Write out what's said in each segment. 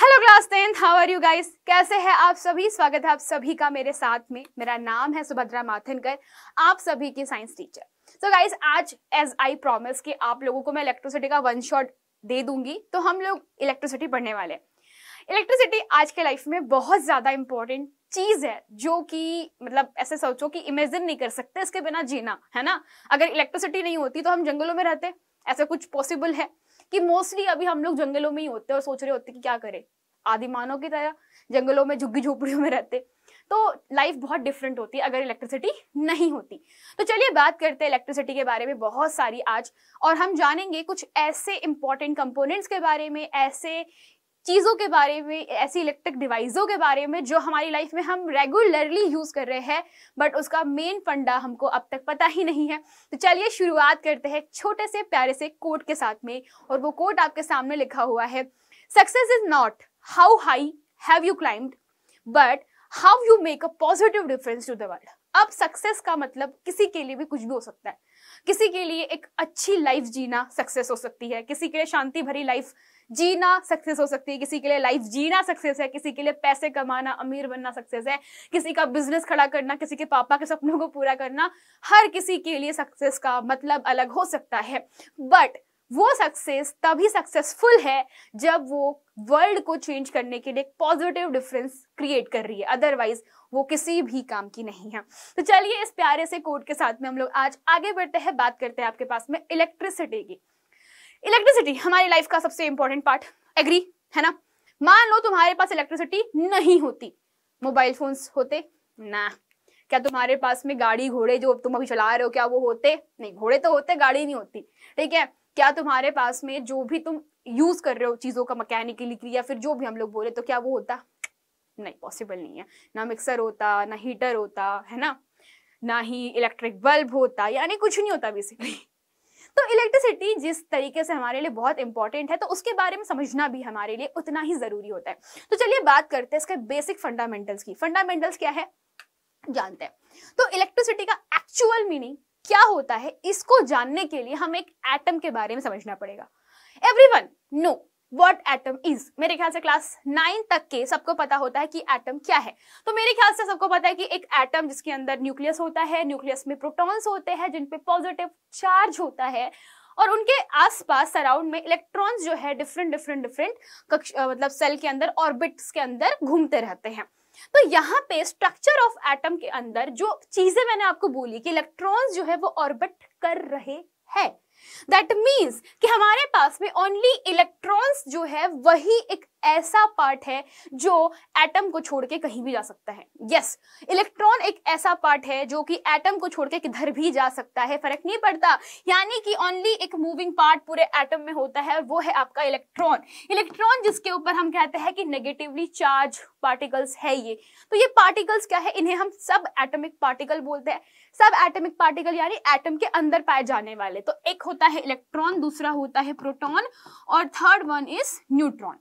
Hello class tenth how are you guys कैसे हैं आप सभी स्वागत है आप सभी का मेरे साथ में मेरा नाम है सुभद्रा माथिनकर आप सभी की साइंस टीचर सो गाइस आज एज आई प्रॉमिस कि आप लोगों को मैं इलेक्ट्रिसिटी का वन शॉट दे दूंगी तो हम लोग इलेक्ट्रिसिटी पढ़ने वाले हैं इलेक्ट्रिसिटी आज के लाइफ में बहुत ज़्यादा इंपॉर्टेंट चीज है जो कि मतलब ऐसे सोचो कि इमेजिन नहीं कर सकते इसके बिना जीना है ना अगर इलेक्ट्रिसिटी नहीं होती तो हम जंगलों में रहते ऐसा कुछ पॉसिबल है कि मोस्टली अभी हम लोग जंगलों में ही होते हैं और सोच रहे होते कि क्या करें आदि मानव की तरह जंगलों में झुग्गी झोपड़ियों में रहते तो लाइफ बहुत डिफरेंट होती है अगर इलेक्ट्रिसिटी नहीं होती तो चलिए बात करते हैं इलेक्ट्रिसिटी के बारे में बहुत सारी आज और हम जानेंगे कुछ ऐसे इंपॉर्टेंट कंपोनेंट्स के बारे में ऐसे चीज़ों के बारे में ऐसी इलेक्ट्रिक डिवाइसों के बारे में जो हमारी लाइफ में हम रेगुलरली यूज़ कर रहे हैं बट उसका मेन फंडा हमको अब तक पता ही नहीं है तो चलिए शुरुआत करते हैं छोटे से प्यारे से कोट के साथ में और वो कोट आपके सामने लिखा हुआ है success is not how high have you climb but how you make a positive difference to the world अब सक्सेस का मतलब किसी के लिए भी कुछ भी हो सकता है किसी के लिए एक अच्छी लाइफ जीना सक्सेस हो सकती है किसी के लिए शांति भरी लाइफ जीना सक्सेस हो सकती है किसी के लिए लाइफ जीना सक्सेस है किसी के लिए पैसे कमाना अमीर बनना सक्सेस है किसी का बिजनेस खड़ा करना किसी के पापा के सपनों को पूरा करना हर किसी के लिए सक्सेस का मतलब अलग हो सकता है बट वो सक्सेस तभी सक्सेसफुल है जब वो वर्ल्ड को चेंज करने के लिए एक पॉजिटिव डिफरेंस क्रिएट कर रही है अदरवाइज वो किसी भी काम की नहीं है तो चलिए इस प्यारे से कोड के साथ में हम लोग आज आगे बढ़ते हैं बात करते हैं आपके पास में इलेक्ट्रिसिटी की इलेक्ट्रिसिटी हमारी लाइफ का सबसे इंपॉर्टेंट पार्ट एग्री है ना मान लो तुम्हारे पास इलेक्ट्रिसिटी नहीं होती मोबाइल फोन्स होते ना क्या तुम्हारे पास में गाड़ी घोड़े जो तुम अभी चला रहे हो क्या वो होते नहीं घोड़े तो होते गाड़ी नहीं होती ठीक है क्या तुम्हारे पास में जो भी तुम यूज कर रहे हो चीजों का मैकेनिकली या फिर जो भी हम लोग बोले तो क्या वो होता नहीं पॉसिबल नहीं है ना मिक्सर होता ना हीटर होता है ना ना ही इलेक्ट्रिक बल्ब होता यानी कुछ नहीं होता बेसिकली तो इलेक्ट्रिसिटी जिस तरीके से हमारे लिए बहुत इंपॉर्टेंट है तो उसके बारे में समझना भी हमारे लिए उतना ही जरूरी होता है तो चलिए बात करते हैं इसके बेसिक फंडामेंटल्स की फंडामेंटल्स क्या है जानते हैं तो इलेक्ट्रिसिटी का एक्चुअल मीनिंग क्या होता है इसको जानने के लिए हम एक एटम के बारे में समझना पड़ेगा everyone know what atom is मेरे ख्याल से क्लास नाइन तक के सबको पता होता है कि एटम क्या है तो मेरे ख्याल से सबको पता है कि एक एटम जिसके अंदर न्यूक्लियस होता है न्यूक्लियस में प्रोटॉन्स होते हैं जिन पे पॉजिटिव चार्ज होता है और उनके आसपास सराउंड में इलेक्ट्रॉन्स जो है डिफरेंट डिफरेंट डिफरेंट मतलब सेल के अंदर ऑर्बिट्स के अंदर घूमते रहते हैं तो यहाँ पे स्ट्रक्चर ऑफ एटम के अंदर जो चीजें मैंने आपको बोली कि इलेक्ट्रॉन्स जो है वो ऑर्बिट कर रहे हैं दैट मीन्स कि हमारे पास में ओनली इलेक्ट्रॉन्स जो है वही एक ऐसा पार्ट है जो एटम को छोड़ के कहीं भी जा सकता है यस yes, इलेक्ट्रॉन एक ऐसा पार्ट है जो कि एटम को छोड़ के किधर भी जा सकता है फर्क नहीं पड़ता यानी कि ओनली एक मूविंग पार्ट पूरे एटम में होता है वो है आपका इलेक्ट्रॉन इलेक्ट्रॉन जिसके ऊपर हम कहते हैं कि नेगेटिवली चार्ज पार्टिकल्स है ये तो ये पार्टिकल्स क्या है इन्हें हम सब एटमिक पार्टिकल बोलते हैं सब एटमिक पार्टिकल यानी एटम के अंदर पाए जाने वाले तो एक होता है इलेक्ट्रॉन दूसरा होता है प्रोटॉन और third one is neutron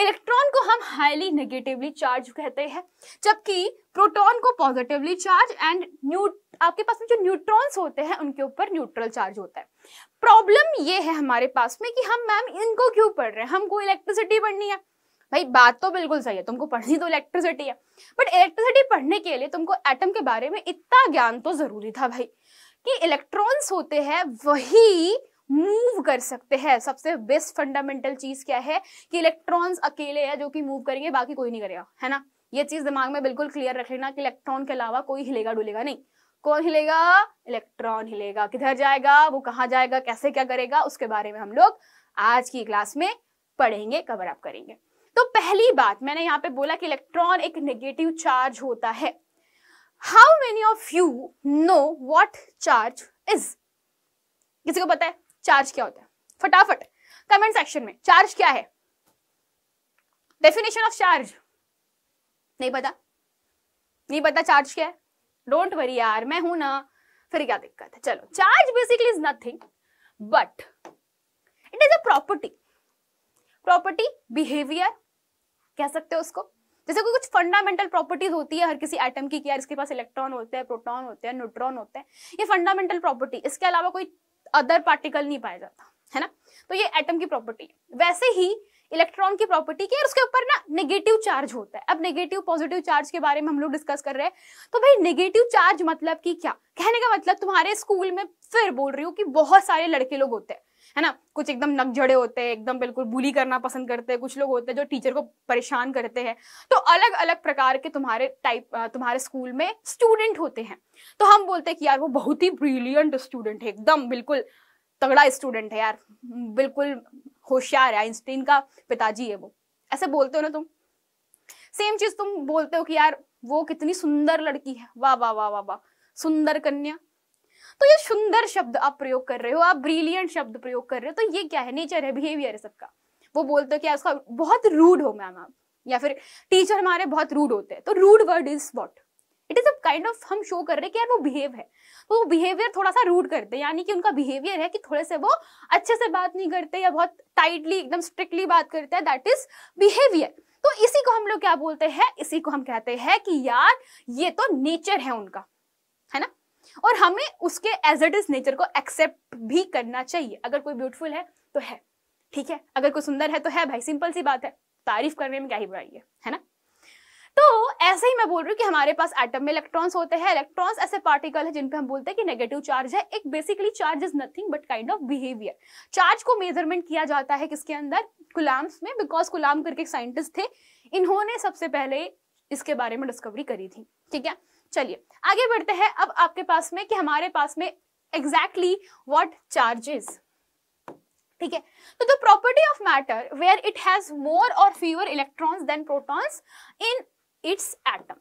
electron को हम हाईली नेगेटिवली चार्ज कहते हैं जबकि प्रोटॉन को पॉजिटिवली चार्ज एंड न्यू आपके पास में जो न्यूट्रॉन्स होते हैं उनके ऊपर न्यूट्रल चार्ज होता है प्रॉब्लम ये है हमारे पास में कि हम मैम इनको क्यों पढ़ रहे हैं हमको इलेक्ट्रिसिटी पढ़नी है भाई बात तो बिल्कुल सही है तुमको पढ़नी तो इलेक्ट्रिसिटी है बट इलेक्ट्रिसिटी पढ़ने के लिए तुमको एटम के बारे में इतना ज्ञान तो जरूरी था भाई कि इलेक्ट्रॉन्स होते हैं वही मूव कर सकते हैं सबसे बेस्ट फंडामेंटल चीज क्या है कि इलेक्ट्रॉन्स अकेले है जो कि मूव करेंगे बाकी कोई नहीं करेगा है ना ये चीज दिमाग में बिल्कुल क्लियर रख लेना कि इलेक्ट्रॉन के अलावा कोई हिलेगा डुलेगा नहीं कौन हिलेगा इलेक्ट्रॉन हिलेगा किधर जाएगा वो कहाँ जाएगा कैसे क्या करेगा उसके बारे में हम लोग आज की क्लास में पढ़ेंगे कवर अप करेंगे तो पहली बात मैंने यहाँ पे बोला कि इलेक्ट्रॉन एक नेगेटिव चार्ज होता है how many of you know what charge is किसी को पता है चार्ज क्या होता है फटाफट कमेंट सेक्शन में चार्ज क्या है डेफिनेशन ऑफ चार्ज नहीं पता नहीं पता चार्ज क्या है डोंट वरी यार मैं हूं ना फिर क्या दिक्कत है चलो charge basically is nothing but it is a property property behaviour कह सकते हो उसको जैसे कोई कुछ फंडामेंटल प्रॉपर्टीज होती है हर किसी एटम की कि यार इसके पास इलेक्ट्रॉन होते हैं प्रोटॉन होते हैं न्यूट्रॉन होते हैं ये फंडामेंटल प्रॉपर्टी इसके अलावा कोई अदर पार्टिकल नहीं पाया जाता है ना तो ये एटम की प्रॉपर्टी वैसे ही इलेक्ट्रॉन की प्रॉपर्टी की उसके ऊपर ना नेगेटिव चार्ज होता है अब नेगेटिव पॉजिटिव चार्ज के बारे में हम लोग डिस्कस कर रहे हैं तो भाई नेगेटिव चार्ज मतलब कि क्या कहने का मतलब तुम्हारे स्कूल में फिर बोल रही हूँ कि बहुत सारे लड़के लोग होते हैं है ना कुछ एकदम नक होते हैं एकदम बिल्कुल बुली करना पसंद करते हैं कुछ लोग होते हैं जो टीचर को परेशान करते हैं तो अलग अलग प्रकार के तुम्हारे टाइप तुम्हारे स्कूल में स्टूडेंट होते हैं तो हम बोलते हैं कि यार वो बहुत ही ब्रिलियंट स्टूडेंट है एकदम बिल्कुल तगड़ा स्टूडेंट है यार बिल्कुल होशियार है आइंस्टीन का पिताजी है वो ऐसे बोलते हो ना तुम सेम चीज तुम बोलते हो कि यार वो कितनी सुंदर लड़की है वाह वाह वाह वाह वाह सुंदर कन्या तो ये सुंदर शब्द आप प्रयोग कर रहे हो आप ब्रिलियंट शब्द प्रयोग कर रहे हो तो ये क्या है नेचर है बिहेवियर है सबका वो बोलते हो क्या उसका बहुत रूड हो मैम आप या फिर टीचर हमारे बहुत रूड होते हैं तो rude word is what it is a kind of हम शो कर रहे हैं कि यार वो बिहेव है तो वो बिहेवियर थोड़ा सा रूड करते हैं यानी कि उनका बिहेवियर है कि थोड़े से वो अच्छे से बात नहीं करते या बहुत टाइटली एकदम स्ट्रिक्टली बात करते हैं दैट इज बिहेवियर तो इसी को हम लोग क्या बोलते हैं इसी को हम कहते हैं कि यार ये तो नेचर है उनका है ना और हमें उसके एज इट इज नेचर को एक्सेप्ट भी करना चाहिए अगर कोई ब्यूटीफुल है तो है ठीक है अगर कोई सुंदर है तो है भाई सिंपल सी बात है तारीफ करने में क्या ही बुराई है है ना तो ऐसे ही मैं बोल रही हूँ कि हमारे पास एटम में इलेक्ट्रॉन्स होते हैं इलेक्ट्रॉन्स ऐसे पार्टिकल है जिनपे हम बोलते हैं कि नेगेटिव चार्ज है एक basically charge is nothing but kind of behaviour charge को मेजरमेंट किया जाता है किसके अंदर कुलाम्स में बिकॉज कुलाम करके एक साइंटिस्ट थे इन्होंने सबसे पहले इसके बारे में डिस्कवरी करी थी ठीक है चलिए आगे बढ़ते हैं अब आपके पास में कि हमारे पास में एग्जैक्टली वॉट चार्जेस ठीक है तो the property of matter where it has more or fewer electrons than protons in its atom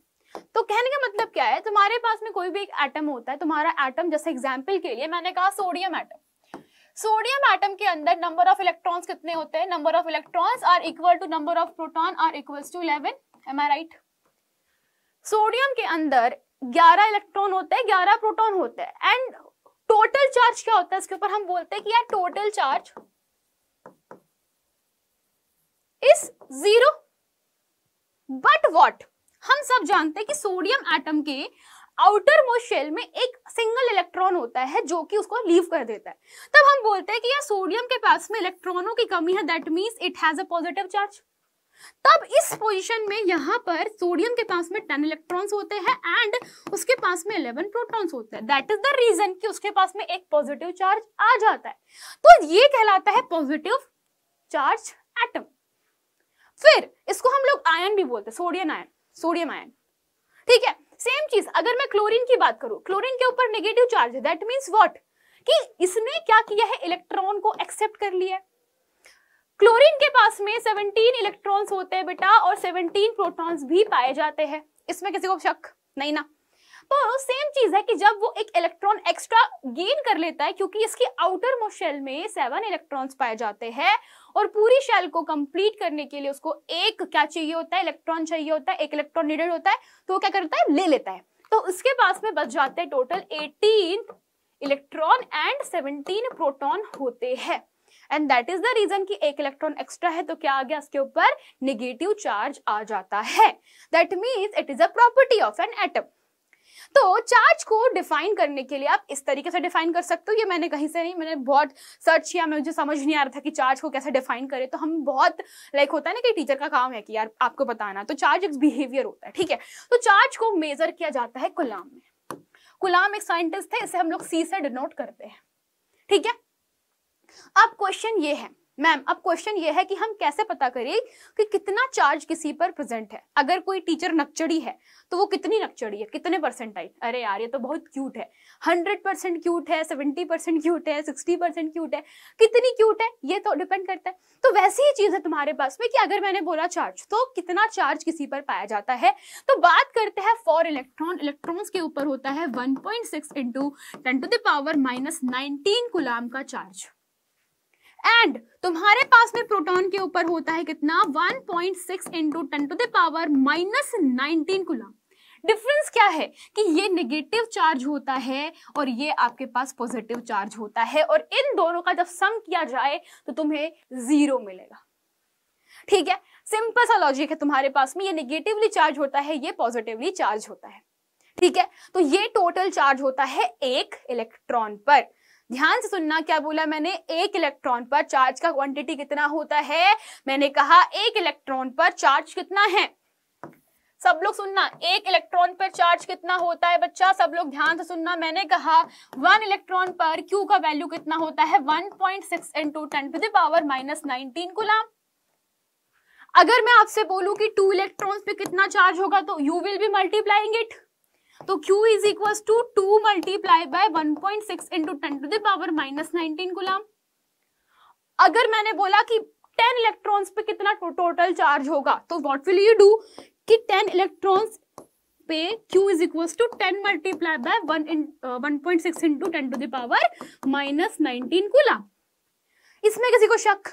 तो कहने का मतलब क्या है तुम्हारे पास में कोई भी एक एटम होता है तुम्हारा एटम जैसे एग्जाम्पल के लिए मैंने कहा सोडियम एटम सोडियम एटम के अंदर नंबर ऑफ इलेक्ट्रॉन्स कितने होते हैं number of electrons are equal to number of proton are equals to eleven am I right sodium के अंदर 11 इलेक्ट्रॉन होते हैं 11 प्रोटॉन होते हैं एंड टोटल चार्ज क्या होता है इसके ऊपर हम बोलते हैं कि यार total charge is zero but what हम सब जानते हैं कि सोडियम एटम के आउटर मोशेल में एक सिंगल इलेक्ट्रॉन होता है जो कि उसको लीव कर देता है तब हम बोलते हैं कि यार सोडियम के पास में इलेक्ट्रॉनों की कमी है that means it has a positive charge तब इस पोजीशन में यहाँ पर सोडियम के पास में टेन इलेक्ट्रॉन्स होते हैं एंड उसके पास में इलेवन प्रोटॉन्स होते हैं दैट इज द रीजन कि उसके पास में एक पॉजिटिव चार्ज आ जाता है तो ये कहलाता है पॉजिटिव चार्ज एटम फिर इसको हम लोग आयन भी बोलते हैं सोडियम आयन सोडियम आयन ठीक है सेम चीज अगर मैं क्लोरीन की बात करूं क्लोरीन के ऊपर नेगेटिव चार्ज है दैट मीन्स व्हाट कि इसने क्या किया है इलेक्ट्रॉन को एक्सेप्ट कर लिया है क्लोरीन के पास में 17 इलेक्ट्रॉन्स होते हैं बेटा और 17 प्रोटॉन्स भी पाए जाते हैं इसमें किसी को शक नहीं ना तो सेम चीज है कि जब वो एक इलेक्ट्रॉन एक्स्ट्रा गेन कर लेता है क्योंकि इसकी आउटर मोस्ट शेल में सेवन इलेक्ट्रॉन्स पाए जाते हैं और पूरी शेल को कंप्लीट करने के लिए उसको एक क्या चाहिए होता है इलेक्ट्रॉन चाहिए होता है एक इलेक्ट्रॉन नीडेड होता है तो वो क्या करता है ले लेता है तो उसके पास में बच जाते हैं total eighteen electron and seventeen proton होते हैं and that is the reason कि एक इलेक्ट्रॉन एक्स्ट्रा है तो क्या आ गया उसके ऊपर निगेटिव चार्ज आ जाता है that means it is a property of an atom तो चार्ज को डिफाइन करने के लिए आप इस तरीके से डिफाइन कर सकते हो ये मैंने कहीं से नहीं मैंने बहुत सर्च किया मुझे समझ नहीं आ रहा था कि चार्ज को कैसे डिफाइन करें तो हम बहुत लाइक होता है ना कि टीचर का काम है कि यार आपको बताना तो चार्ज एक बिहेवियर होता है ठीक है तो चार्ज को मेजर किया जाता है गुलाम में गुलाम एक साइंटिस्ट थे इसे हम लोग सी से डिनोट करते हैं ठीक है अब क्वेश्चन ये है मैम अब क्वेश्चन ये है कि हम कैसे पता करें कि कितना चार्ज किसी पर प्रेजेंट है अगर कोई टीचर नक्चड़ी है तो वो कितनी नक्चड़ी है कितने परसेंटाइज अरे यार ये तो बहुत क्यूट है हंड्रेड परसेंट क्यूट है सेवेंटी परसेंट क्यूट है सिक्सटी परसेंट क्यूट है कितनी क्यूट है ये तो डिपेंड करता है तो वैसी ही चीज है तुम्हारे पास में कि अगर मैंने बोला चार्ज तो कितना चार्ज किसी पर पाया जाता है तो बात करते हैं फॉर इलेक्ट्रॉन इलेक्ट्रॉन के ऊपर होता है one point six into ten to the power minus nineteen coulomb का चार्ज एंड तुम्हारे पास में प्रोटॉन के ऊपर होता है कितना 1.6 point six into ten to the power power minus nineteen coulomb difference क्या है कि ये नेगेटिव चार्ज होता है और ये आपके पास पॉजिटिव चार्ज होता है और इन दोनों का जब सम किया जाए तो तुम्हें जीरो मिलेगा ठीक है सिंपल सा लॉजिक है तुम्हारे पास में ये नेगेटिवली चार्ज होता है ये पॉजिटिवली चार्ज होता है ठीक है तो ये टोटल चार्ज होता है एक इलेक्ट्रॉन पर ध्यान से सुनना क्या बोला मैंने एक इलेक्ट्रॉन पर चार्ज का क्वांटिटी कितना होता है मैंने कहा एक इलेक्ट्रॉन पर चार्ज कितना है सब लोग सुनना एक इलेक्ट्रॉन पर चार्ज कितना होता है बच्चा सब लोग ध्यान से सुनना मैंने कहा वन इलेक्ट्रॉन पर क्यू का वैल्यू कितना होता है one point six into ten to the power minus nineteen coulomb अगर मैं आपसे बोलूं कि टू इलेक्ट्रॉन्स पे कितना चार्ज होगा तो you will be multiplying it तो Q is equal to two multiply by one point six into ten to the power minus nineteen coulomb अगर मैंने बोला कि 10 इलेक्ट्रॉन्स पे कितना टोटल चार्ज होगा तो व्हाट विल यू डू कि 10 इलेक्ट्रॉन्स पे Q is equal to ten multiply by one one point six into ten to the power minus nineteen coulomb इसमें किसी को शक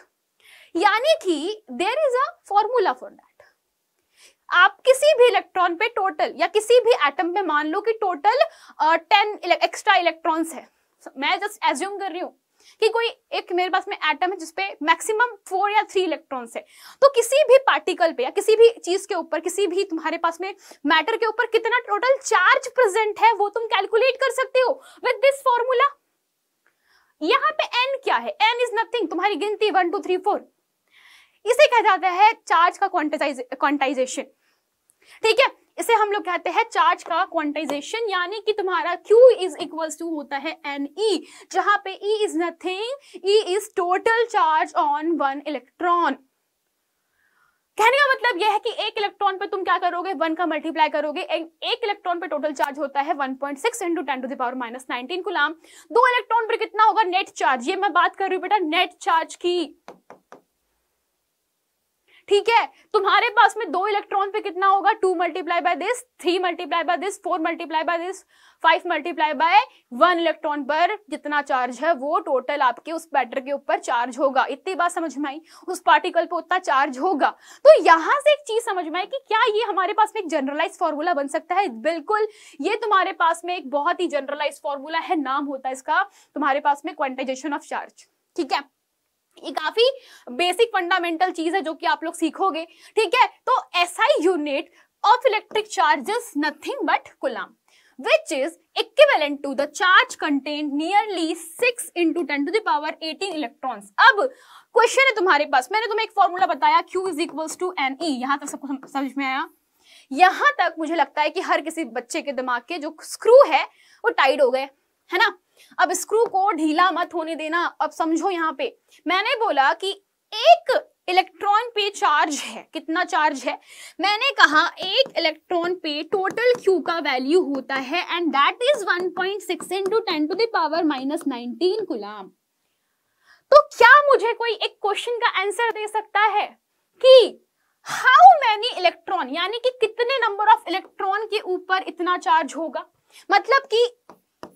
यानी कि there is a formula for that आप किसी भी इलेक्ट्रॉन पे टोटल या किसी भी एटम पे मान लो कि टोटल टेन एक्स्ट्रा इलेक्ट्रॉन्स है मैं जस्ट एज्यूम कर रही हूँ कि कोई एक मेरे पास में एटम है जिसपे मैक्सिमम फोर या थ्री इलेक्ट्रॉन्स है तो किसी भी पार्टिकल पे या किसी भी चीज के ऊपर किसी भी तुम्हारे पास में मैटर के ऊपर कितना टोटल चार्ज प्रेजेंट है वो तुम कैलकुलेट कर सकते हो विद दिस फॉर्मूला यहाँ पे एन क्या है एन इज नथिंग तुम्हारी गिनती वन टू थ्री फोर इसे कहा जाता है चार्ज का क्वांटाइजेशन ठीक है इसे हम लोग कहते हैं चार्ज का क्वांटाइजेशन यानी कि तुम्हारा Q इज इक्वल टू होता है एन ई e, जहां पे E is nothing E is total charge on one electron कहने का मतलब यह है कि एक इलेक्ट्रॉन पे तुम क्या करोगे वन का मल्टीप्लाई करोगे एक, एक इलेक्ट्रॉन पे टोटल चार्ज होता है 1.6 point six into ten to the power minus nineteen coulomb दो इलेक्ट्रॉन पर कितना होगा नेट चार्ज ये मैं बात कर रही हूं बेटा नेट चार्ज की ठीक है तुम्हारे पास में दो इलेक्ट्रॉन पे कितना होगा two multiply by this three multiply by this four multiply by this five multiply by one electron पर जितना चार्ज है वो टोटल आपके उस बैटर के ऊपर चार्ज होगा इतनी बात समझ में आई उस पार्टिकल पे उतना चार्ज होगा तो यहां से एक चीज समझ में आई कि क्या ये हमारे पास में एक जनरलाइज फॉर्मूला बन सकता है बिल्कुल ये तुम्हारे पास में एक बहुत ही जनरलाइज फॉर्मूला है नाम होता है इसका तुम्हारे पास में क्वांटाइजेशन ऑफ चार्ज ठीक है ये काफी बेसिक फंडामेंटल चीज है जो कि आप लोग सीखोगे ठीक है तो SI unit of electric charges nothing but coulomb which is equivalent to the charge content nearly six into ten to the power eighteen electron अब क्वेश्चन है तुम्हारे पास मैंने तुम्हें एक फॉर्मूला बताया Q is equal to N E यहां तक सबको समझ में आया यहां तक मुझे लगता है कि हर किसी बच्चे के दिमाग के जो स्क्रू है वो टाइट हो गए है ना अब स्क्रू को ढीला मत होने देना अब समझो यहाँ पे मैंने बोला कि एक इलेक्ट्रॉन पे चार्ज है कितना चार्ज है मैंने कहा एक इलेक्ट्रॉन पे टोटल क्यू का वैल्यू होता है and that is 1.6 point six into ten to the power minus nineteen coulomb तो क्या मुझे कोई एक क्वेश्चन का आंसर दे सकता है कि हाउ मैनी इलेक्ट्रॉन यानी कि कितने नंबर ऑफ इलेक्ट्रॉन के ऊपर इतना चार्ज होगा मतलब कि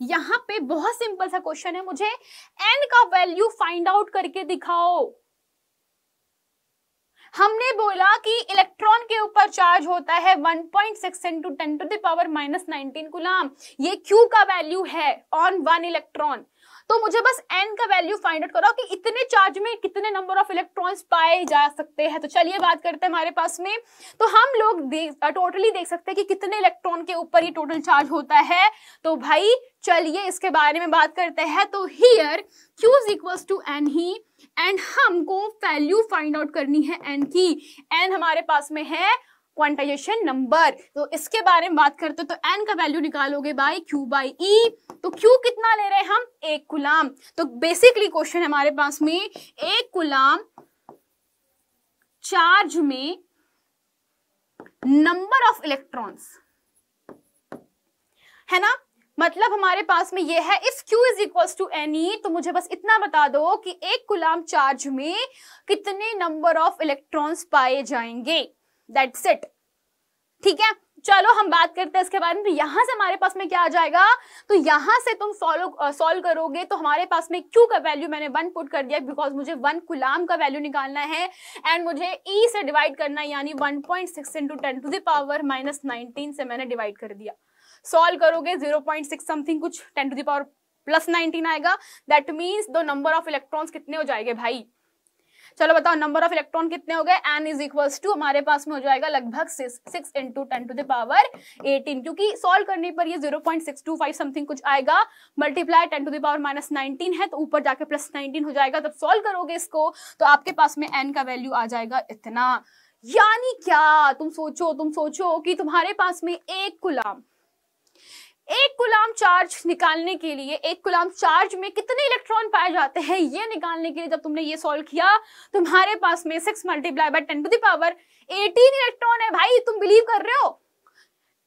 यहाँ पे बहुत सिंपल सा क्वेश्चन है मुझे एन का वैल्यू फाइंड आउट करके दिखाओ हमने बोला कि इलेक्ट्रॉन के ऊपर चार्ज होता है 1.6 into ten to the power minus nineteen coulomb ये क्यू का वैल्यू है ऑन वन इलेक्ट्रॉन तो मुझे बस एन का वैल्यू फाइंड आउट करो कि इतने चार्ज में कितने नंबर ऑफ इलेक्ट्रॉन्स पाए जा सकते हैं तो चलिए बात करते हैं हमारे पास में तो हम लोग टोटली देख सकते हैं कि कितने इलेक्ट्रॉन के ऊपर ये टोटल चार्ज होता है तो भाई चलिए इसके बारे में बात करते हैं तो here Q is equals to N E and हमको वैल्यू फाइंड आउट करनी है एन की एन हमारे पास में है क्वांटाइजेशन नंबर तो इसके बारे में बात करते तो एन का वैल्यू निकालोगे बाई क्यू बाई ई तो क्यू कितना ले रहे हैं हम एक गुलाम तो बेसिकली क्वेश्चन हमारे पास में एक गुलाम चार्ज में नंबर ऑफ इलेक्ट्रॉन्स है ना मतलब हमारे पास में ये है if Q is equal to N E तो मुझे बस इतना बता दो कि एक गुलाम चार्ज में कितने नंबर ऑफ इलेक्ट्रॉन्स पाए जाएंगे दैट्स इट ठीक है चलो हम बात करते हैं इसके बारे में यहां से हमारे पास में क्या आ जाएगा तो यहां से तुम सॉल्व सॉल्व uh, करोगे तो हमारे पास में क्यू का वैल्यू मैंने वन पुट कर दिया बिकॉज मुझे वन गुलाम का वैल्यू निकालना है एंड मुझे ई e से डिवाइड करना है यानी one point six into ten to the power minus nineteen से मैंने डिवाइड कर दिया सॉल्व करोगे जीरो पॉइंट सिक्स समथिंग कुछ ten to the power plus nineteen आएगा that means the number of electrons कितने हो जाएंगे भाई चलो बताओ नंबर ऑफ इलेक्ट्रॉन कितने हो गए एन इज इक्वल्स टू हमारे पास में हो जाएगा लगभग six into ten to the power eighteen क्योंकि सोल्व करने पर ये zero point six two five something कुछ आएगा multiply ten to the power minus nineteen है तो ऊपर जाके प्लस नाइनटीन हो जाएगा तब सोल्व करोगे इसको तो आपके पास में एन का वैल्यू आ जाएगा इतना यानी क्या तुम सोचो तुम सोचो कि तुम्हारे पास में एक गुलाम एक गुलाम चार्ज निकालने के लिए एक गुलाम चार्ज में कितने इलेक्ट्रॉन पाए जाते हैं ये निकालने के लिए जब तुमने ये सॉल्व किया तुम्हारे पास में six multiply by ten to the power eighteen electron है भाई तुम बिलीव कर रहे हो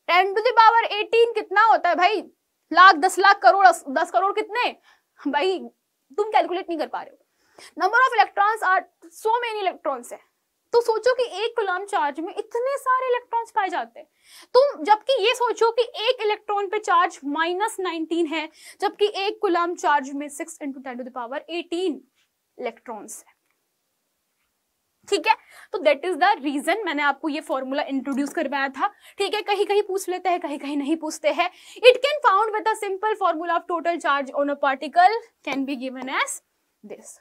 टेन टू दावर एटीन कितना होता है भाई लाख दस लाख करोड़ दस करोड़ कितने भाई तुम कैलकुलेट नहीं कर पा रहे हो number of electrons are so many electrons है तो सोचो कि एक कुलम चार्ज में इतने सारे इलेक्ट्रॉन्स पाए जाते हैं तो जबकि ये सोचो कि एक इलेक्ट्रॉन पे चार्ज माइनस नाइनटीन है जबकि एक कुलाम चार्ज में six into ten to the power eighteen electrons है ठीक है तो देट इज द रीजन मैंने आपको ये फॉर्मूला इंट्रोड्यूस करवाया था ठीक है कहीं कहीं पूछ लेते हैं कहीं कहीं नहीं पूछते हैं it can found with simple formula of total charge on a particle can be given as this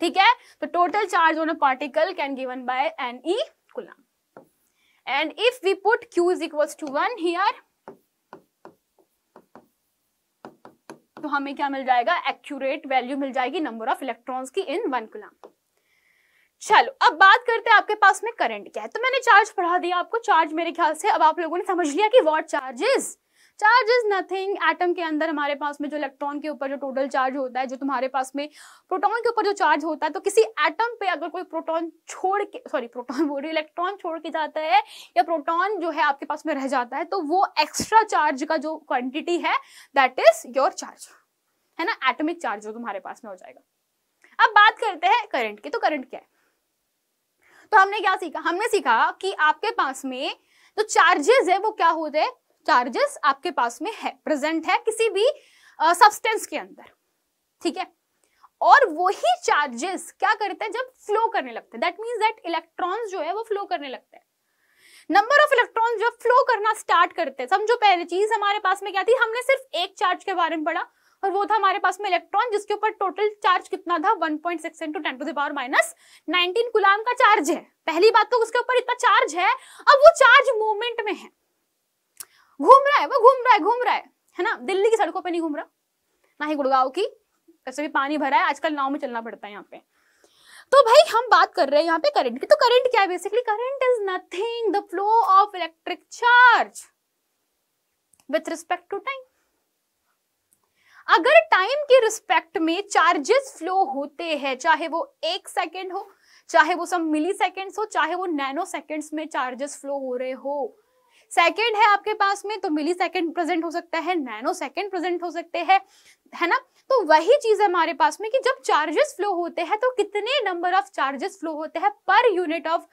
ठीक है तो total charge on a particle can given by N E coulomb and if we put Q is equals to one here तो हमें क्या मिल जाएगा accurate value मिल जाएगी number of electrons की in one coulomb चलो अब बात करते हैं आपके पास में करंट क्या है तो मैंने चार्ज पढ़ा दिया आपको चार्ज मेरे ख्याल से अब आप लोगों ने समझ लिया कि what charge is charge is nothing atom के अंदर हमारे पास में जो इलेक्ट्रॉन के ऊपर जो टोटल चार्ज होता है जो तुम्हारे पास में प्रोटॉन के ऊपर जो चार्ज होता है तो किसी एटम पे अगर कोई प्रोटॉन छोड़ के सॉरी प्रोटॉन बोल रही इलेक्ट्रॉन छोड़ के जाता है या प्रोटॉन जो है आपके पास में रह जाता है तो वो एक्स्ट्रा चार्ज का जो क्वांटिटी है दैट इज योर चार्ज है ना एटमिक चार्ज जो तुम्हारे पास में हो जाएगा अब बात करते हैं करंट की तो करंट क्या है तो हमने क्या सीखा हमने सीखा कि आपके पास में जो चार्जेस है वो क्या होते हैं चार्जेस आपके पास में है प्रेजेंट है किसी भी सब्सटेंस uh, के अंदर ठीक है और वही चार्जेस क्या करते हैं जब फ्लो करने लगते हैं दैट मीन्स दैट इलेक्ट्रॉन्स जो है वो फ्लो करने लगते हैं नंबर ऑफ इलेक्ट्रॉन्स जब फ्लो करना स्टार्ट करते हैं समझो पहले चीज हमारे पास में क्या थी हमने सिर्फ एक चार्ज के बारे में पढ़ा और वो था हमारे पास में इलेक्ट्रॉन जिसके ऊपर टोटल चार्ज कितना था 1.6 point six into ten to the power minus nineteen coulomb का चार्ज है पहली बात तो उसके ऊपर इतना चार्ज है अब वो चार्ज मूवमेंट में है घूम रहा है वो घूम रहा है घूम रहा है है ना दिल्ली की सड़कों पर नहीं घूम रहा ना ही गुड़गांव की वैसे भी पानी भरा है आजकल नाव में चलना पड़ता है यहाँ पे तो भाई हम बात कर रहे हैं यहाँ पे करंट की तो करंट क्या है basically current is nothing the flow of electric charge with respect to time अगर टाइम के रिस्पेक्ट में चार्जेस फ्लो होते हैं चाहे वो एक सेकेंड हो चाहे वो सब मिली सेकेंड्स हो चाहे वो नैनो सेकेंड्स में चार्जेस फ्लो हो रहे हो सेकेंड है आपके पास में तो मिली सेकेंड प्रेजेंट हो सकता है नैनो सेकेंड प्रेजेंट हो सकते हैं है ना तो वही चीज है हमारे पास में कि जब चार्जेस फ्लो होते हैं तो कितने नंबर ऑफ चार्जेस फ्लो होते हैं पर unit of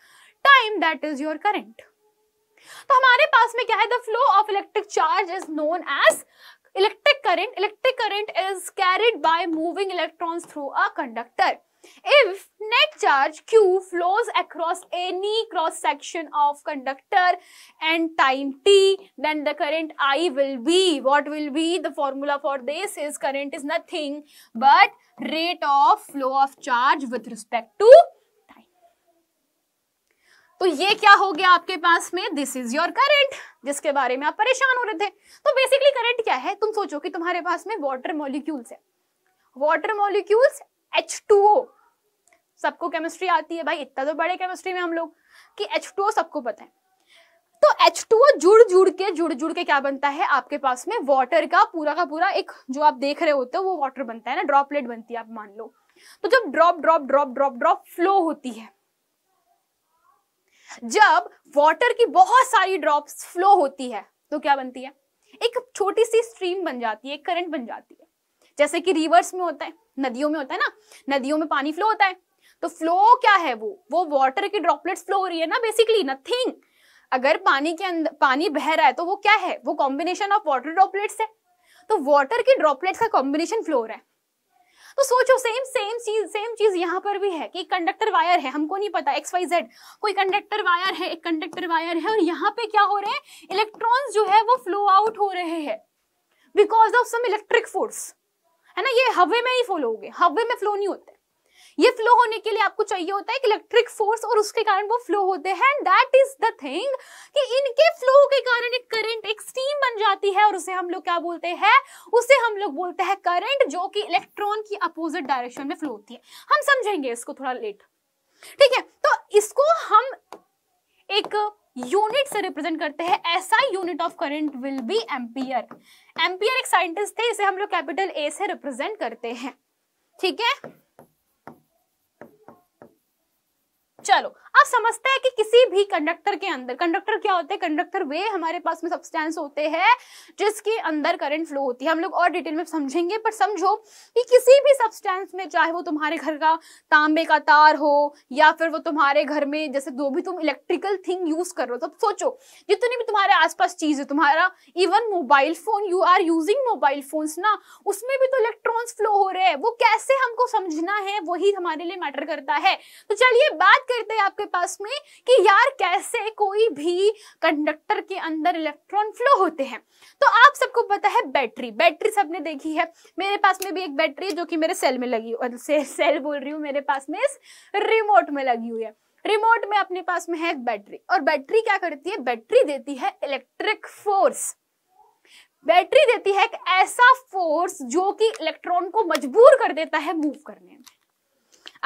time that is your current तो हमारे पास में क्या है the flow of electric charge is known as electric current electric current is carried by moving electrons through a conductor If net charge Q flows across any cross section of conductor and time t, then the current I will be, what will be the formula for this is current is nothing but rate of flow of charge with respect to time. तो ये क्या हो गया आपके पास में this is your current जिसके बारे में आप परेशान हो रहे थे तो बेसिकली करंट क्या है तुम सोचो कि तुम्हारे पास में वाटर मॉलिक्यूल्स है water molecules H two O सबको केमिस्ट्री आती है भाई इतना तो बड़े केमिस्ट्री में हम लोग कि एच टू ओ सबको पता है तो एच टू ओ जुड़ जुड़ के जुड़ जुड़ के क्या बनता है आपके पास में वाटर का पूरा का पूरा एक जो आप देख रहे होते हो वो वाटर बनता है ना ड्रॉपलेट बनती है आप मान लो तो जब drop drop drop drop drop flow होती है जब वाटर की बहुत सारी ड्रॉप्स फ्लो होती है तो क्या बनती है एक छोटी सी स्ट्रीम बन जाती है एक करंट बन जाती है जैसे कि रिवर्स में होता है नदियों में होता है ना नदियों में पानी फ्लो होता है तो फ्लो क्या है वो वो वॉटर की ड्रॉपलेट्स फ्लो हो रही है ना बेसिकली नथिंग अगर पानी के अंदर पानी बह रहा है तो वो क्या है वो कॉम्बिनेशन ऑफ वॉटर ड्रॉपलेट्स है तो वॉटर की ड्रॉपलेट्स का कॉम्बिनेशन फ्लो हो रहा है तो सोचो सेम सेम चीज सेम चीज यहाँ पर भी है कि कंडक्टर वायर है हमको नहीं पता एक्स वाई जेड कोई कंडक्टर वायर है एक कंडक्टर वायर है और यहाँ पे क्या हो रहे हैं इलेक्ट्रॉन्स जो है वो फ्लो आउट हो रहे हैं because of some electric force है ना ये हवे में ही फ्लो हो गए हवे में फ्लो नहीं होते ये फ्लो होने के लिए आपको चाहिए होता है एक इलेक्ट्रिक फोर्स और उसके कारण वो फ्लो होते हैं दैट इज द थिंग कि इनके फ्लो के कारण एक करंट एक स्टीम बन जाती है और उसे हम लोग क्या बोलते हैं उसे हम लोग बोलते हैं करंट जो कि इलेक्ट्रॉन की अपोजिट डायरेक्शन में फ्लो होती है हम समझेंगे इसको थोड़ा लेट ठीक है तो इसको हम एक यूनिट से रिप्रेजेंट करते हैं ऐसा unit of current will be ampere ampere एक साइंटिस्ट थे इसे हम लोग कैपिटल ए से रिप्रेजेंट करते हैं ठीक है चलो आप समझते हैं कि किसी भी कंडक्टर के अंदर कंडक्टर क्या होते हैं कंडक्टर वे हमारे पास में सब्सटेंस होते हैं जिसके अंदर करंट फ्लो होती है हम लोग और डिटेल में समझेंगे पर समझो कि किसी भी सब्सटेंस में चाहे वो तुम्हारे घर का तांबे का तार हो या फिर वो तुम्हारे घर में जैसे जो भी तुम इलेक्ट्रिकल थिंग यूज कर रहे हो तब तो सोचो जितनी भी तुम्हारे आसपास चीज है तुम्हारा even mobile phone you are using mobile phone ना उसमें भी तो इलेक्ट्रॉन्स फ्लो हो रहे हैं वो कैसे हमको समझना है वही हमारे लिए मैटर करता है तो चलिए बात करते हैं आपके आपके पास में कि यार कैसे कोई भी कंडक्टर के अंदर इलेक्ट्रॉन फ्लो होते हैं तो आप सबको पता है बैटरी बैटरी सबने देखी है मेरे पास में भी एक बैटरी है जो कि मेरे सेल में लगी हुई से, सेल बोल रही हूँ मेरे पास में इस रिमोट में लगी हुई है रिमोट में अपने पास में है एक बैटरी और बैटरी क्या करती है बैटरी देती है इलेक्ट्रिक फोर्स बैटरी देती है एक ऐसा फोर्स जो कि इलेक्ट्रॉन को मजबूर कर देता है मूव करने में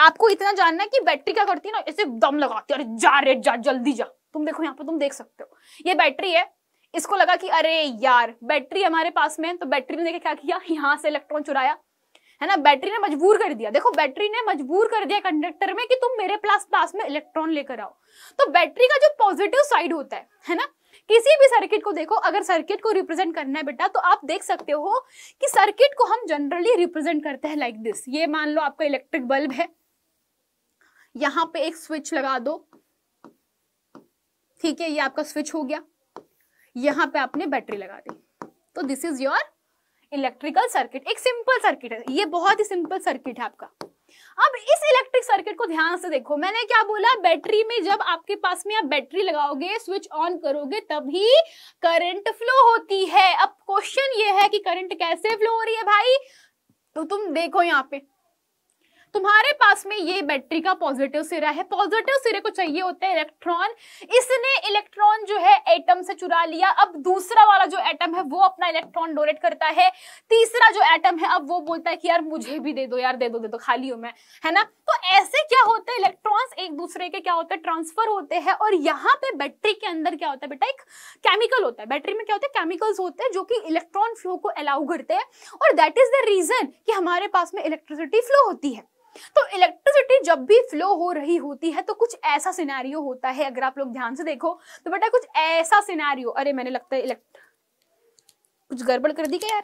आपको इतना जानना है कि बैटरी क्या करती है ना इसे दम लगाती है अरे जा रेट जा जल्दी जा तुम देखो यहाँ पे तुम देख सकते हो ये बैटरी है इसको लगा कि अरे यार बैटरी हमारे पास में तो बैटरी ने देखे क्या किया यहाँ से इलेक्ट्रॉन चुराया है ना बैटरी ने मजबूर कर दिया देखो बैटरी ने मजबूर कर दिया कंडक्टर में कि तुम मेरे पास पास में इलेक्ट्रॉन लेकर आओ तो बैटरी का जो पॉजिटिव साइड होता है है ना किसी भी सर्किट को देखो अगर सर्किट को रिप्रेजेंट करना है बेटा तो आप देख सकते हो कि सर्किट को हम जनरली रिप्रेजेंट करते हैं लाइक दिस ये मान लो आपका इलेक्ट्रिक बल्ब है यहां पे एक स्विच लगा दो ठीक है ये आपका स्विच हो गया यहां पे आपने बैटरी लगा दी तो this is your electrical circuit एक सिंपल सर्किट है ये बहुत ही सिंपल सर्किट है आपका अब इस इलेक्ट्रिक सर्किट को ध्यान से देखो मैंने क्या बोला बैटरी में जब आपके पास में आप बैटरी लगाओगे स्विच ऑन करोगे तभी करंट फ्लो होती है अब क्वेश्चन ये है कि करंट कैसे फ्लो हो रही है भाई तो तुम देखो यहाँ पे तुम्हारे पास में ये बैटरी का पॉजिटिव सिरा है पॉजिटिव सिरे को चाहिए होता है इलेक्ट्रॉन इसने इलेक्ट्रॉन जो है एटम से चुरा लिया अब दूसरा वाला जो एटम है वो अपना इलेक्ट्रॉन डोनेट करता है तीसरा जो एटम है अब वो बोलता है कि यार मुझे भी दे दो यार दे दो दे दो खाली हूं मैं है ना तो ऐसे क्या होता है इलेक्ट्रॉन एक दूसरे के क्या होते हैं ट्रांसफर होते हैं और यहाँ पे बैटरी के अंदर क्या होता है बेटा एक केमिकल होता है बैटरी में क्या होता है केमिकल्स होते हैं जो कि इलेक्ट्रॉन फ्लो को अलाउ करते हैं और दैट इज द रीजन कि हमारे पास में इलेक्ट्रिसिटी फ्लो होती है तो इलेक्ट्रिसिटी जब भी फ्लो हो रही होती है तो कुछ ऐसा सिनेरियो होता है अगर आप लोग ध्यान से देखो तो बेटा कुछ ऐसा सिनेरियो अरे मैंने लगता है इलेक्ट कुछ गड़बड़ कर दी क्या यार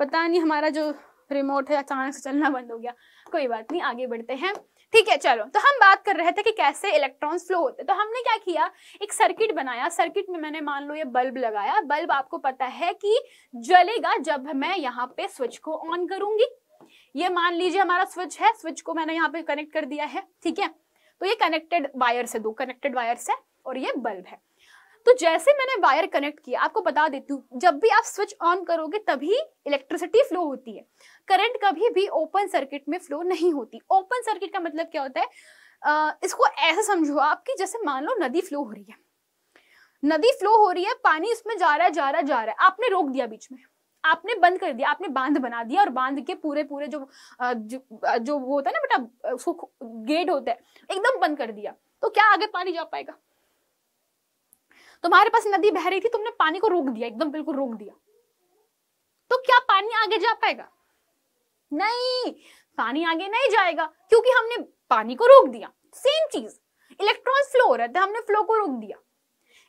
पता नहीं हमारा जो रिमोट है अचानक से चलना बंद हो गया कोई बात नहीं आगे बढ़ते हैं ठीक है चलो तो हम बात कर रहे थे कि कैसे इलेक्ट्रॉन्स फ्लो होते तो हमने क्या किया एक सर्किट बनाया सर्किट में मैंने मान लो ये बल्ब लगाया बल्ब आपको पता है कि जलेगा जब मैं यहाँ पे स्विच को ऑन करूंगी ये मान लीजिए हमारा स्विच है स्विच को मैंने यहाँ पे कनेक्ट कर दिया है ठीक है तो ये कनेक्टेड वायर से दो कनेक्टेड वायर से और ये बल्ब है तो जैसे मैंने वायर कनेक्ट किया आपको बता देती हूँ जब भी आप स्विच ऑन करोगे तभी इलेक्ट्रिसिटी फ्लो होती है करंट कभी भी ओपन सर्किट में फ्लो नहीं होती ओपन सर्किट का मतलब क्या होता है आ, इसको ऐसा समझो आप कि जैसे मान लो नदी फ्लो हो रही है नदी फ्लो हो रही है पानी इसमें जा रहा है जा रहा है जा रहा है आपने रोक दिया बीच में आपने बंद कर दिया आपने बांध बना दिया और बांध के पूरे पूरे जो जो, जो वो होता है ना बेटा गेट होता है एकदम बंद कर दिया तो क्या आगे पानी जा पाएगा तुम्हारे पास नदी बह रही थी तुमने पानी को रोक दिया एकदम बिल्कुल रोक दिया तो क्या पानी आगे जा पाएगा नहीं पानी आगे नहीं जाएगा क्योंकि हमने पानी को रोक दिया सेम चीज इलेक्ट्रॉन फ्लो हो रहा था हमने फ्लो को रोक दिया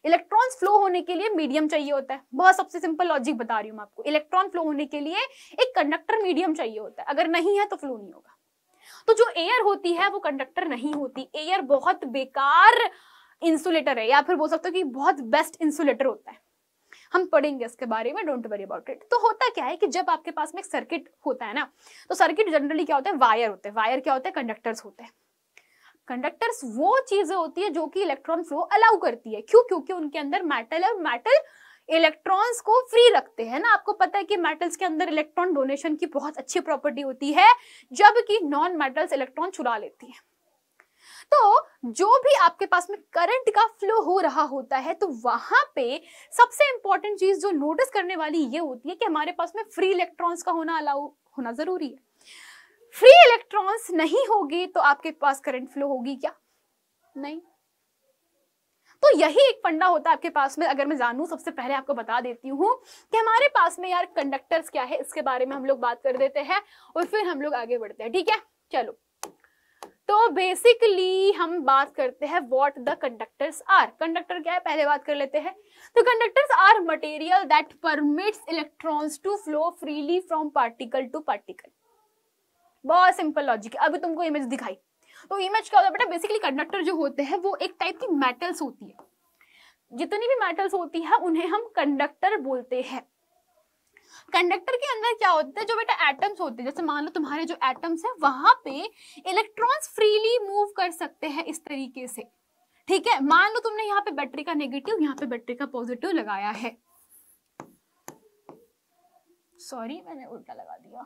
इलेक्ट्रॉन फ्लो होने के लिए मीडियम चाहिए होता है बहुत सबसे सिंपल लॉजिक बता रही हूँ मैं आपको इलेक्ट्रॉन फ्लो होने के लिए एक कंडक्टर मीडियम चाहिए होता है अगर नहीं है तो फ्लो नहीं होगा तो जो एयर होती है वो कंडक्टर नहीं होती एयर बहुत बेकार इंसुलेटर है या फिर बोल सकते हो कि बहुत बेस्ट इंसुलेटर होता है हम पढ़ेंगे इसके बारे में डोंट वरी अबाउट इट तो होता क्या है कि जब आपके पास में एक सर्किट होता है ना तो सर्किट जनरली क्या होता है वायर होते हैं वायर क्या होते हैं कंडक्टर्स होते हैं कंडक्टर्स वो चीजें होती है जो कि इलेक्ट्रॉन फ्लो अलाउ करती है क्यों क्योंकि उनके अंदर मेटल है मेटल इलेक्ट्रॉन्स को फ्री रखते हैं ना आपको पता है कि मेटल्स के अंदर इलेक्ट्रॉन डोनेशन की बहुत अच्छी प्रॉपर्टी होती है जबकि नॉन मेटल्स इलेक्ट्रॉन चुरा लेती है तो जो भी आपके पास में करंट का फ्लो हो रहा होता है तो वहां पे सबसे इंपॉर्टेंट चीज जो नोटिस करने वाली ये होती है कि हमारे पास में फ्री इलेक्ट्रॉन्स का होना अलाउ होना जरूरी है फ्री इलेक्ट्रॉन्स नहीं होगी तो आपके पास करंट फ्लो होगी क्या नहीं तो यही एक फंडा होता है आपके पास में अगर मैं जानू सबसे पहले आपको बता देती हूँ कि हमारे पास में यार कंडक्टर्स क्या है इसके बारे में हम लोग बात कर देते हैं और फिर हम लोग आगे बढ़ते हैं ठीक है चलो तो बेसिकली हम बात करते हैं what the conductors are conductor क्या है पहले बात कर लेते हैं तो conductors are material that permits electrons to flow freely from particle to particle बहुत सिंपल लॉजिक है अभी तुमको इमेज दिखाई तो इमेज क्या होता है बेटा बेसिकली कंडक्टर जो होते हैं वो एक टाइप की मेटल्स होती है जितनी भी मेटल्स होती है उन्हें हम कंडक्टर बोलते हैं कंडक्टर के अंदर क्या होता है जो बेटा एटम्स होते हैं जैसे मान लो तुम्हारे जो एटम्स हैं वहां पे इलेक्ट्रॉन्स फ्रीली मूव कर सकते हैं इस तरीके से ठीक है मान लो तुमने यहाँ पे बैटरी का नेगेटिव यहाँ पे बैटरी का पॉजिटिव लगाया है सॉरी मैंने उल्टा लगा दिया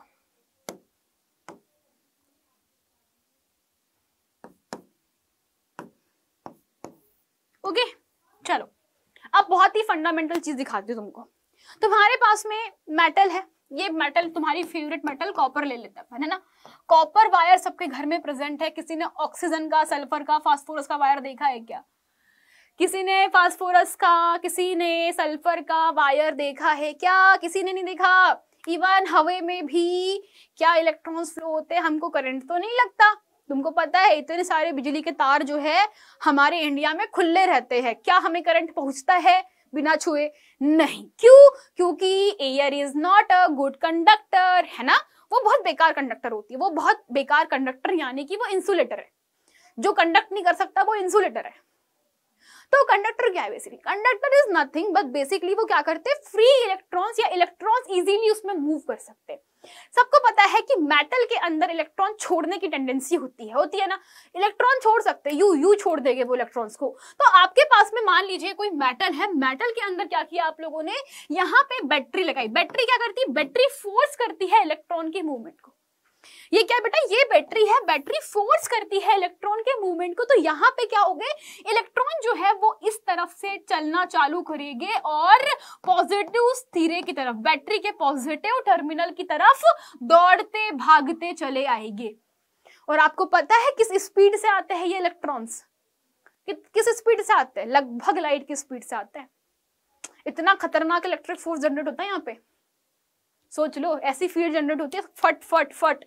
ओके okay, चलो अब बहुत ही फंडामेंटल चीज दिखाती हूँ तुमको तुम्हारे पास में मेटल है ये मेटल तुम्हारी फेवरेट मेटल कॉपर ले लेता है ना कॉपर वायर सबके घर में प्रेजेंट है किसी ने ऑक्सीजन का सल्फर का फास्फोरस का वायर देखा है क्या किसी ने फास्फोरस का किसी ने सल्फर का वायर देखा है क्या किसी ने नहीं देखा इवन हवे में भी क्या इलेक्ट्रॉन्स फ्लो होते हैं हमको करंट तो नहीं लगता तुमको पता है इतने सारे बिजली के तार जो है हमारे इंडिया में खुले रहते हैं क्या हमें करंट पहुंचता है बिना छुए नहीं क्यों क्योंकि air is not a good conductor है ना वो बहुत बेकार कंडक्टर होती है वो बहुत बेकार कंडक्टर यानी कि वो इंसुलेटर है जो कंडक्ट नहीं कर सकता वो इंसुलेटर है तो कंडक्टर क्या है basically conductor is nothing but basically वो क्या करते हैं फ्री इलेक्ट्रॉन्स या इलेक्ट्रॉन्स इजीली उसमें मूव कर सकते हैं सबको पता है कि मेटल के अंदर इलेक्ट्रॉन छोड़ने की टेंडेंसी होती है होती है ना इलेक्ट्रॉन छोड़ सकते हैं यू यू छोड़ देंगे वो इलेक्ट्रॉन्स को तो आपके पास में मान लीजिए कोई मेटल है मेटल के अंदर क्या किया आप लोगों ने यहाँ पे बैटरी लगाई बैटरी क्या करती है बैटरी फोर्स करती है इलेक्ट्रॉन के मूवमेंट को ये क्या बेटा ये बैटरी है बैटरी फोर्स करती है इलेक्ट्रॉन के मूवमेंट को तो यहाँ पे क्या हो गए इलेक्ट्रॉन जो है वो इस तरफ से चलना चालू करेंगे और पॉजिटिव स्थिरे की तरफ बैटरी के पॉजिटिव टर्मिनल की तरफ दौड़ते भागते चले आएंगे और आपको पता है किस स्पीड से आते हैं ये इलेक्ट्रॉन्स कि, किस स्पीड से आते हैं लगभग लाइट की स्पीड से आते हैं इतना खतरनाक इलेक्ट्रिक फोर्स जनरेट होता है यहाँ पे सोच लो ऐसी फील्ड जनरेट होती है फट फट फट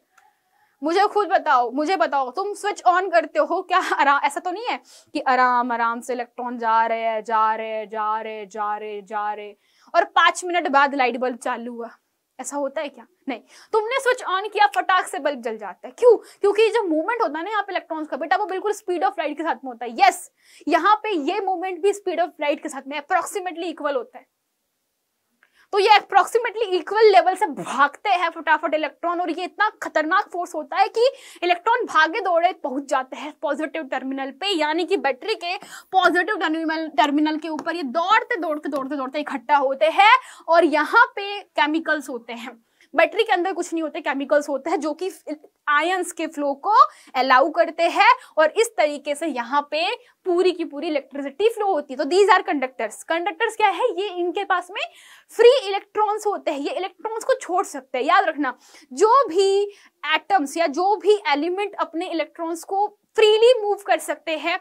मुझे खुद बताओ मुझे बताओ तुम स्विच ऑन करते हो क्या आराम ऐसा तो नहीं है कि आराम आराम से इलेक्ट्रॉन जा रहे हैं जा रहे जा रहे जा रहे जा रहे और पांच मिनट बाद लाइट बल्ब चालू हुआ ऐसा होता है क्या नहीं तुमने स्विच ऑन किया फटाक से बल्ब जल जाता है क्यों क्योंकि जो मूवमेंट होता है ना यहाँ पे इलेक्ट्रॉन्स का बेटा वो बिल्कुल स्पीड ऑफ लाइट के साथ में होता है यस यहाँ पे ये मूवमेंट भी स्पीड ऑफ लाइट के साथ में अप्रोक्सीमेटली इक्वल होता है तो ये अप्रोक्सीमेटली इक्वल लेवल से भागते हैं फटाफट इलेक्ट्रॉन और ये इतना खतरनाक फोर्स होता है कि इलेक्ट्रॉन भागे दौड़े पहुंच जाते हैं पॉजिटिव टर्मिनल पे यानी कि बैटरी के पॉजिटिव टर्मिनल टर्मिनल के ऊपर ये दौड़ते दौड़ते दौड़ते दौड़ते इकट्ठा होते हैं और यहाँ पे केमिकल्स होते हैं बैटरी के अंदर कुछ नहीं होते केमिकल्स होते हैं जो कि आयंस के फ्लो को अलाउ करते हैं और इस तरीके से यहाँ पे पूरी की पूरी इलेक्ट्रिसिटी फ्लो होती है तो दीज आर कंडक्टर्स कंडक्टर्स क्या है ये इनके पास में फ्री इलेक्ट्रॉन्स होते हैं ये इलेक्ट्रॉन्स को छोड़ सकते हैं याद रखना जो भी एटम्स या जो भी एलिमेंट अपने इलेक्ट्रॉन्स को फ्रीली मूव कर सकते हैं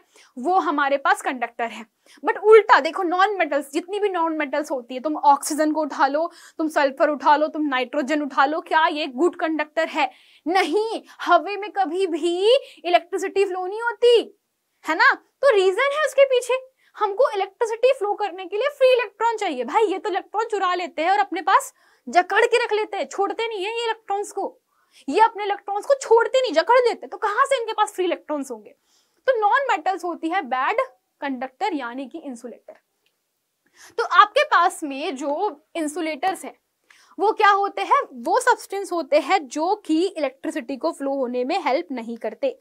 वो हमारे पास कंडक्टर है बट उल्टा देखो नॉन मेटल्स जितनी भी नॉन मेटल्स होती है तुम ऑक्सीजन को उठा लो तुम सल्फर उठा लो तुम नाइट्रोजन उठा लो क्या ये गुड कंडक्टर है नहीं हवे में कभी भी इलेक्ट्रिसिटी फ्लो नहीं होती है ना तो रीजन है उसके पीछे हमको इलेक्ट्रिसिटी फ्लो करने के लिए फ्री इलेक्ट्रॉन चाहिए भाई ये तो इलेक्ट्रॉन चुरा लेते हैं और अपने पास जकड़ के रख लेते हैं छोड़ते नहीं है ये इलेक्ट्रॉन्स को ये अपने इलेक्ट्रॉन्स को छोड़ते नहीं जकड़ देते तो कहां से इनके पास फ्री इलेक्ट्रॉन्स होंगे तो नॉन मेटल्स होती है बैड कंडक्टर यानी कि इंसुलेटर तो आपके पास में जो इंसुलेटर्स है वो क्या होते हैं वो सब्सटेंस होते हैं जो कि इलेक्ट्रिसिटी को फ्लो होने में हेल्प नहीं करते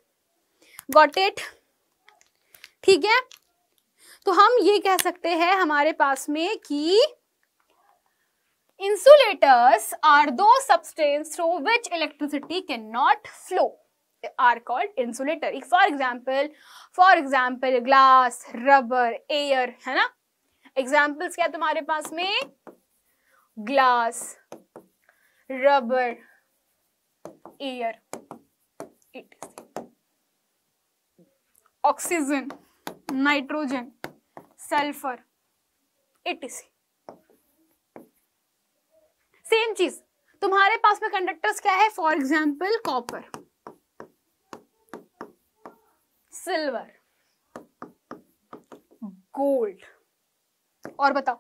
गॉट इट ठीक है तो हम ये कह सकते हैं हमारे पास में कि Insulators are those substances through which electricity cannot flow they are called insulator. For example, for example, glass, rubber, air, है ना? Examples क्या तुम्हारे पास में? Glass, rubber, air, Oxygen, nitrogen, sulfur, etc. Same चीज तुम्हारे पास में कंडक्टर्स क्या है for example copper silver gold और बताओ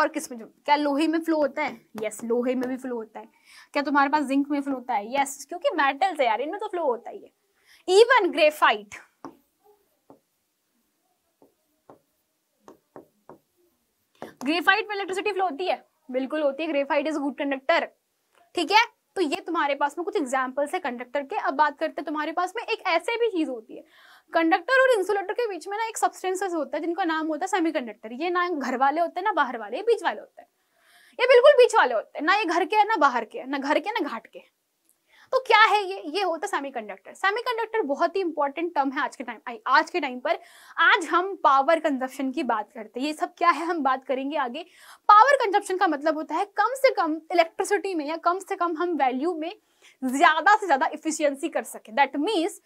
और किस में क्या लोहे में फ्लो होता है यस लोहे में भी फ्लो होता है क्या तुम्हारे पास जिंक में फ्लो होता है यस क्योंकि मेटल्स है यार इनमें तो फ्लो होता ही है इवन ग्रेफाइट ग्रेफाइट में इलेक्ट्रिसिटी फ्लो होती है बिल्कुल होती है ग्रेफाइट इज गुड कंडक्टर ठीक है तो ये तुम्हारे पास में कुछ एग्जाम्पल्स है कंडक्टर के अब बात करते हैं तुम्हारे पास में एक ऐसे भी चीज होती है कंडक्टर और इंसुलेटर के बीच में ना एक सब्सटेंसेस होता है जिनका नाम होता है सेमीकंडक्टर ये ना घर वाले होते हैं ना बाहर वाले बीच वाले होते हैं ये बिल्कुल बीच वाले होते हैं ना ये घर के है ना बाहर के है ना घर के ना घाट के तो क्या है ये ये होता है सेमीकंडक्टर सेमीकंडक्टर बहुत ही इंपॉर्टेंट टर्म है आज के टाइम आज के टाइम पर आज हम पावर कंजप्शन की बात करते हैं ये सब क्या है हम बात करेंगे आगे पावर कंजप्शन का मतलब होता है कम से कम इलेक्ट्रिसिटी में या कम से कम हम वैल्यू में ज्यादा से ज्यादा इफिशियंसी कर सके दैट मीन्स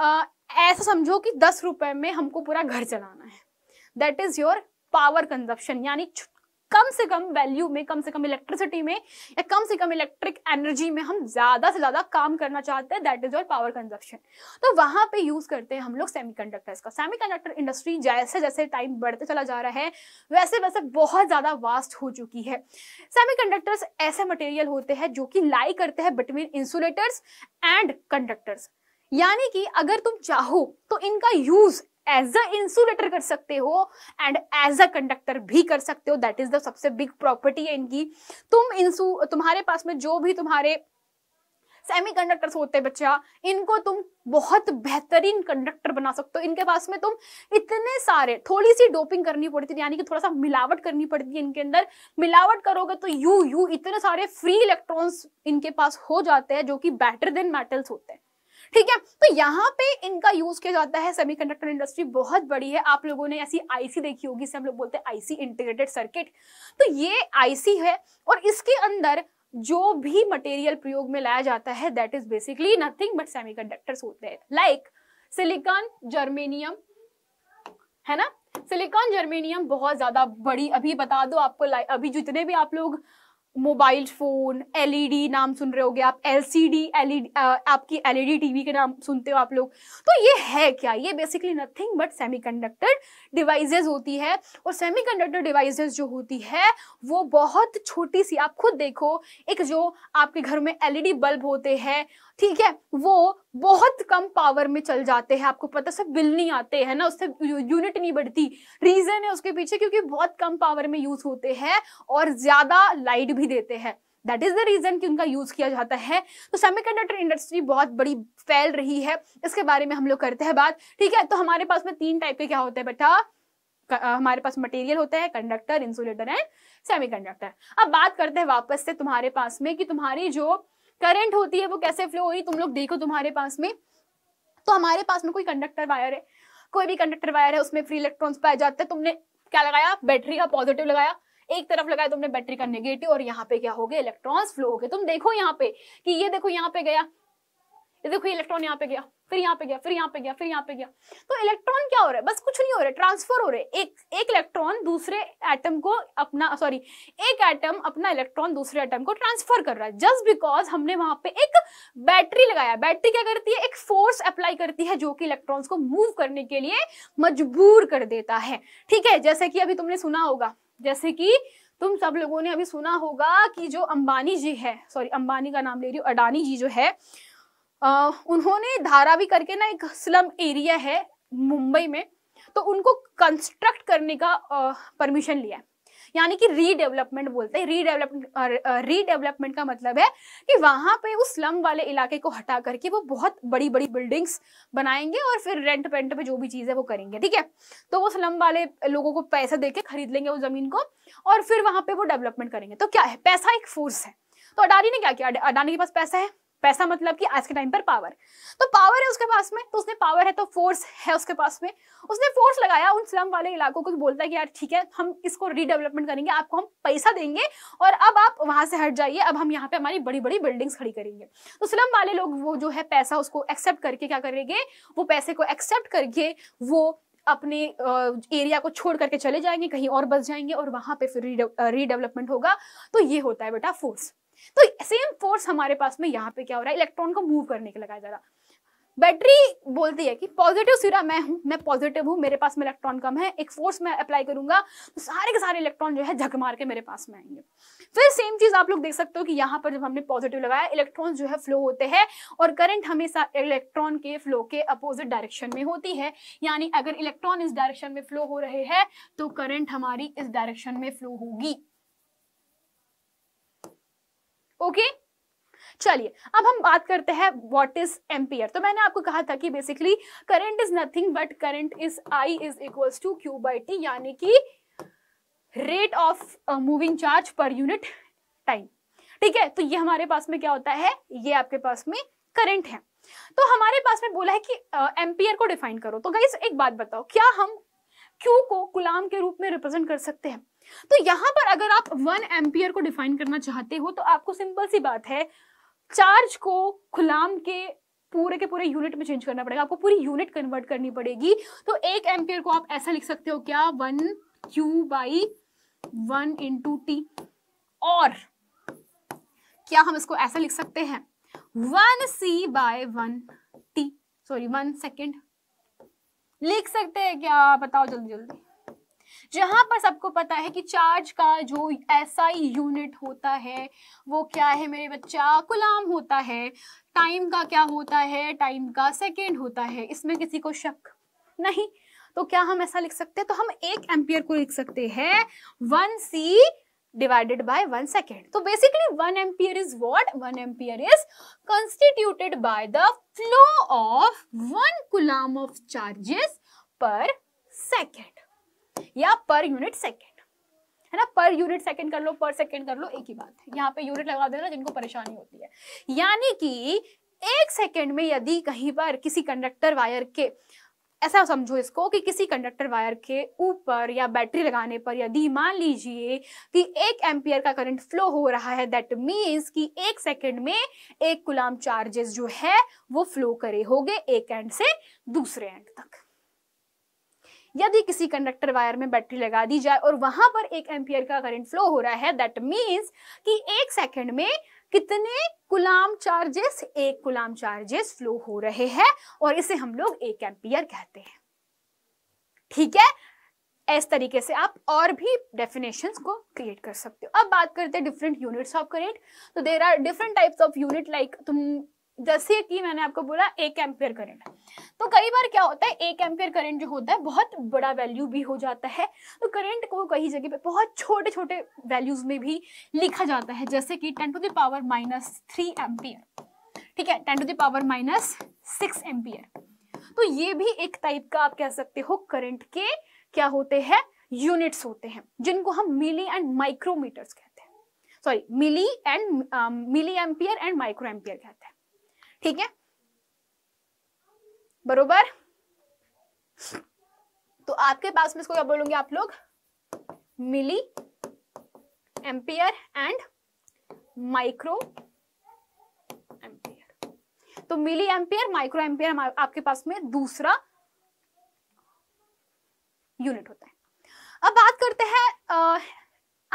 ऐसा समझो कि दस रुपए में हमको पूरा घर चलाना है that is your power consumption यानी कम से कम वैल्यू में कम से कम इलेक्ट्रिसिटी में या कम से कम इलेक्ट्रिक एनर्जी में हम ज्यादा से ज्यादा काम करना चाहते हैं that is your power consumption तो वहां पे यूज करते हैं हम लोग सेमी का कंडक्टर इंडस्ट्री जैसे जैसे टाइम बढ़ते चला जा रहा है वैसे वैसे बहुत ज्यादा वास्ट हो चुकी है सेमी ऐसे मटेरियल होते हैं जो कि लाई करते हैं बिटवीन इंसुलेटर्स एंड कंडक्टर्स यानी कि अगर तुम चाहो तो इनका यूज एज अ इंसुलेटर कर सकते हो एंड एज अ कंडक्टर भी कर सकते हो दैट इज द सबसे बिग प्रॉपर्टी है इनकी तुम इंसु तुम्हारे पास में जो भी तुम्हारे सेमी कंडक्टर होते हैं बच्चा इनको तुम बहुत बेहतरीन कंडक्टर बना सकते हो इनके पास में तुम इतने सारे थोड़ी सी डोपिंग करनी पड़ती थी यानी कि थोड़ा सा मिलावट करनी पड़ती है इनके अंदर मिलावट करोगे तो यू यू इतने सारे फ्री इलेक्ट्रॉन्स इनके पास हो जाते हैं जो कि बेटर देन मेटल्स होते हैं ठीक है तो यहाँ पे इनका यूज किया जाता है कंडक्टर इंडस्ट्री बहुत बड़ी है आप लोगों ने ऐसी आईसी देखी होगी हम लोग बोलते हैं आईसी इंटीग्रेटेड सर्किट तो ये आईसी है और इसके अंदर जो भी मटेरियल प्रयोग में लाया जाता है that is basically nothing but semiconductors होते हैं लाइक सिलिकॉन जर्मेनियम है ना सिलिकॉन जर्मेनियम बहुत ज्यादा बड़ी अभी बता दो आपको अभी जितने भी आप लोग मोबाइल फोन एलईडी e नाम सुन रहे होगे आप एलसीडी एलईडी e आपकी एलईडी टीवी e के नाम सुनते हो आप लोग तो ये है क्या ये basically nothing but semiconductor devices होती है और सेमीकंडक्टर डिवाइसेस जो होती है वो बहुत छोटी सी आप खुद देखो एक जो आपके घर में एलईडी बल्ब होते हैं ठीक है वो बहुत कम पावर में चल जाते हैं आपको पता सब बिल नहीं आते हैं ना उससे यूनिट नहीं बढ़ती रीजन है उसके पीछे क्योंकि बहुत कम पावर में यूज होते हैं और ज्यादा लाइट भी देते हैं दैट इज द रीजन कि उनका यूज किया जाता है तो सेमीकंडक्टर इंडस्ट्री बहुत बड़ी फैल रही है इसके बारे में हम लोग करते हैं बात ठीक है तो हमारे पास में तीन टाइप के क्या होते हैं बेटा हमारे पास मटेरियल होता है कंडक्टर इंसुलेटर एंड सेमीकंडक्टर अब बात करते हैं वापस से तुम्हारे पास में कि तुम्हारी जो करंट होती है वो कैसे फ्लो हो रही तुम लोग देखो तुम्हारे पास में तो हमारे पास में कोई कंडक्टर वायर है कोई भी कंडक्टर वायर है उसमें फ्री इलेक्ट्रॉन्स पाए जाते हैं तुमने क्या लगाया बैटरी का पॉजिटिव लगाया एक तरफ लगाया तुमने बैटरी का नेगेटिव और यहाँ पे क्या हो गया इलेक्ट्रॉन्स फ्लो हो गए तुम देखो यहाँ पे कि ये देखो यहाँ पे गया देखो इलेक्ट्रॉन यहाँ पे गया फिर यहाँ पे गया फिर यहाँ पे गया फिर यहाँ पे गया तो इलेक्ट्रॉन क्या हो रहा है बस कुछ नहीं हो रहा है ट्रांसफर हो रहे एक एक इलेक्ट्रॉन दूसरे एटम को अपना सॉरी एक एटम अपना इलेक्ट्रॉन दूसरे एटम को ट्रांसफर कर रहा है जस्ट बिकॉज हमने वहां पे एक बैटरी लगाया बैटरी क्या करती है एक फोर्स अप्लाई करती है जो कि इलेक्ट्रॉन को मूव करने के लिए मजबूर कर देता है ठीक है जैसे कि अभी तुमने सुना होगा जैसे कि तुम सब लोगों ने अभी सुना होगा कि जो अंबानी जी है सॉरी अंबानी का नाम ले रही हूँ अडानी जी जो है आ, उन्होंने धारावी करके ना एक स्लम एरिया है मुंबई में तो उनको कंस्ट्रक्ट करने का परमिशन लिया है यानी कि रीडेवलपमेंट बोलते हैं रीडेवलपमेंट रीडेवलपमेंट का मतलब है कि वहां पे उस स्लम वाले इलाके को हटा करके वो बहुत बड़ी बड़ी बिल्डिंग्स बनाएंगे और फिर रेंट पेंट पे जो भी चीज़ है वो करेंगे ठीक है तो वो स्लम वाले लोगों को पैसा देके खरीद लेंगे उस जमीन को और फिर वहां पे वो डेवलपमेंट करेंगे तो क्या है पैसा एक फोर्स है तो अडानी ने क्या किया अडानी के पास पैसा है पैसा मतलब कि आज के टाइम पर पावर तो पावर है उसके पास में तो उसने पावर है तो फोर्स है उसके पास में उसने फोर्स लगाया उन स्लम वाले इलाकों को तो बोलता है कि यार ठीक है हम इसको रीडेवलपमेंट करेंगे आपको हम पैसा देंगे और अब आप वहां से हट जाइए अब हम यहाँ पे हमारी बड़ी बड़ी बिल्डिंग्स खड़ी करेंगे तो स्लम वाले लोग वो जो है पैसा उसको एक्सेप्ट करके क्या करेंगे वो पैसे को एक्सेप्ट करके वो अपने एरिया को छोड़ करके चले जाएंगे कहीं और बस जाएंगे और वहां पे फिर रीडेवलपमेंट होगा तो ये होता है बेटा फोर्स तो सेम फोर्स हमारे पास में यहाँ पे क्या हो रहा है इलेक्ट्रॉन को मूव करने के लगाया जा रहा बैटरी बोलती है कि पॉजिटिव सिरा मैं हूँ मैं पॉजिटिव हूँ मेरे पास में इलेक्ट्रॉन कम है एक फोर्स मैं अप्लाई करूंगा तो सारे के सारे इलेक्ट्रॉन जो है झक मार के मेरे पास में आएंगे फिर सेम चीज आप लोग देख सकते हो कि यहाँ पर जब हमने पॉजिटिव लगाया इलेक्ट्रॉन जो है फ्लो होते हैं और करंट हमेशा इलेक्ट्रॉन के फ्लो के अपोजिट डायरेक्शन में होती है यानी अगर इलेक्ट्रॉन इस डायरेक्शन में फ्लो हो रहे हैं तो करंट हमारी इस डायरेक्शन में फ्लो होगी ओके चलिए अब हम बात करते हैं व्हाट इज एम्पियर तो मैंने आपको कहा था कि basically current is nothing but current is I is equals to Q by T यानी कि rate of moving charge per unit time ठीक है तो ये हमारे पास में क्या होता है ये आपके पास में करंट है तो हमारे पास में बोला है कि एम्पियर uh, को डिफाइन करो तो गई एक बात बताओ क्या हम क्यू को गुलाम के रूप में रिप्रेजेंट कर सकते हैं तो यहां पर अगर आप वन एम्पियर को डिफाइन करना चाहते हो तो आपको सिंपल सी बात है चार्ज को खुलाम के पूरे के पूरे यूनिट में चेंज करना पड़ेगा आपको पूरी यूनिट कन्वर्ट करनी पड़ेगी तो एक एम्पियर को आप ऐसा लिख सकते हो क्या one Q by one into T और क्या हम इसको ऐसा लिख सकते हैं one C by one T sorry one second लिख सकते हैं क्या बताओ जल्दी जल्दी जहां पर सबको पता है कि चार्ज का जो ऐसा यूनिट होता है वो क्या है मेरे बच्चा गुलाम होता है टाइम का क्या होता है टाइम का सेकेंड होता है इसमें किसी को शक नहीं तो क्या हम ऐसा लिख सकते हैं तो हम एक एम्पियर को लिख सकते हैं one C divided by one second तो basically one ampere is what one ampere is constituted by the flow of one coulomb of charges per second या पर यूनिट सेकेंड है ना पर यूनिट सेकेंड कर लो पर second कर लो एक ही बात है यहाँ पे यूनिट लगा देना जिनको परेशानी होती है यानी कि एक सेकेंड में यदि कहीं पर किसी कंडक्टर वायर के ऐसा समझो इसको कि किसी कंडक्टर वायर के ऊपर या बैटरी लगाने पर यदि मान लीजिए कि एक एम्पियर का करंट फ्लो हो रहा है दैट मीन्स कि एक सेकंड में एक गुलाम चार्जेस जो है वो फ्लो करे होगे एक एंड से दूसरे एंड तक यदि किसी कंडक्टर वायर में बैटरी लगा दी जाए और वहां पर एक एम्पियर का करंट फ्लो हो रहा है दैट मीन्स कि एक सेकंड में कितने कुलाम चार्जेस एक कुलाम चार्जेस फ्लो हो रहे हैं और इसे हम लोग एक एम्पियर कहते हैं ठीक है इस तरीके से आप और भी डेफिनेशन को क्रिएट कर सकते हो अब बात करते हैं डिफरेंट यूनिट्स ऑफ करेंट तो there are different types of unit like तुम जैसे कि मैंने आपको बोला एक एम्पियर करंट तो कई बार क्या होता है एक एम्पियर करंट जो होता है बहुत बड़ा वैल्यू भी हो जाता है तो करंट को कई जगह पे बहुत छोटे छोटे वैल्यूज में भी लिखा जाता है जैसे कि ten to the power minus three ampere ठीक है ten to the power minus six ampere तो ये भी एक टाइप का आप कह सकते हो करंट के क्या होते हैं यूनिट्स होते हैं जिनको हम मिली एंड माइक्रोमीटर्स कहते हैं sorry milli and milli ampere and micro ampere कहते हैं ठीक है बरोबर तो आपके पास में इसको क्या बोलोगे आप लोग milli ampere and micro ampere तो मिली एम्पियर माइक्रो एम्पियर आपके पास में दूसरा यूनिट होता है अब बात करते हैं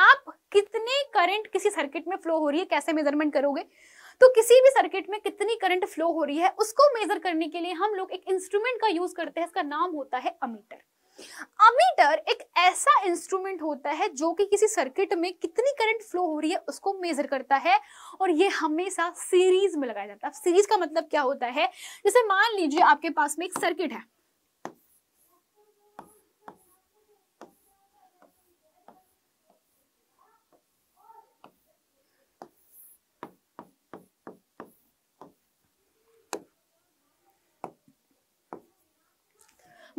आप कितनी करंट किसी सर्किट में फ्लो हो रही है कैसे मेजरमेंट करोगे तो किसी भी सर्किट में कितनी करंट फ्लो हो रही है उसको मेजर करने के लिए हम लोग एक इंस्ट्रूमेंट का यूज करते हैं इसका नाम होता है अमीटर अमीटर एक ऐसा इंस्ट्रूमेंट होता है जो कि किसी सर्किट में कितनी करंट फ्लो हो रही है उसको मेजर करता है और ये हमेशा सीरीज में लगाया जाता है सीरीज का मतलब क्या होता है जैसे मान लीजिए आपके पास में एक सर्किट है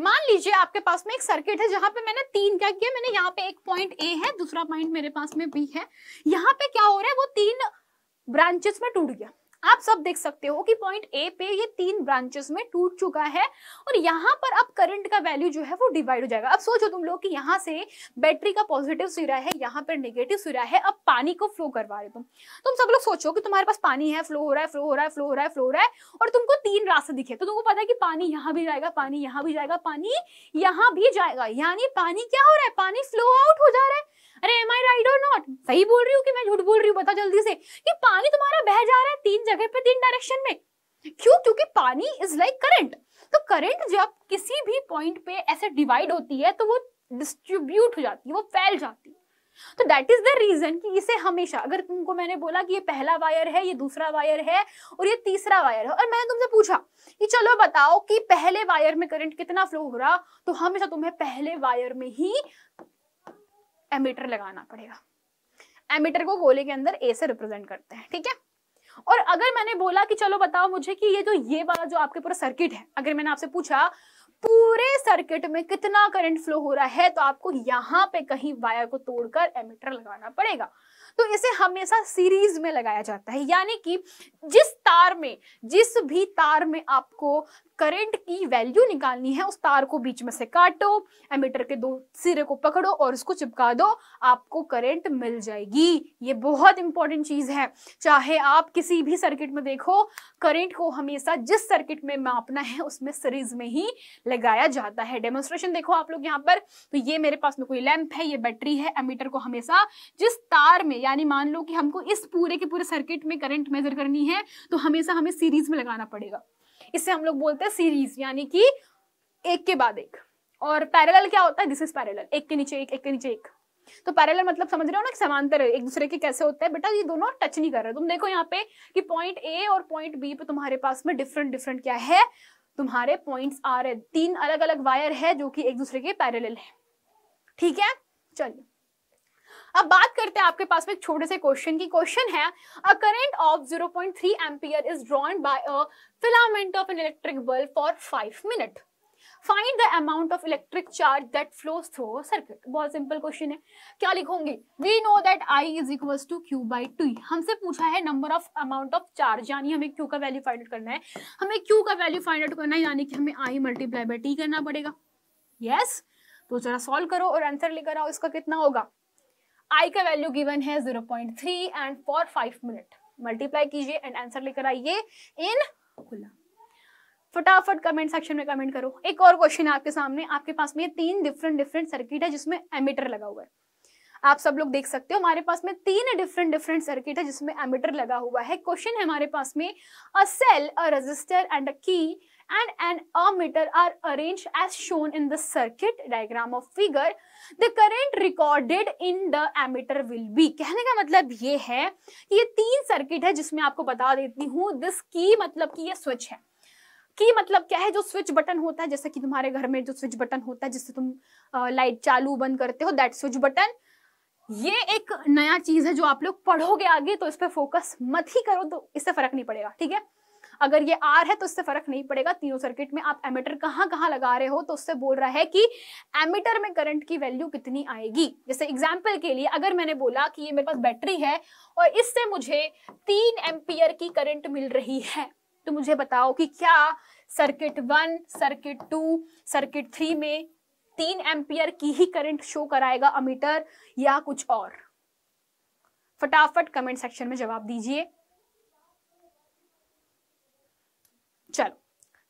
मान लीजिए आपके पास में एक सर्किट है जहां पे मैंने तीन क्या किया मैंने यहाँ पे एक पॉइंट ए है दूसरा पॉइंट मेरे पास में बी है यहाँ पे क्या हो रहा है वो तीन ब्रांचेस में टूट गया आप सब देख सकते हो कि पॉइंट ए पे ये तीन ब्रांचेस में टूट चुका है और यहाँ पर अब करंट का वैल्यू जो है वो डिवाइड हो जाएगा अब सोचो तुम लोग कि यहाँ से बैटरी का पॉजिटिव सिरा है यहाँ पर नेगेटिव सिरा है अब पानी को फ्लो करवा रहे तुम तुम सब लोग सोचो कि तुम्हारे पास पानी है फ्लो हो रहा है फ्लो हो रहा है फ्लो हो रहा है फ्लो हो रहा है और तुमको तीन रास्ते दिखे तो तुमको पता है कि पानी यहाँ भी जाएगा पानी यहाँ भी जाएगा पानी यहाँ भी जाएगा यानी पानी क्या हो रहा है पानी फ्लो आउट हो जा रहा है अरे एम आई राइट और नॉट सही बोल रही हूँ कि मैं झूठ बोल रही हूँ बता जल्दी से कि पानी तुम्हारा बह जा रहा है तीन जगह पे तीन डायरेक्शन में क्यों क्योंकि पानी इज लाइक करंट तो करंट जब किसी भी पॉइंट पे ऐसे डिवाइड होती है तो वो डिस्ट्रीब्यूट हो जाती है वो फैल जाती है तो दैट इज द रीजन कि इसे हमेशा अगर तुमको मैंने बोला कि ये पहला वायर है ये दूसरा वायर है और ये तीसरा वायर है और मैंने तुमसे पूछा कि चलो बताओ कि पहले वायर में करंट कितना फ्लो हो रहा तो हमेशा तुम्हें पहले वायर में ही एमीटर लगाना पड़ेगा एमीटर को गोले के अंदर ए से रिप्रेजेंट करते हैं ठीक है और अगर मैंने बोला कि चलो बताओ मुझे कि ये जो ये वाला जो आपके पूरा सर्किट है अगर मैंने आपसे पूछा पूरे सर्किट में कितना करंट फ्लो हो रहा है तो आपको यहाँ पे कहीं वायर को तोड़कर एमिटर लगाना पड़ेगा तो इसे हमेशा सीरीज में लगाया जाता है यानी कि जिस तार में जिस भी तार में आपको करंट की वैल्यू निकालनी है उस तार को बीच में से काटो एमीटर के दो सिरे को पकड़ो और उसको चिपका दो आपको करंट मिल जाएगी ये बहुत इंपॉर्टेंट चीज है चाहे आप किसी भी सर्किट में देखो करंट को हमेशा जिस सर्किट में मापना है उसमें सीरीज में ही लगाया जाता है डेमोन्स्ट्रेशन देखो आप लोग यहाँ पर तो ये मेरे पास में कोई लैंप है ये बैटरी है एमीटर को हमेशा जिस तार में यानी मान लो कि हमको इस पूरे के पूरे सर्किट में करंट मेजर करनी है तो हमेशा हमें सीरीज में लगाना पड़ेगा इससे हम लोग बोलते हैं सीरीज यानी कि एक के बाद एक और पैरेलल क्या होता है दिस इज पैरेलल एक के नीचे एक एक के नीचे एक तो पैरेलल मतलब समझ रहे हो ना कि समांतर है एक दूसरे के कैसे होते हैं बेटा ये दोनों टच नहीं कर रहे तुम देखो यहाँ पे कि पॉइंट ए और पॉइंट बी पे तुम्हारे पास में डिफरेंट डिफरेंट क्या है तुम्हारे पॉइंट्स आ रहे तीन अलग अलग वायर है जो कि एक दूसरे के पैरेलल है ठीक है चलिए अब बात करते हैं आपके पास में एक छोटे से क्वेश्चन की क्वेश्चन है a current of 0.3 point ampere is drawn by a filament of an electric bulb for five minute find the amount of electric charge that flows through circuit बहुत सिंपल क्वेश्चन है क्या लिखूंगी we know that I is equal to Q by T हमसे पूछा है number of amount of charge यानी हमें क्यू का वैल्यू फाइंड आउट करना है हमें क्यू का वैल्यू फाइंड आउट करना है यानी कि हमें आई मल्टीप्लाई बाई टी करना पड़ेगा यस yes? तो जरा सॉल्व करो और आंसर लेकर आओ इसका कितना होगा I का वैल्यू गिवन है 0.3 point three and for five minute multiply कीजिए एंड आंसर लेकर आइए इन खुला फटाफट कमेंट सेक्शन में कमेंट करो एक और क्वेश्चन है आपके सामने आपके पास में तीन डिफरेंट डिफरेंट सर्किट है जिसमें एमिटर लगा हुआ है आप सब लोग देख सकते हो हमारे पास में तीन डिफरेंट डिफरेंट सर्किट है जिसमें एमिटर लगा हुआ है क्वेश्चन है हमारे पास में a cell a resistor and a key and an ammeter are arranged as shown in the circuit diagram of figure, the current recorded in the ammeter will be. kehne ka matlab ye hai ki ye teen circuit hai jisme aapko bata deti hu this key matlab ki ye switch hai की मतलब क्या है जो switch button होता है जैसे कि तुम्हारे घर में जो स्विच बटन होता है जिससे तुम लाइट चालू बंद करते हो दैट स्विच बटन ये एक नया चीज है जो आप लोग पढ़ोगे आगे तो इस पर फोकस मत ही करो तो इससे फर्क नहीं पड़ेगा ठीक है अगर ये आर है तो इससे फर्क नहीं पड़ेगा तीनों सर्किट में आप एमिटर कहाँ कहाँ लगा रहे हो तो उससे बोल रहा है कि एमिटर में करंट की वैल्यू कितनी आएगी जैसे एग्जाम्पल के लिए अगर मैंने बोला कि ये मेरे पास बैटरी है और इससे मुझे तीन एम्पियर की करंट मिल रही है तो मुझे बताओ कि क्या circuit one circuit two circuit three में तीन एम्पियर की ही करंट शो कराएगा अमीटर या कुछ और फटाफट कमेंट सेक्शन में जवाब दीजिए चलो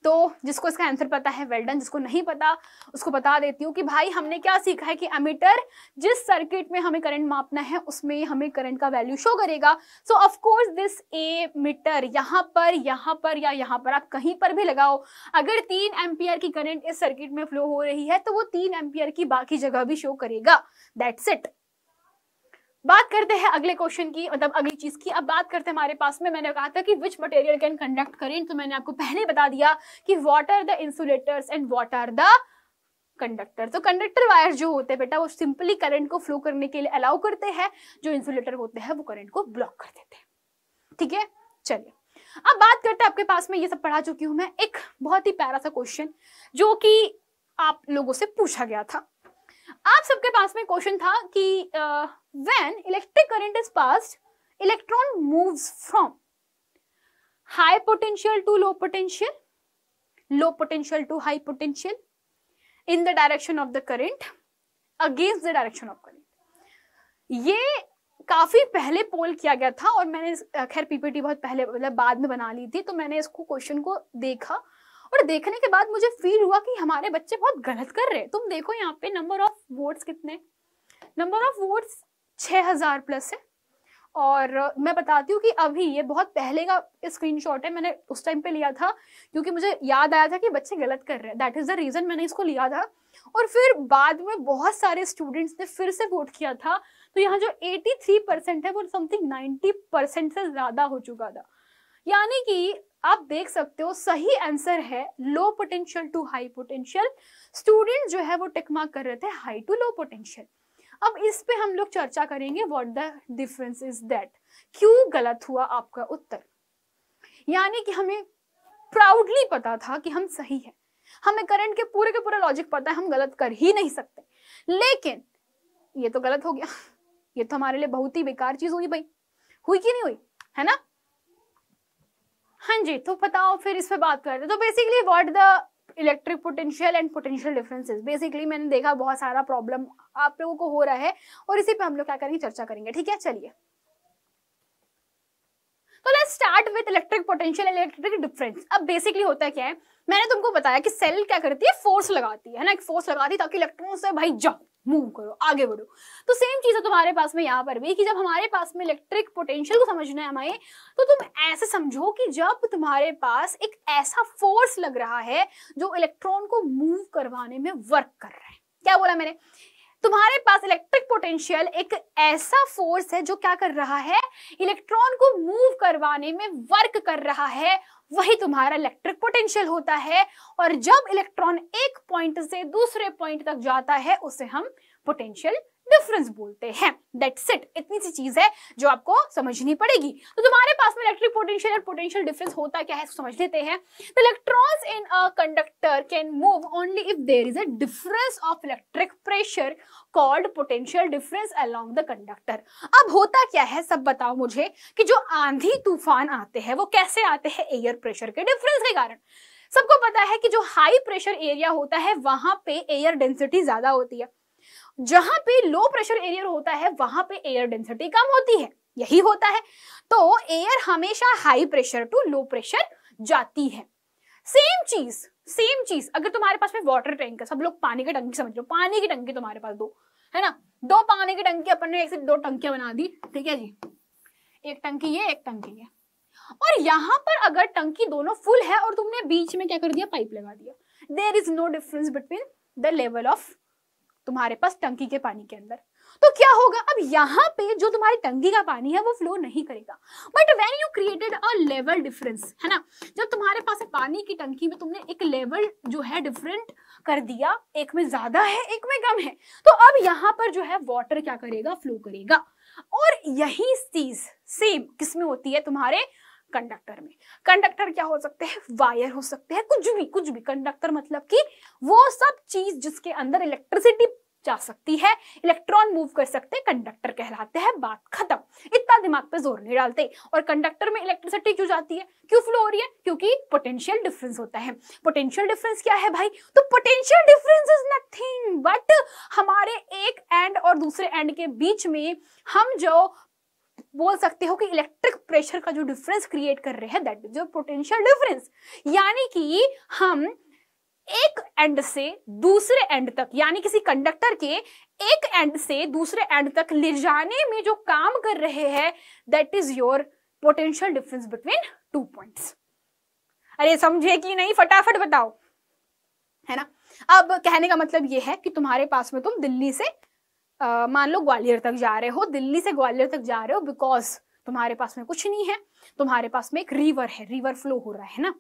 तो जिसको इसका आंसर पता है वेल्डन जिसको नहीं पता उसको बता देती हूँ कि भाई हमने क्या सीखा है कि अमीटर जिस सर्किट में हमें करंट मापना है उसमें हमें करंट का वैल्यू शो करेगा so of course this ammeter यहाँ पर यहाँ पर या यहाँ पर आप कहीं पर भी लगाओ अगर तीन एम्पियर की करंट इस सर्किट में फ्लो हो रही है तो वो तीन एम्पियर की बाकी जगह भी शो करेगा दैट्स इट बात करते हैं अगले क्वेश्चन की मतलब अगली चीज की अब बात करते हैं हमारे पास में मैंने कहा था कि which material can conduct current तो मैंने आपको पहले बता दिया कि what are the insulators and what are the conductor तो कंडक्टर वायर जो होते हैं बेटा वो सिंपली करंट को फ्लो करने के लिए अलाउ करते हैं जो इंसुलेटर होते हैं वो करंट को ब्लॉक कर देते हैं ठीक है चलिए अब बात करते हैं आपके पास में ये सब पढ़ा चुकी हूं मैं एक बहुत ही प्यारा सा क्वेश्चन जो कि आप लोगों से पूछा गया था आप सबके पास में क्वेश्चन था कि when electric current is passed electron moves from high potential to low potential low potential to high potential in the direction of the current against the direction of current ये काफी पहले पोल किया गया था और मैंने खैर पीपीटी बहुत पहले मतलब बाद में बना ली थी तो मैंने इसको क्वेश्चन को देखा और देखने के बाद मुझे फील हुआ कि हमारे बच्चे बहुत गलत कर रहे हैं तुम देखो यहाँ पे नंबर ऑफ वोट्स कितने नंबर ऑफ वोट्स छः हज़ार प्लस है और मैं बताती हूँ कि अभी ये बहुत पहले का स्क्रीनशॉट है मैंने उस टाइम पे लिया था क्योंकि मुझे याद आया था कि बच्चे गलत कर रहे हैं दैट इज़ द रीज़न मैंने इसको लिया था और फिर बाद में बहुत सारे स्टूडेंट्स ने फिर से वोट किया था तो यहाँ जो 83 परसेंट है वो समथिंग 90 परसेंट से ज़्यादा हो चुका था यानी कि आप देख सकते हो सही आंसर है low potential to high potential student जो है वो टिकमा कर रहे थे हाई टू लो पोटेंशियल अब इस पे हम लोग चर्चा करेंगे what the difference is that क्यों गलत हुआ आपका उत्तर यानी कि हमें प्राउडली पता था कि हम सही है हमें करंट के पूरे के पूरे लॉजिक पता है हम गलत कर ही नहीं सकते लेकिन ये तो गलत हो गया ये तो हमारे लिए बहुत ही बेकार चीज हुई भाई हुई कि नहीं हुई है ना हाँ जी तो बताओ फिर इस पर बात करते तो basically what the electric potential and potential differences basically मैंने देखा बहुत सारा प्रॉब्लम आप लोगों को हो रहा है और इसी पे हम लोग क्या करेंगे चर्चा करेंगे ठीक है चलिए तो let's start with electric potential electric difference अब बेसिकली होता है क्या है मैंने तुमको बताया कि सेल क्या करती है फोर्स लगाती है ना एक फोर्स लगाती है ताकि इलेक्ट्रॉन से भाई जाओ मूव करो आगे बढ़ो तो सेम चीज है तुम्हारे पास में यहाँ पर भी कि जब हमारे पास में इलेक्ट्रिक पोटेंशियल को समझना है हमें तो तुम ऐसे समझो कि जब तुम्हारे पास एक ऐसा फोर्स लग रहा है जो इलेक्ट्रॉन को मूव करवाने में वर्क कर रहा है क्या बोला मैंने तुम्हारे पास इलेक्ट्रिक पोटेंशियल एक ऐसा फोर्स है जो क्या कर रहा है इलेक्ट्रॉन को मूव करवाने में वर्क कर रहा है वही तुम्हारा इलेक्ट्रिक पोटेंशियल होता है और जब इलेक्ट्रॉन एक पॉइंट से दूसरे पॉइंट तक जाता है उसे हम पोटेंशियल डिफरेंस बोलते हैं दैट्स इट इतनी सी चीज है जो आपको समझनी पड़ेगी तो तुम्हारे पास में इलेक्ट्रिक पोटेंशियल और पोटेंशियल डिफरेंस होता क्या है समझ लेते हैं the electrons in a conductor can move only if there is a difference of electric pressure called potential difference along the conductor अब होता क्या है सब बताओ मुझे कि जो आंधी तूफान आते हैं वो कैसे आते हैं एयर प्रेशर के डिफरेंस के कारण सबको पता है कि जो हाई प्रेशर एरिया होता है वहां पे एयर डेंसिटी ज्यादा होती है जहां पे लो प्रेशर एरियर होता है वहां पे एयर डेंसिटी कम होती है यही होता है तो एयर हमेशा high pressure to low pressure जाती है सेम चीज सेम चीज अगर तुम्हारे पास में वाटर टैंक है सब लोग पानी की टंकी समझ लो पानी की टंकी तुम्हारे पास दो है ना दो पानी की टंकी अपन ने एक से दो टंकियां बना दी ठीक है जी एक टंकी ये एक टंकी ये और यहां पर अगर टंकी दोनों फुल है और तुमने बीच में क्या कर दिया पाइप लगा दिया there is no difference between the level of तुम्हारे पास टंकी के पानी के अंदर तो क्या होगा अब यहाँ पे जो तुम्हारी टंकी का पानी है वो फ्लो नहीं करेगा but when you created a level difference है ना जब तुम्हारे पास है पानी की टंकी में तुमने एक लेवल जो है डिफरेंट कर दिया एक में ज्यादा है एक में कम है तो अब यहाँ पर जो है वॉटर क्या करेगा फ्लो करेगा और यही चीज सेम किसमें होती है तुम्हारे कंडक्टर में कंडक्टर क्या हो सकते हैं वायर हो सकते हैं कुछ भी कुछ भी कंडक्टर मतलब कि वो सब चीज जिसके अंदर इलेक्ट्रिसिटी जा सकती है इलेक्ट्रॉन मूव कर सकते हैं कंडक्टर कहलाते हैं बात खत्म इतना दिमाग पे जोर नहीं डालते और कंडक्टर में इलेक्ट्रिसिटी क्यों जाती है क्यों फ्लो हो रही है क्योंकि पोटेंशियल डिफरेंस होता है पोटेंशियल डिफरेंस क्या है भाई तो potential difference is nothing but हमारे एक एंड और दूसरे एंड के बीच में हम जो बोल सकते हो कि इलेक्ट्रिक प्रेशर का जो डिफरेंस क्रिएट कर रहे हैं that is your potential difference यानी कि हम एक एंड से दूसरे एंड तक यानी किसी कंडक्टर के एक एंड से दूसरे एंड तक ले जाने में जो काम कर रहे हैं that is your potential difference between two points अरे समझे कि नहीं फटाफट बताओ है ना अब कहने का मतलब यह है कि तुम्हारे पास में तुम दिल्ली से मान लो ग्वालियर तक जा रहे हो दिल्ली से ग्वालियर तक जा रहे हो बिकॉज तुम्हारे पास में कुछ नहीं है तुम्हारे पास में एक रिवर है रिवर फ्लो हो रहा है ना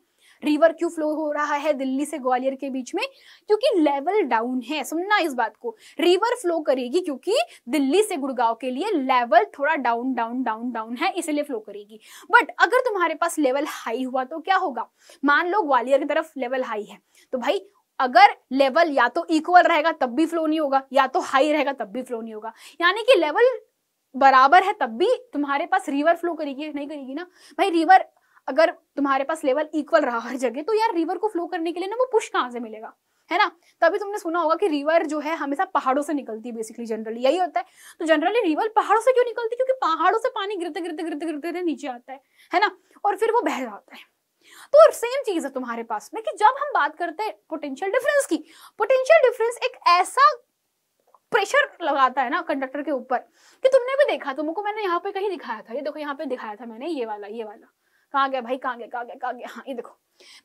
रिवर क्यों फ्लो हो रहा है दिल्ली से ग्वालियर के बीच में क्योंकि लेवल डाउन है सुनना इस बात को रिवर फ्लो करेगी क्योंकि दिल्ली से गुड़गांव के लिए लेवल थोड़ा डाउन डाउन डाउन डाउन है इसलिए फ्लो करेगी बट अगर तुम्हारे पास लेवल हाई हुआ तो क्या होगा मान लो ग्वालियर की तरफ लेवल हाई है तो भाई अगर लेवल या तो इक्वल रहेगा तब भी फ्लो नहीं होगा या तो हाई रहेगा तब भी फ्लो नहीं होगा यानी कि लेवल बराबर है तब भी तुम्हारे पास रिवर फ्लो करेगी नहीं करेगी ना भाई रिवर अगर तुम्हारे पास लेवल इक्वल रहा हर जगह तो यार रिवर को फ्लो करने के लिए ना वो पुश कहाँ से मिलेगा है ना तभी तुमने सुना होगा कि रिवर जो है हमेशा पहाड़ों से निकलती है बेसिकली जनरली यही होता है तो जनरली रिवर पहाड़ों से क्यों निकलती है क्योंकि पहाड़ों से पानी गिरते गिरते गिरते गिरते गिरते नीचे आता है है ना और फिर वो बह जाता है पुर सेम चीज है तुम्हारे पास में कि जब हम बात करते हैं पोटेंशियल डिफरेंस की पोटेंशियल डिफरेंस एक ऐसा प्रेशर लगाता है ना कंडक्टर के ऊपर कि तुमने भी देखा तुमको मैंने यहाँ पे कहीं दिखाया था ये देखो यहाँ पे दिखाया था मैंने ये वाला ये वाला कहा गया भाई कहा गया कहा गया कहा गया हाँ ये देखो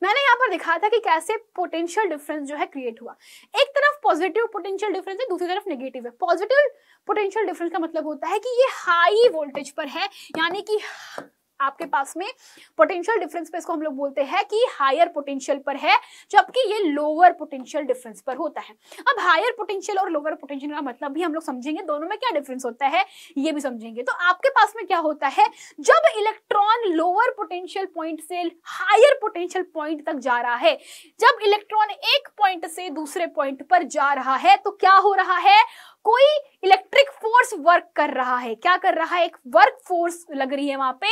मैंने यहाँ पर दिखाया था कि कैसे पोटेंशियल डिफरेंस जो है क्रिएट हुआ एक तरफ पॉजिटिव पोटेंशियल डिफरेंस है दूसरी तरफ नेगेटिव है पॉजिटिव पोटेंशियल डिफरेंस का मतलब होता है कि ये हाई वोल्टेज पर है यानी कि आपके पास में पोटेंशियल डिफरेंस पे इसको हम लोग बोलते हैं कि हायर पोटेंशियल पर है जबकि ये लोअर पोटेंशियल डिफरेंस पर होता है अब हायर पोटेंशियल और लोअर पोटेंशियल का मतलब भी हम लोग समझेंगे दोनों में क्या डिफरेंस होता है ये भी समझेंगे तो आपके पास में क्या होता है जब इलेक्ट्रॉन लोअर पोटेंशियल पॉइंट से हायर पोटेंशियल पॉइंट तक जा रहा है जब इलेक्ट्रॉन एक पॉइंट से दूसरे पॉइंट पर जा रहा है तो क्या हो रहा है कोई इलेक्ट्रिक फोर्स वर्क कर रहा है क्या कर रहा है एक वर्क फोर्स लग रही है वहां पे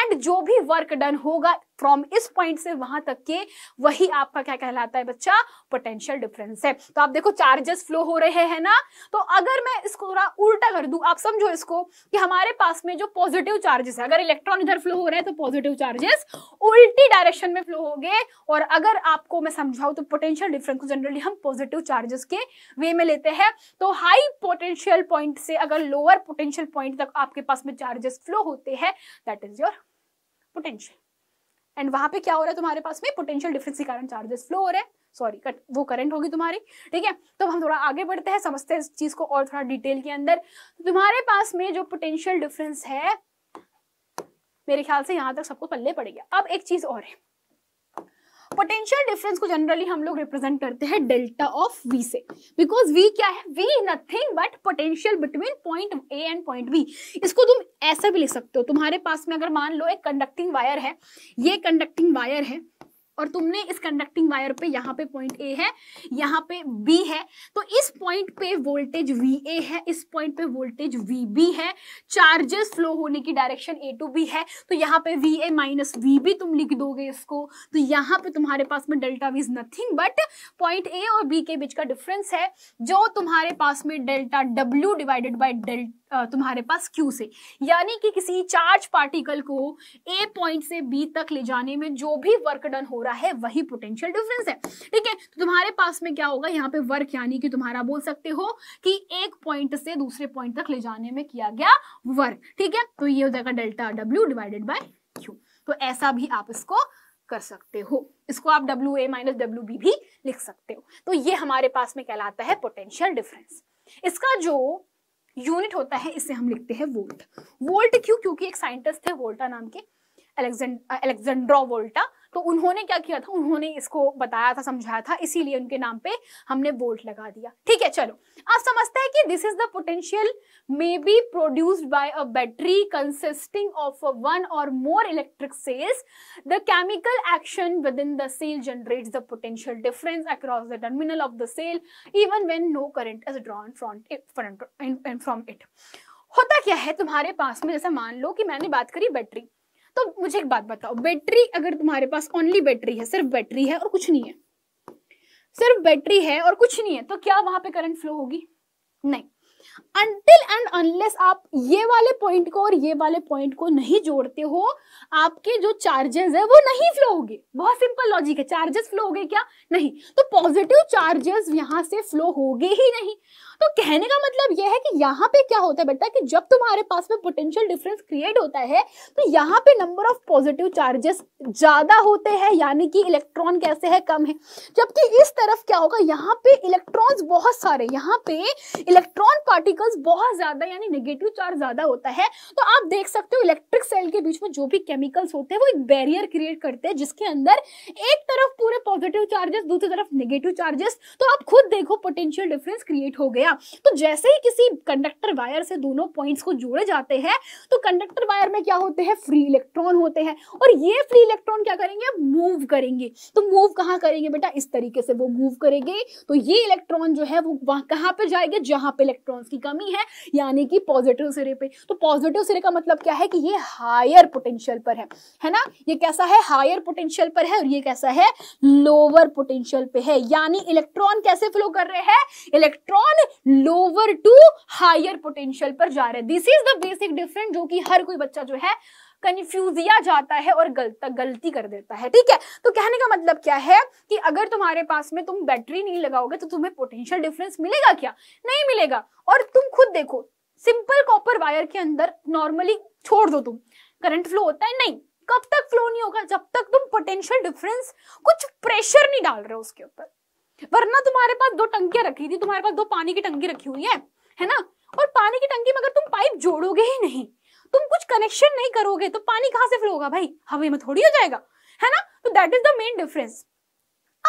एंड जो भी वर्क डन होगा फ्रॉम इस पॉइंट से वहां तक के वही आपका क्या कहलाता है बच्चा पोटेंशियल डिफरेंस है तो आप देखो चार्जेस फ्लो हो रहे हैं ना तो अगर मैं इसको थोड़ा उल्टा कर दू आप समझो इसको कि हमारे पास में जो पॉजिटिव चार्जेस है अगर इलेक्ट्रॉन इधर फ्लो हो रहे हैं तो पॉजिटिव चार्जेस उल्टी डायरेक्शन में फ्लो हो गए और अगर आपको मैं समझाऊ तो पोटेंशियल डिफरेंस को जनरली हम पॉजिटिव चार्जेस के वे में लेते हैं तो हाई पोटेंशियल पॉइंट से अगर लोअर पोटेंशियल पॉइंट तक आपके पास में चार्जेस फ्लो होते हैं that is your potential and वहां पे क्या हो रहा है तुम्हारे पास में पोटेंशियल डिफरेंस के कारण चार्जेस फ्लो हो रहे हैं सॉरी कट वो करंट होगी तुम्हारी ठीक है तो हम थोड़ा आगे बढ़ते हैं समझते हैं इस चीज को और थोड़ा डिटेल के अंदर तो तुम्हारे पास में जो पोटेंशियल डिफरेंस है मेरे ख्याल से यहाँ तक सबको पल्ले पड़ गया अब एक चीज और है पोटेंशियल डिफरेंस को जनरली हम लोग रिप्रेजेंट करते हैं डेल्टा ऑफ वी से बिकॉज वी क्या है V nothing but potential between point A and point B इसको तुम ऐसा भी ले सकते हो तुम्हारे पास में अगर मान लो एक कंडक्टिंग वायर है ये कंडक्टिंग वायर है और तुमने इस कंडक्टिंग वायर पे यहाँ पे पॉइंट ए है यहाँ पे बी है तो इस पॉइंट पे वोल्टेज वी ए है इस पॉइंट पे वोल्टेज वी बी है चार्जेस फ्लो होने की डायरेक्शन ए टू बी है तो यहाँ पे V A minus V B तुम लिख दोगे इसको तो यहाँ पे तुम्हारे पास में delta V is nothing but point A और बी के बीच का डिफरेंस है जो तुम्हारे पास में delta W divided by delta तुम्हारे पास क्यू से यानी कि किसी चार्ज पार्टिकल को ए पॉइंट से बी तक ले जाने में जो भी वर्क डन हो रहा है वही पोटेंशियल डिफरेंस है ठीक है तो तुम्हारे पास में क्या होगा यहाँ पे वर्क यानी कि तुम्हारा बोल सकते हो कि एक पॉइंट से दूसरे पॉइंट तक ले जाने में किया गया वर्क ठीक है तो ये हो जाएगा delta W divided by Q तो ऐसा भी आप इसको कर सकते हो इसको आप W A minus W B भी लिख सकते हो तो ये हमारे पास में कहलाता है पोटेंशियल डिफरेंस इसका जो यूनिट होता है इसे हम लिखते हैं वोल्ट वोल्ट क्यों क्योंकि एक साइंटिस्ट थे वोल्टा नाम के अलेक्जेंड्रा वोल्टा तो उन्होंने क्या किया था उन्होंने इसको बताया था समझाया था इसीलिए उनके नाम पे हमने वोल्ट लगा दिया ठीक है चलो आप समझते हैं कि this is the potential may be produced by a battery consisting of one or more electric cells the chemical action within the cell generate the potential difference across the terminal of the cell even when no current is drawn from from it होता क्या है तुम्हारे पास में जैसे मान लो कि मैंने बात करी बैटरी तो मुझे एक बात बताओ बैटरी अगर तुम्हारे पास ओनली बैटरी है सिर्फ बैटरी है और कुछ नहीं है सिर्फ बैटरी है और कुछ नहीं है तो क्या वहां पे करंट फ्लो होगी नहीं Until एंड unless आप ये वाले पॉइंट को और ये वाले पॉइंट को नहीं जोड़ते हो आपके जो चार्जेस है वो नहीं फ्लो गए बहुत सिंपल लॉजिक है चार्जेस फ्लो हो गए क्या नहीं तो पॉजिटिव चार्जेस यहां से फ्लो होगे ही नहीं तो कहने का मतलब यह है कि यहाँ पे क्या होता है बेटा कि जब तुम्हारे पास में पोटेंशियल डिफरेंस क्रिएट होता है तो यहाँ पे नंबर ऑफ पॉजिटिव चार्जेस ज्यादा होते हैं यानी कि इलेक्ट्रॉन कैसे है कम है जबकि इस तरफ क्या होगा यहाँ पे इलेक्ट्रॉन्स बहुत सारे यहाँ पे इलेक्ट्रॉन पार्टिकल्स बहुत ज्यादा यानी नेगेटिव चार्ज ज्यादा होता है तो आप देख सकते हो इलेक्ट्रिक सेल के बीच में जो भी केमिकल्स होते हैं वो एक बैरियर क्रिएट करते हैं जिसके अंदर एक तरफ पूरे पॉजिटिव चार्जेस दूसरी तरफ नेगेटिव चार्जेस तो आप खुद देखो पोटेंशियल डिफरेंस क्रिएट हो गया गया तो जैसे ही किसी कंडक्टर वायर से दोनों पॉइंट्स को जोड़े जाते हैं तो कंडक्टर वायर में क्या होते हैं फ्री इलेक्ट्रॉन होते हैं और ये फ्री इलेक्ट्रॉन क्या करेंगे मूव करेंगे तो मूव कहाँ करेंगे बेटा इस तरीके से वो मूव करेंगे तो ये इलेक्ट्रॉन जो है वो वहां कहाँ पर जाएंगे जहाँ पर इलेक्ट्रॉन की कमी है यानी कि पॉजिटिव सिरे पर तो पॉजिटिव सिरे का मतलब क्या है कि ये हायर पोटेंशियल पर है है ना ये कैसा है हायर पोटेंशियल पर है और ये कैसा है लोअर पोटेंशियल पे है यानी इलेक्ट्रॉन कैसे फ्लो कर रहे हैं electron lower to higher potential पर जा रहे हैं this is the basic difference जो कि हर कोई बच्चा जो है कन्फ्यूजिया जाता है और गलत गलती कर देता है ठीक है तो कहने का मतलब क्या है कि अगर तुम्हारे पास में तुम बैटरी नहीं लगाओगे तो तुम्हें पोटेंशियल डिफरेंस मिलेगा क्या नहीं मिलेगा और तुम खुद देखो सिंपल कॉपर वायर के अंदर नॉर्मली छोड़ दो तुम करंट फ्लो होता है नहीं कब तक फ्लो नहीं होगा जब तक तुम पोटेंशियल डिफरेंस कुछ प्रेशर नहीं डाल रहे हो उसके ऊपर वरना तुम्हारे पास दो टंकियां रखी थी तुम्हारे पास दो पानी की टंकी रखी हुई है है ना और पानी की टंकी मगर तुम पाइप जोड़ोगे ही नहीं तुम कुछ कनेक्शन नहीं करोगे तो पानी कहाँ से फ्लो होगा भाई हवा में थोड़ी हो जाएगा है ना तो that is the main difference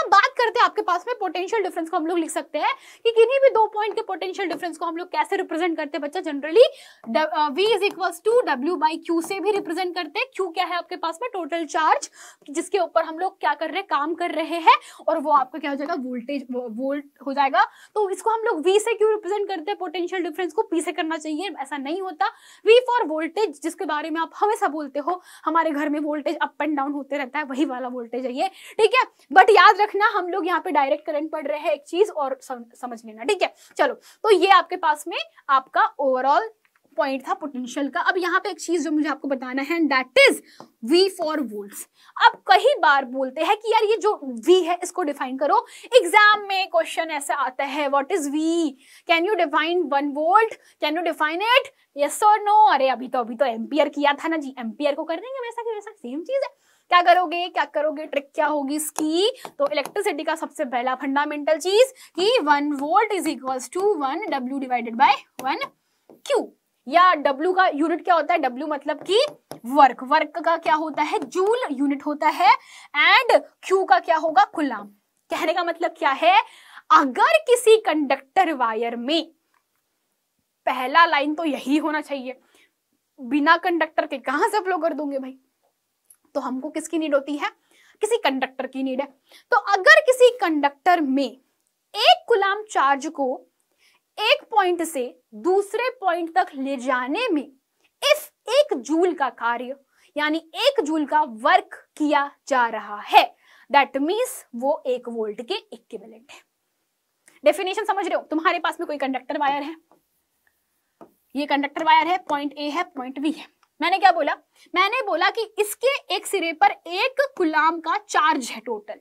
अब बात करते हैं आपके पास में पोटेंशियल डिफरेंस को हम लोग लिख सकते हैं कि किन्हीं भी दो पॉइंट के पोटेंशियल डिफरेंस को हम लोग कैसे रिप्रेजेंट करते हैं बच्चा generally v is equal to W by Q से भी रिप्रेजेंट करते हैं क्यू क्या है आपके पास में टोटल चार्ज जिसके ऊपर हम लोग क्या कर रहे हैं काम कर रहे हैं और वो आपका क्या हो जाएगा वोल्टेज वोल्ट हो जाएगा तो इसको हम लोग वी से क्यों रिप्रेजेंट करते हैं पोटेंशियल डिफरेंस को पी से करना चाहिए ऐसा नहीं होता वी फॉर वोल्टेज जिसके बारे में आप हमेशा बोलते हो हमारे घर में वोल्टेज अप एंड डाउन होते रहता है वही वाला वोल्टेज है ये ठीक है बट याद रख रखना हम लोग यहाँ पे डायरेक्ट करंट पढ़ रहे हैं एक चीज और समझ लेना ठीक है चलो तो ये आपके पास में आपका ओवरऑल पॉइंट था पोटेंशियल का अब यहाँ पे एक चीज जो मुझे आपको बताना है that is V for volts अब कई बार बोलते हैं कि यार ये जो वी है इसको डिफाइन करो एग्जाम में क्वेश्चन ऐसे आता है what is V can you define one volt can you define it yes or no अरे अभी तो अभी तो एम्पियर किया था ना जी एम्पियर को कर देंगे वैसा कि वैसा सेम चीज है क्या करोगे क्या करोगे ट्रिक क्या होगी इसकी तो इलेक्ट्रिसिटी का सबसे पहला फंडामेंटल चीज कि one volt is equal to one W divided by one Q या W का यूनिट क्या होता है W मतलब कि वर्क वर्क का क्या होता है जूल यूनिट होता है एंड Q का क्या होगा खुला कहने का मतलब क्या है अगर किसी कंडक्टर वायर में पहला लाइन तो यही होना चाहिए बिना कंडक्टर के कहां से फ्लो कर दूंगे भाई तो हमको किसकी नीड होती है किसी कंडक्टर की नीड है तो अगर किसी कंडक्टर में एक गुलाम चार्ज को एक पॉइंट से दूसरे पॉइंट तक ले जाने में इस एक जूल का कार्य यानी एक जूल का वर्क किया जा रहा है दैट मीन्स वो एक वोल्ट के इक्विवेलेंट है डेफिनेशन समझ रहे हो तुम्हारे पास में कोई कंडक्टर वायर है ये कंडक्टर वायर है पॉइंट ए है पॉइंट बी है मैंने क्या बोला मैंने बोला कि इसके एक सिरे पर एक गुलाम का चार्ज है टोटल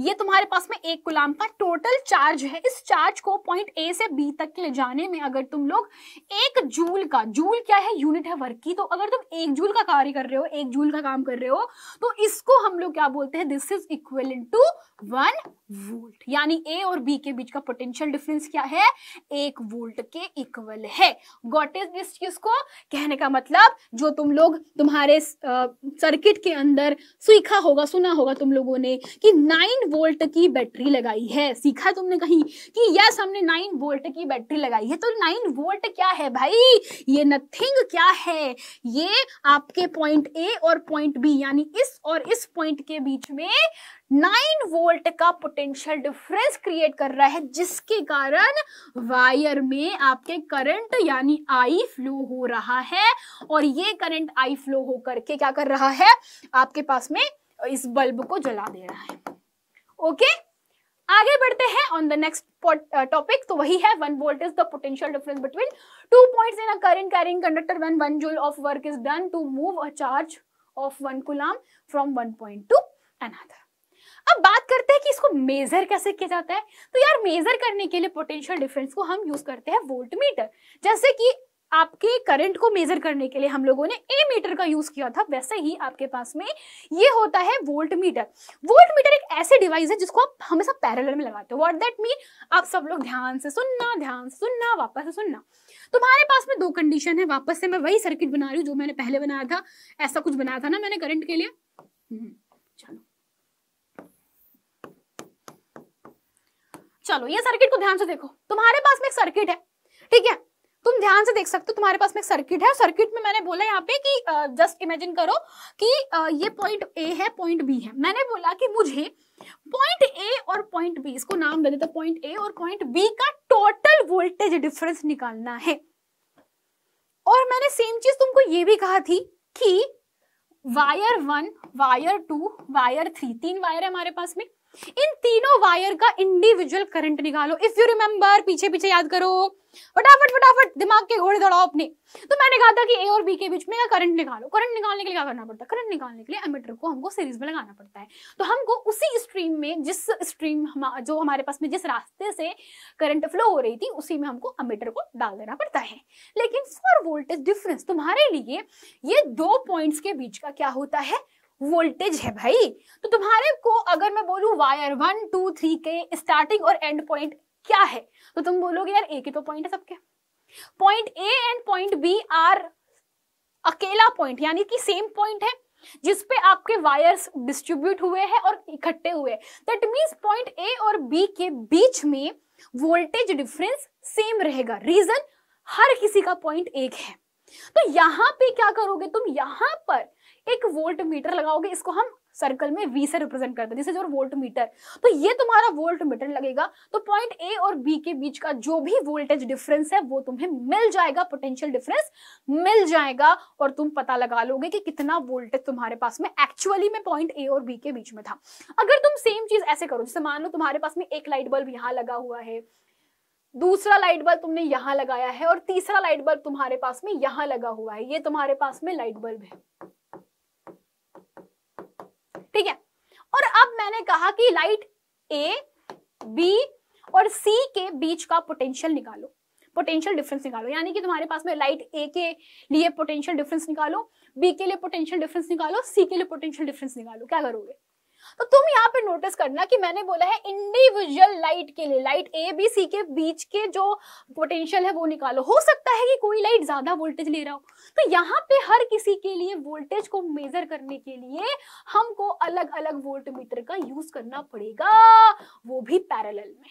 ये तुम्हारे पास में एक गुलाम का टोटल चार्ज है इस चार्ज को पॉइंट ए से बी तक ले जाने में अगर तुम लोग एक जूल का जूल क्या है यूनिट है वर्क की तो अगर तुम एक जूल का कार्य कर रहे हो एक जूल का काम कर रहे हो तो इसको हम लोग क्या बोलते हैं this is equal to one volt यानी ए और बी के बीच का पोटेंशियल डिफरेंस क्या है एक वोल्ट के इक्वल है गॉट इज इस चीज को कहने का मतलब जो तुम लोग तुम्हारे सर्किट के अंदर सीखा होगा सुना होगा तुम लोगों ने कि नाइन वोल्ट की बैटरी लगाई है सीखा तुमने कहीं कि यस हमने नाइन वोल्ट की बैटरी लगाई है तो नाइन वोल्ट क्या है भाई ये नथिंग क्या है ये आपके पॉइंट ए और पॉइंट बी यानी इस और इस पॉइंट के बीच में नाइन वोल्ट का पोटेंशियल डिफरेंस क्रिएट कर रहा है जिसके कारण वायर में आपके करंट यानी आई फ्लो हो रहा है और ये करंट आई फ्लो होकर के क्या कर रहा है आपके पास में इस बल्ब को जला दे रहा है ओके आगे बढ़ते हैं ऑन द नेक्स्ट टॉपिक तो वही है one volt is the potential difference between two point in a current carrying conductor one one joule of work is done to move a charge of one coulomb from one point to another अब बात करते हैं कि इसको major कैसे किया जाता है तो यार मेजर करने के लिए पोटेंशियल डिफरेंस को हम यूज करते हैं वोल्ट मीटर जैसे कि आपके करंट को मेजर करने के लिए हम लोगों ने ए मीटर का यूज किया था वैसे ही आपके पास में ये होता है वोल्ट मीटर वोल्ट मीटर एक ऐसे डिवाइस है जिसको आप हमेशा पैरेलल में लगाते हो व्हाट दैट मीन आप सब लोग ध्यान से सुनना ध्यान से सुनना वापस से सुनना तुम्हारे पास में दो कंडीशन है वापस से मैं वही सर्किट बना रही हूँ जो मैंने पहले बनाया था ऐसा कुछ बनाया था ना मैंने करंट के लिए हम्म, चलो चलो ये सर्किट को ध्यान से देखो तुम्हारे पास में एक सर्किट है ठीक है तुम ध्यान से देख सकते हो तुम्हारे पास में एक सर्किट है सर्किट में मैंने बोला यहाँ पे कि जस्ट इमेजिन करो कि ये पॉइंट ए है पॉइंट बी है मैंने बोला कि मुझे पॉइंट ए और पॉइंट बी इसको नाम दे देता पॉइंट ए और पॉइंट बी का टोटल वोल्टेज डिफरेंस निकालना है और मैंने सेम चीज तुमको ये भी कहा थी कि wire one wire two wire three तीन वायर है हमारे पास में इन तीनों वायर का इंडिविजुअल करंट निकालो इफ यू रिमेम्बर पीछे पीछे याद करो फटाफट फटाफट दिमाग के घोड़े दौड़ाओ अपने तो मैंने कहा था कि ए और बी के बीच में का करंट निकालो करंट निकालने के लिए क्या करना पड़ता है करंट निकालने के लिए एमिटर को हमको सीरीज में लगाना पड़ता है तो हमको उसी स्ट्रीम में जिस स्ट्रीम हम जो हमारे पास में जिस रास्ते से करंट फ्लो हो रही थी उसी में हमको एमीटर को डाल देना पड़ता है लेकिन फॉर वोल्टेज डिफरेंस तुम्हारे लिए ये दो पॉइंट्स के बीच का क्या होता है वोल्टेज है भाई तो तुम्हारे को अगर मैं बोलू वायर वन टू थ्री के स्टार्टिंग और एंड पॉइंट क्या है तो तुम बोलोगे यार ए के तो पॉइंट है सबके point A and point B are अकेला पॉइंट यानी कि सेम पॉइंट है जिस पे आपके वायर्स डिस्ट्रीब्यूट हुए हैं और इकट्ठे हुए दैट मीन्स पॉइंट ए और बी के बीच में वोल्टेज डिफरेंस सेम रहेगा रीजन हर किसी का पॉइंट एक है तो यहां पे क्या करोगे तुम यहां पर एक वोल्ट मीटर लगाओगे इसको हम सर्कल में वी से रिप्रेजेंट करते हैं दिस वोल्ट मीटर तो ये तुम्हारा वोल्ट मीटर लगेगा तो पॉइंट ए और बी के बीच का जो भी वोल्टेज डिफरेंस है वो तुम्हें मिल जाएगा पोटेंशियल डिफरेंस मिल जाएगा और तुम पता लगा लोगे कि कितना वोल्टेज तुम्हारे पास में एक्चुअली में पॉइंट ए और बी के बीच में था अगर तुम सेम चीज ऐसे करो जैसे मान लो तुम्हारे पास में एक लाइट बल्ब यहाँ लगा हुआ है दूसरा लाइट बल्ब तुमने यहाँ लगाया है और तीसरा लाइट बल्ब तुम्हारे पास में यहाँ लगा हुआ है ये तुम्हारे पास में लाइट बल्ब है ठीक है और अब मैंने कहा कि लाइट ए बी और सी के बीच का पोटेंशियल निकालो पोटेंशियल डिफरेंस निकालो यानी कि तुम्हारे पास में लाइट ए के लिए पोटेंशियल डिफरेंस निकालो बी के लिए पोटेंशियल डिफरेंस निकालो सी के लिए पोटेंशियल डिफरेंस निकालो क्या करोगे तो तुम यहाँ पे नोटिस करना कि मैंने बोला है इंडिविजुअल लाइट के लिए लाइट ए बी सी के बीच के जो पोटेंशियल है वो निकालो हो सकता है कि कोई लाइट ज्यादा वोल्टेज ले रहा हो तो यहाँ पे हर किसी के लिए वोल्टेज को मेजर करने के लिए हमको अलग अलग वोल्ट मीटर का यूज करना पड़ेगा वो भी पैरल में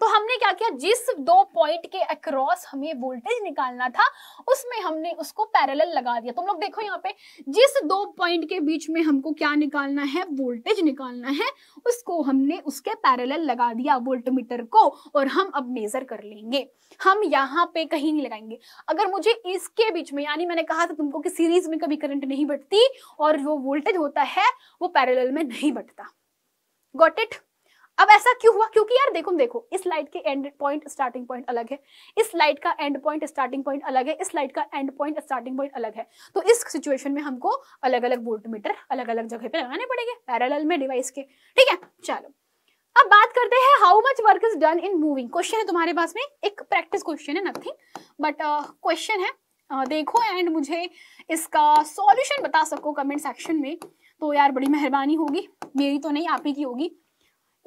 तो हमने क्या किया जिस दो पॉइंट के अक्रॉस हमें वोल्टेज निकालना था उसमें हमने उसको पैरल लगा दिया तुम तो लोग देखो यहाँ पे जिस दो पॉइंट के बीच में हमको क्या निकालना है वोल्टेज निकालना है उसको हमने उसके पैरल लगा दिया वोल्टमीटर को और हम अब मेजर कर लेंगे हम यहाँ पे कहीं नहीं लगाएंगे अगर मुझे इसके बीच में यानी मैंने कहा था तुमको कि सीरीज में कभी करंट नहीं बटती और जो वोल्टेज होता है वो पैरल में नहीं बटता गॉट इट अब ऐसा क्यों हुआ क्योंकि यार देखो देखो इस लाइट के एंड पॉइंट स्टार्टिंग पॉइंट अलग है इस लाइट का एंड पॉइंट स्टार्टिंग पॉइंट अलग है इस लाइट का एंड पॉइंट स्टार्टिंग पॉइंट अलग है तो इस सिचुएशन में हमको अलग अलग वोल्ट मीटर अलग अलग जगह पे लगाने पड़ेंगे पैरल में डिवाइस के ठीक है चलो अब बात करते हैं how much work is done in moving question है तुम्हारे पास में एक प्रैक्टिस क्वेश्चन है नथिंग बट क्वेश्चन है uh, देखो एंड मुझे इसका सॉल्यूशन बता सको कमेंट सेक्शन में तो यार बड़ी मेहरबानी होगी मेरी तो नहीं आप ही की होगी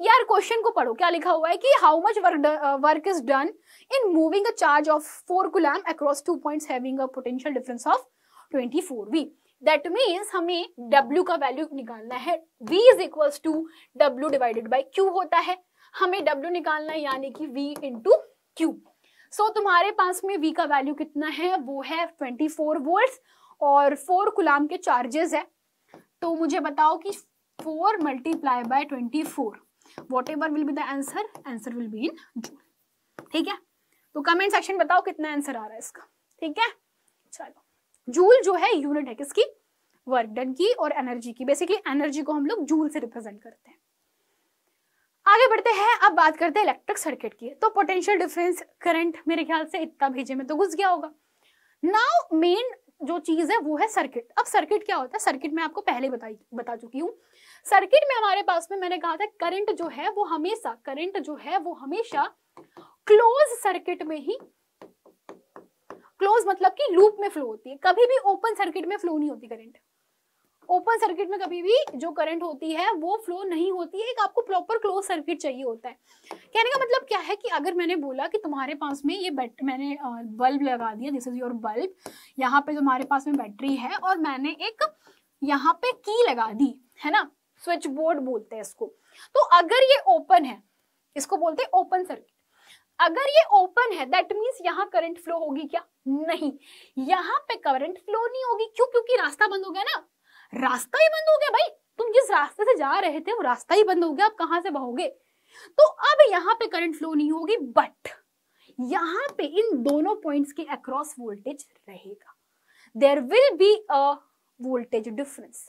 यार क्वेश्चन को पढ़ो क्या लिखा हुआ है कि how much work work is done in moving a charge of four coulomb across two points having a potential difference of 24 V that means हमें W का वैल्यू निकालना है V is equals to W divided by Q होता है हमें W निकालना है यानी कि V into Q so so, तुम्हारे पास में V का वैल्यू कितना है वो है 24 वोल्ट्स और 4 गुलाम के चार्जेस है तो मुझे बताओ कि 4 multiply by 24 whatever will be the answer answer will be in joule ठीक है तो कमेंट सेक्शन बताओ कितना आंसर आ रहा है इसका ठीक है चलो जूल जो है यूनिट है किसकी वर्क डन की और एनर्जी की बेसिकली एनर्जी को हम लोग जूल से रिप्रेजेंट करते हैं आगे बढ़ते हैं अब बात करते हैं इलेक्ट्रिक सर्किट की तो पोटेंशियल डिफरेंस करंट मेरे ख्याल से इतना भेजे में तो घुस गया होगा नाउ मेन जो चीज है वो है सर्किट अब सर्किट क्या होता है सर्किट में आपको पहले बताई बता चुकी हूँ सर्किट में हमारे पास में मैंने कहा था करंट जो है वो हमेशा करंट जो है वो हमेशा क्लोज सर्किट में ही क्लोज मतलब कि लूप में फ्लो होती है कभी भी ओपन सर्किट में फ्लो नहीं होती करंट ओपन सर्किट में कभी भी जो करंट होती है वो फ्लो नहीं होती है एक आपको प्रॉपर क्लोज सर्किट चाहिए होता है कहने का मतलब क्या है कि अगर मैंने बोला कि तुम्हारे पास में ये बैटरी मैंने बल्ब लगा दिया दिस इज योर बल्ब यहाँ पे तुम्हारे पास में बैटरी है और मैंने एक यहाँ पे की लगा दी है ना स्विच बोर्ड बोलते हैं इसको तो अगर ये ओपन है इसको बोलते हैं ओपन सर्किट अगर ये ओपन है दैट मीन्स यहाँ करंट फ्लो होगी क्या नहीं यहाँ पे करंट फ्लो नहीं होगी क्यों क्योंकि रास्ता बंद हो गया ना रास्ता ही बंद हो गया भाई तुम जिस रास्ते से जा रहे थे वो रास्ता ही बंद हो गया अब कहां से बहोगे तो अब यहाँ पे करंट फ्लो नहीं होगी बट यहाँ पे इन दोनों पॉइंट्स के अक्रॉस वोल्टेज रहेगा there will be a voltage difference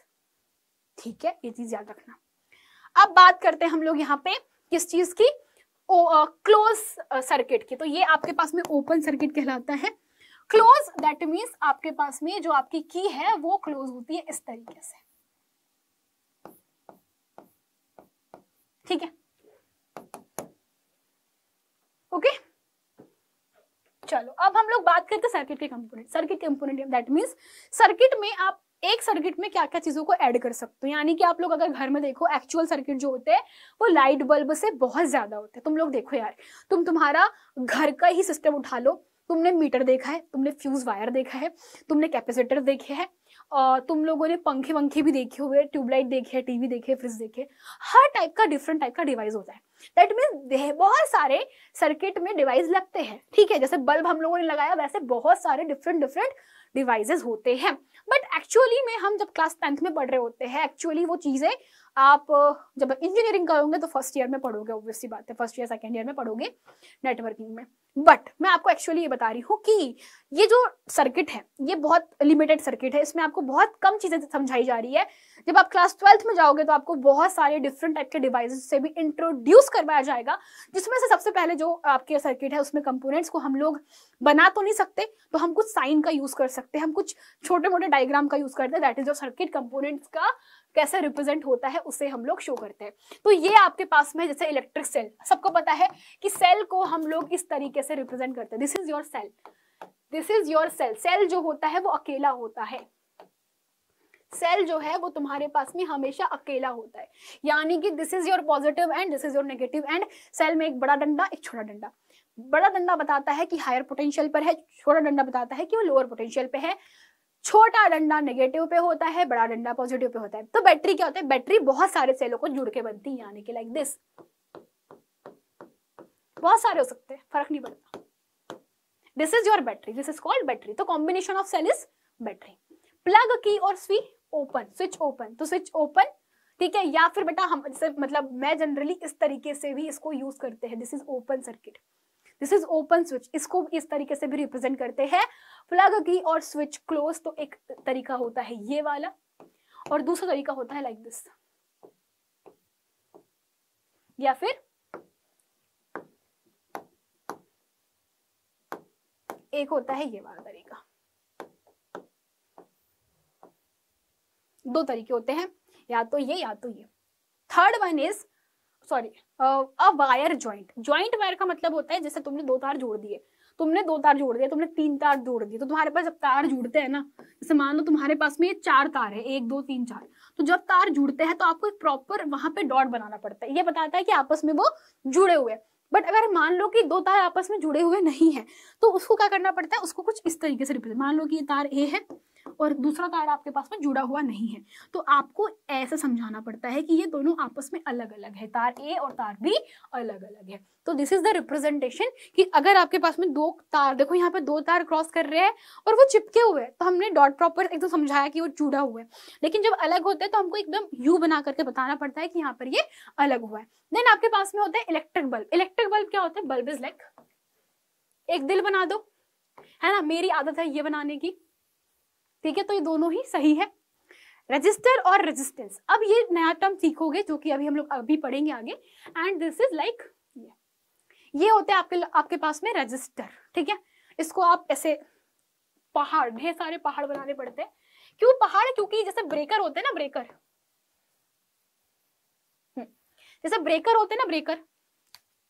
ठीक है ये चीज याद रखना अब बात करते हैं हम लोग यहाँ पे किस चीज की क्लोज सर्किट की तो ये आपके पास में ओपन सर्किट कहलाता है क्लोज दैट मीन्स आपके पास में जो आपकी की है वो क्लोज होती है इस तरीके से ठीक है ओके okay? चलो अब हम लोग बात करते हैं सर्किट के component circuit component that means circuit में आप एक सर्किट में क्या क्या चीजों को ऐड कर सकते हो यानी कि आप लोग अगर घर में देखो एक्चुअल सर्किट जो होते हैं वो लाइट बल्ब से बहुत ज्यादा होते हैं तुम लोग देखो यार तुम तुम्हारा घर का ही सिस्टम उठा लो तुमने मीटर देखा है तुमने फ्यूज वायर देखा है तुमने कैपेसिटर देखे हैं और तुम लोगों ने पंखे वंखे भी देखे हुए ट्यूबलाइट देखे टीवी देखे फ्रिज देखे हर टाइप का डिफरेंट टाइप का डिवाइस होता है दैट मीन बहुत सारे सर्किट में डिवाइस लगते हैं ठीक है जैसे बल्ब हम लोगों ने लगाया वैसे बहुत सारे डिफरेंट डिफरेंट डिवाइसेस होते हैं बट एक्चुअली में हम जब क्लास टेंथ में पढ़ रहे होते हैं एक्चुअली वो चीज़ें आप जब इंजीनियरिंग करोगे तो फर्स्ट ईयर में पढ़ोगे ऑब्वियसली बात है फर्स्ट ईयर सेकेंड ईयर में पढ़ोगे नेटवर्किंग में बट मैं आपको एक्चुअली ये बता रही हूँ कि ये जो सर्किट है ये बहुत लिमिटेड सर्किट है इसमें आपको बहुत कम चीज़ें समझाई जा रही है जब आप क्लास ट्वेल्थ में जाओगे तो आपको बहुत सारे डिफरेंट टाइप के डिवाइसेस से भी इंट्रोड्यूस करवाया जाएगा जिसमें से सबसे पहले जो आपके सर्किट है उसमें कंपोनेंट्स को हम लोग बना तो नहीं सकते तो हम कुछ साइन का यूज़ कर सकते हैं हम कुछ छोटे मोटे डायग्राम का यूज़ करते हैं दैट इज जो सर्किट कंपोनेंट्स का कैसे रिप्रेजेंट होता है उसे हम लोग शो करते हैं तो ये आपके पास में जैसे इलेक्ट्रिक सेल सबको पता है कि सेल को हम लोग इस तरीके कैसे रिप्रेजेंट करते हैं this is your cell this is your cell cell जो होता है वो अकेला होता है सेल जो है वो तुम्हारे पास में हमेशा अकेला होता है यानी कि this is your positive end this is your negative end cell में एक बड़ा डंडा एक छोटा डंडा बड़ा डंडा बताता है कि हायर पोटेंशियल पर है छोटा डंडा बताता है कि वो लोअर पोटेंशियल पे है छोटा डंडा नेगेटिव पे होता है बड़ा डंडा पॉजिटिव पे होता है तो बैटरी क्या होता है बैटरी बहुत सारे सेलों को जुड़ के बनती है यानी कि लाइक दिस बहुत सारे हो सकते हैं फर्क नहीं पड़ता this is your battery this is called battery तो combination of cell is battery plug की और स्वी ओपन स्विच ओपन तो स्विच ओपन ठीक है या फिर बेटा हम जैसे मतलब मैं जनरली इस तरीके से भी इसको यूज करते हैं this is open circuit this is open switch इसको इस तरीके से भी रिप्रेजेंट करते हैं प्लग की और स्विच क्लोज तो एक तरीका होता है ये वाला और दूसरा तरीका होता है लाइक like दिस या फिर एक होता है ये वाला तरीका दो तरीके होते हैं या तो ये या तो ये third one is sorry a wire joint joint wire का मतलब होता है जैसे तुमने दो तार जोड़ दिए तुमने दो तार जोड़ दिए तुमने तीन तार जोड़ दिए तो तुम्हारे पास जब तार जुड़ते हैं ना जैसे मान लो तुम्हारे पास में ये चार तार है एक दो तीन चार तो जब तार जुड़ते हैं तो आपको एक प्रॉपर वहां पे डॉट बनाना पड़ता है ये बताता है कि आपस में वो जुड़े हुए बट अगर मान लो कि दो तार आपस में जुड़े हुए नहीं है तो उसको क्या करना पड़ता है उसको कुछ इस तरीके से रिप्रेजेंट मान लो कि ये तार ए है और दूसरा तार आपके पास में जुड़ा हुआ नहीं है तो आपको ऐसा समझाना पड़ता है कि ये दोनों आपस में अलग अलग है तार ए और तार बी अलग अलग है तो दिस इज द रिप्रेजेंटेशन कि अगर आपके पास में दो तार देखो यहाँ पे दो तार क्रॉस कर रहे हैं और वो चिपके हुए हैं तो हमने डॉट प्रॉपर एकदम तो समझाया कि वो जुड़ा हुआ है लेकिन जब अलग होता है तो हमको एकदम यू बना करके बताना पड़ता है कि यहाँ पर ये अलग हुआ है देन आपके पास में होता है इलेक्ट्रिक बल्ब इलेक्ट्रिक बल्ब क्या होता है बल्ब इज लाइक एक दिल बना दो है ना मेरी आदत है ये बनाने की ठीक है तो ये दोनों ही सही है रजिस्टर और रजिस्टेंस अब ये नया टर्म सीखोगे जो कि अभी हम लोग अभी पढ़ेंगे आगे एंड दिस इज लाइक ये होते हैं आपके आपके पास में रजिस्टर ठीक है इसको आप ऐसे पहाड़ ढेर सारे पहाड़ बनाने पड़ते हैं क्यों पहाड़ क्योंकि जैसे ब्रेकर होते हैं ना ब्रेकर हम्म। जैसे ब्रेकर होते हैं ना ब्रेकर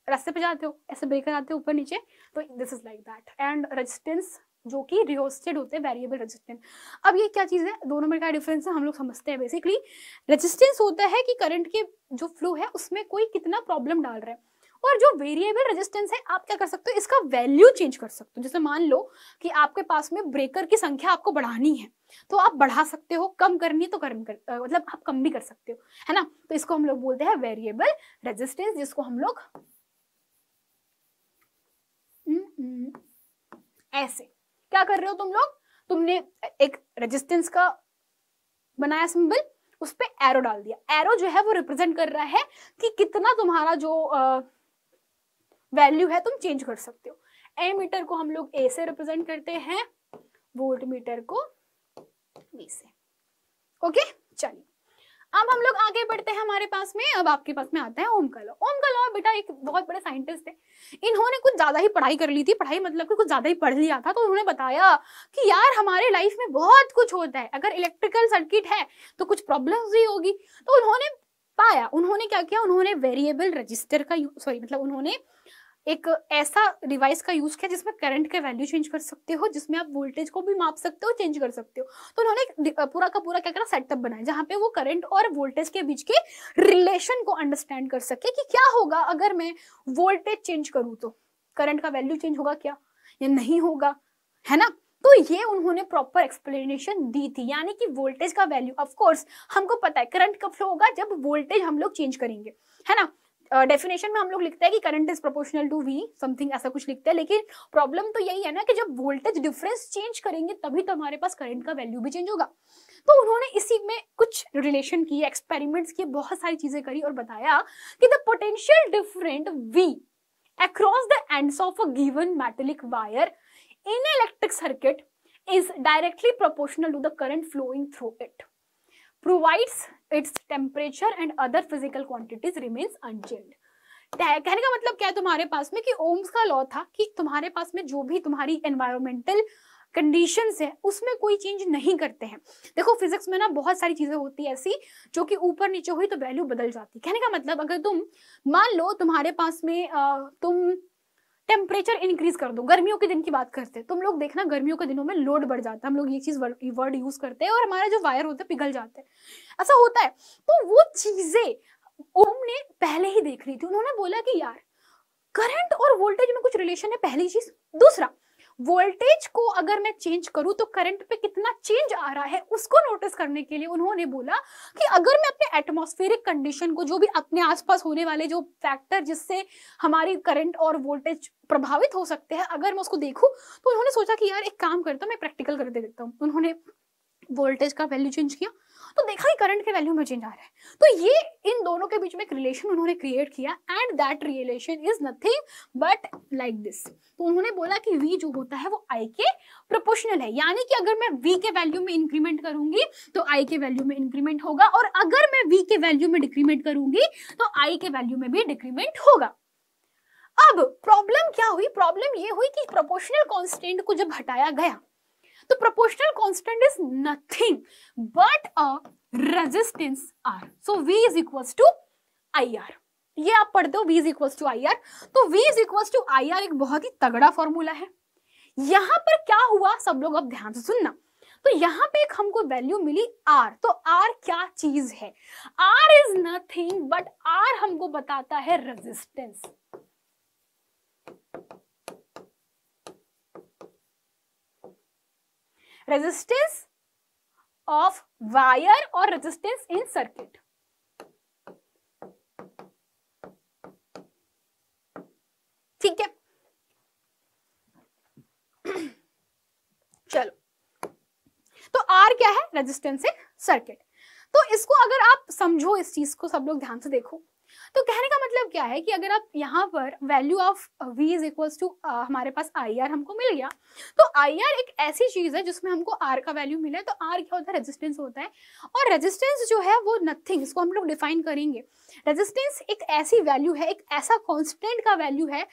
रास्ते पे जाते हो ऐसे ब्रेकर आते हो ऊपर नीचे तो this is like that and resistance जो कि रिहोस्टेड होते हैं वेरिएबल रेजिस्टेंस अब ये क्या चीज़ है दोनों में क्या डिफरेंस है हम लोग समझते हैं बेसिकली रेजिस्टेंस होता है कि करंट के जो फ्लो है उसमें कोई कितना प्रॉब्लम डाल रहा है और जो वेरिएबल रेजिस्टेंस है आप क्या कर सकते हो इसका वैल्यू चेंज कर सकते हो जैसे मान लो कि आपके पास में ब्रेकर की संख्या आपको बढ़ानी है तो आप बढ़ा सकते हो कम करनी है तो कम कर मतलब आप कम भी कर सकते हो है ना तो इसको हम लोग बोलते हैं वेरिएबल रेजिस्टेंस जिसको हम लोग हम्म, हम्म, ऐसे क्या कर रहे हो तुम लोग तुमने एक रेजिस्टेंस का बनाया सिंबल उस पर एरो डाल दिया एरो जो है वो रिप्रेजेंट कर रहा है कि कितना तुम्हारा जो वैल्यू है तुम चेंज कर सकते हो ए मीटर को हम लोग ए से रिप्रेजेंट करते हैं वोल्ट मीटर को बी से ओके चलिए अब हम लोग आगे बढ़ते हैं हमारे पास में अब आपके पास में आता है ओम कलो ओम कलो बेटा एक बहुत बड़े साइंटिस्ट थे इन्होंने कुछ ज्यादा ही पढ़ाई कर ली थी पढ़ाई मतलब कि कुछ ज्यादा ही पढ़ लिया था तो उन्होंने बताया कि यार हमारे लाइफ में बहुत कुछ होता है अगर इलेक्ट्रिकल सर्किट है तो कुछ प्रॉब्लम भी होगी तो उन्होंने पाया उन्होंने क्या किया उन्होंने वेरिएबल रजिस्टर का सॉरी मतलब उन्होंने एक ऐसा डिवाइस का यूज किया जिसमें करंट के वैल्यू चेंज कर सकते हो जिसमें आप वोल्टेज को भी माप सकते हो चेंज कर सकते हो तो उन्होंने पूरा का पूरा क्या करा सेटअप बनाया जहाँ पे वो करंट और वोल्टेज के बीच के रिलेशन को अंडरस्टैंड कर सके कि क्या होगा अगर मैं वोल्टेज चेंज करूँ तो करंट का वैल्यू चेंज होगा क्या या नहीं होगा है ना तो ये उन्होंने प्रॉपर एक्सप्लेनेशन दी थी यानी कि वोल्टेज का वैल्यू ऑफ कोर्स हमको पता है करंट कब फ्लो होगा जब वोल्टेज हम लोग चेंज करेंगे है ना डेफिनेशन uh, में हम लोग लिखते हैं कि current is proportional to V something ऐसा कुछ लिखते हैं लेकिन प्रॉब्लम तो यही है ना कि जब वोल्टेज डिफरेंस चेंज करेंगे तभी तो हमारे पास करंट का वैल्यू भी चेंज होगा तो उन्होंने इसी में कुछ रिलेशन किए एक्सपेरिमेंट्स किए बहुत सारी चीजें करी और बताया कि the potential different V across the end of a given metallic wire in electric circuit is directly proportional to the current flowing through it provides its temperature and other physical quantities remains unchanged कहने का मतलब क्या है तुम्हारे पास में कि ohms का लॉ था कि तुम्हारे पास में जो भी तुम्हारी एनवायरमेंटल कंडीशन है उसमें कोई चेंज नहीं करते हैं देखो फिजिक्स में ना बहुत सारी चीजें होती है ऐसी जो कि ऊपर नीचे हुई तो वैल्यू बदल जाती है कहने का मतलब अगर तुम मान लो तुम्हारे पास में तुम टेम्परेचर इंक्रीज कर दो गर्मियों के दिन की बात करते हैं तुम लोग देखना गर्मियों के दिनों में लोड बढ़ जाता है हम लोग ये चीज वर्ड यूज करते हैं और हमारा जो वायर होता है पिघल जाते हैं ऐसा होता है तो वो चीजें ओम ने पहले ही देख ली थी उन्होंने बोला कि यार करंट और वोल्टेज में कुछ रिलेशन है पहली चीज दूसरा वोल्टेज को अगर मैं चेंज करूं तो करंट पे कितना चेंज आ रहा है उसको नोटिस करने के लिए उन्होंने बोला कि अगर मैं अपने एटमॉस्फेरिक कंडीशन को जो भी अपने आसपास होने वाले जो फैक्टर जिससे हमारी करंट और वोल्टेज प्रभावित हो सकते हैं अगर मैं उसको देखूं तो उन्होंने सोचा कि यार एक काम करता हूँ मैं प्रैक्टिकल दे देता हूँ उन्होंने वोल्टेज का वैल्यू चेंज किया तो देखा कि करंट के वैल्यू में चेंज आ रहा है तो ये इन दोनों के बीच में एक रिलेशन उन्होंने क्रिएट किया and that relation is nothing but like this तो उन्होंने बोला कि वी जो होता है वो आई के प्रोपोर्शनल है यानी कि अगर मैं वी के वैल्यू में इंक्रीमेंट करूंगी तो आई के वैल्यू में इंक्रीमेंट होगा और अगर मैं वी के वैल्यू में डिक्रीमेंट करूंगी तो आई के वैल्यू में भी डिक्रीमेंट होगा अब प्रॉब्लम क्या हुई प्रॉब्लम ये हुई कि प्रोपोर्शनल कांस्टेंट को जब हटाया गया तो proportional constant is nothing but a resistance R so V is equals to I R ये आप पढ़ते हो V is equals to I R तो V is equal to I R एक बहुत ही तगड़ा फॉर्मूला है यहां पर क्या हुआ सब लोग अब ध्यान से सुनना तो यहां पे एक हमको वैल्यू मिली आर तो आर क्या चीज है R is nothing but R हमको बताता है resistance resistance of wire or resistance in circuit. ठीक है चलो तो आर क्या है रेजिस्टेंस इन सर्किट तो इसको अगर आप समझो इस चीज को सब लोग ध्यान से देखो तो कहने का मतलब क्या है कि अगर आप यहाँ पर value of V is equals to हमारे पास आई आर हमको मिल गया तो आई आर एक ऐसी चीज़ है जिसमें हमको आर का वैल्यू मिला है तो आर क्या होता है रेजिस्टेंस होता है और रेजिस्टेंस जो है वो नथिंग इसको हम लोग डिफाइन करेंगे रेजिस्टेंस एक ऐसी वैल्यू है एक ऐसा कॉन्स्टेंट का वैल्यू है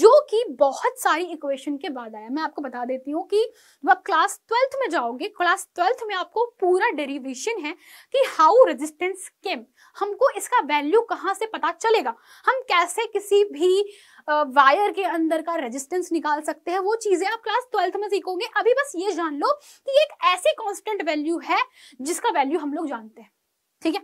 जो कि बहुत सारी इक्वेशन के बाद आया मैं आपको बता देती हूँ कि जब आप क्लास ट्वेल्थ में जाओगे क्लास ट्वेल्थ में आपको पूरा डेरिवेशन है कि हाउ रेजिस्टेंस केम हमको इसका वैल्यू कहाँ से पता पता चलेगा हम कैसे किसी भी वायर के अंदर का रेजिस्टेंस निकाल सकते हैं वो चीजें आप क्लास ट्वेल्थ में सीखोगे अभी बस ये जान लो कि एक ऐसी कॉन्स्टेंट वैल्यू है जिसका वैल्यू हम लोग जानते हैं ठीक है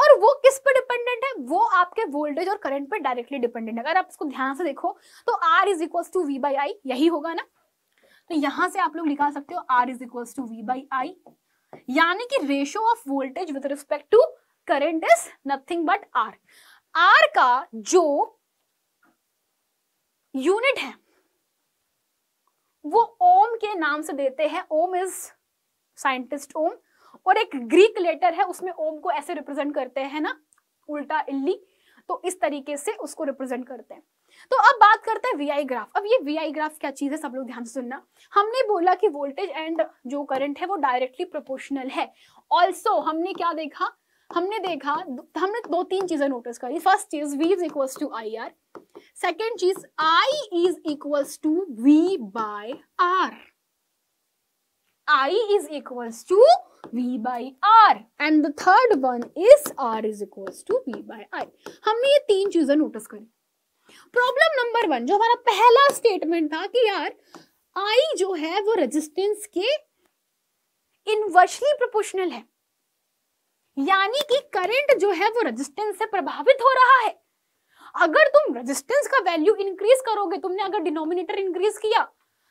और वो किस पर डिपेंडेंट है वो आपके वोल्टेज और करंट पर डायरेक्टली डिपेंडेंट है अगर आप इसको ध्यान से देखो तो R is equal to V by I यही होगा ना तो यहां से आप लोग निकाल सकते हो R is equal to V by I यानी कि ratio of voltage with respect to current is nothing but R R का जो यूनिट है वो ओम के नाम से देते हैं ओम इज साइंटिस्ट ओम और एक ग्रीक लेटर है उसमें ओम को ऐसे रिप्रेजेंट करते हैं ना उल्टा इल्ली तो इस तरीके से उसको रिप्रेजेंट करते हैं तो अब बात करते हैं वीआई ग्राफ अब ये वीआई ग्राफ क्या चीज है सब लोग ध्यान से सुनना हमने बोला कि वोल्टेज एंड जो करंट है वो डायरेक्टली प्रोपोर्शनल है ऑल्सो हमने क्या देखा हमने देखा हमने दो तीन चीजें नोटिस करी फर्स्ट चीज v is equal to I R second चीज i is equal to v by R i is equal to v by r and the third one is r is equals to v by i हमने ये तीन चीजें notice करी problem number one जो हमारा पहला statement था कि यार i जो है वो रेजिस्टेंस के इनवर्सली प्रोपोर्शनल है यानी कि करंट जो है वो रेजिस्टेंस से प्रभावित हो रहा है अगर तुम रेजिस्टेंस का वैल्यू इंक्रीज करोगे तुमने अगर डिनोमिनेटर इंक्रीज किया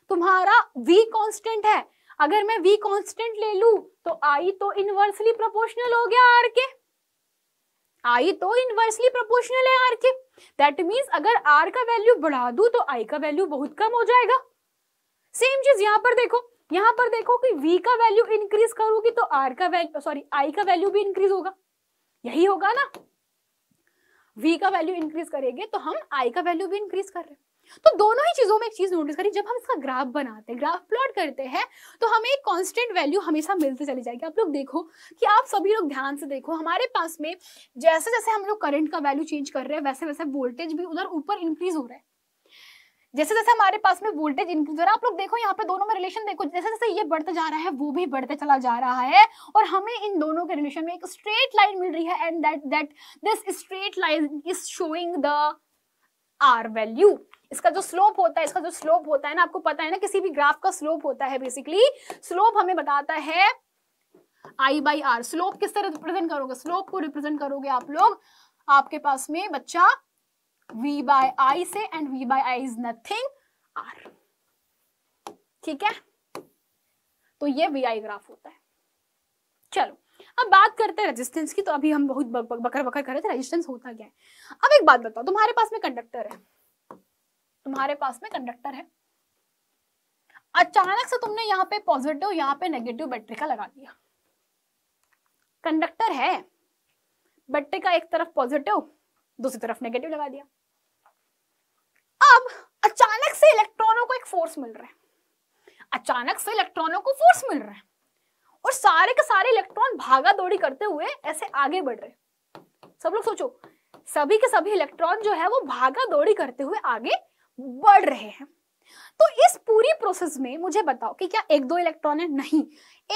तुम्हारा वी कॉन्स्टेंट है अगर मैं वी कॉन्स्टेंट ले लू तो आई तो इनवर्सली प्रोपोर्शनल हो गया आर के आई तो इनवर्सली प्रोपोर्शनल है आर के दैट मीन्स अगर आर का वैल्यू बढ़ा दू तो आई का वैल्यू बहुत कम हो जाएगा सेम चीज यहां पर देखो यहाँ पर देखो कि v का वैल्यू इंक्रीज करोगी तो r का वैल्यू सॉरी i का वैल्यू भी इंक्रीज होगा यही होगा ना v का वैल्यू इंक्रीज करेंगे तो हम i का वैल्यू भी इंक्रीज कर रहे हैं तो दोनों ही चीजों में एक चीज नोटिस करिए जब हम इसका ग्राफ बनाते हैं ग्राफ प्लॉट करते हैं तो हमें एक कांस्टेंट वैल्यू हमेशा मिलते चली जाएगी आप लोग देखो कि आप सभी लोग ध्यान से देखो हमारे पास में जैसे जैसे हम लोग करंट का वैल्यू चेंज कर रहे हैं वैसे वैसे वोल्टेज भी उधर ऊपर इंक्रीज हो रहा है जैसे जैसे हमारे पास में वोल्टेज इंक्रीज हो रहा है आप लोग देखो यहाँ पे दोनों में रिलेशन देखो जैसे जैसे ये बढ़ता जा रहा है वो भी बढ़ते चला जा रहा है और हमें इन दोनों के रिलेशन में एक स्ट्रेट लाइन मिल रही है and that that this straight line is showing the R value इसका जो स्लोप होता है इसका जो स्लोप होता है ना आपको पता है ना किसी भी ग्राफ का स्लोप होता है बेसिकली स्लोप हमें बताता है आई बाई आर स्लोप किस तरह रिप्रेजेंट करोगे स्लोप को रिप्रेजेंट करोगे आप लोग आपके पास में बच्चा v by i से and V by I is nothing R ठीक है तो ये वी आई ग्राफ होता है चलो अब बात करते हैं रेजिस्टेंस की तो अभी हम बहुत बकर बकर कर रहे थे रेजिस्टेंस होता क्या है अब एक बात बताओ तुम्हारे पास में कंडक्टर है तुम्हारे पास में कंडक्टर है अचानक से तुमने यहाँ पे पॉजिटिव यहाँ पे नेगेटिव बैटरी का लगा दिया कंडक्टर है बैटरी का एक तरफ पॉजिटिव दूसरी तरफ नेगेटिव लगा दिया अचानक से इलेक्ट्रॉनों को एक फोर्स मिल रहा है अचानक से इलेक्ट्रॉनों को फोर्स मिल रहा है और सारे के सारे इलेक्ट्रॉन भागा दौड़ी करते हुए ऐसे आगे बढ़ रहे सब लोग सोचो सभी के सभी इलेक्ट्रॉन जो है वो भागा दौड़ी करते हुए आगे बढ़ रहे हैं तो इस पूरी प्रोसेस में मुझे बताओ कि क्या एक दो इलेक्ट्रॉन है नहीं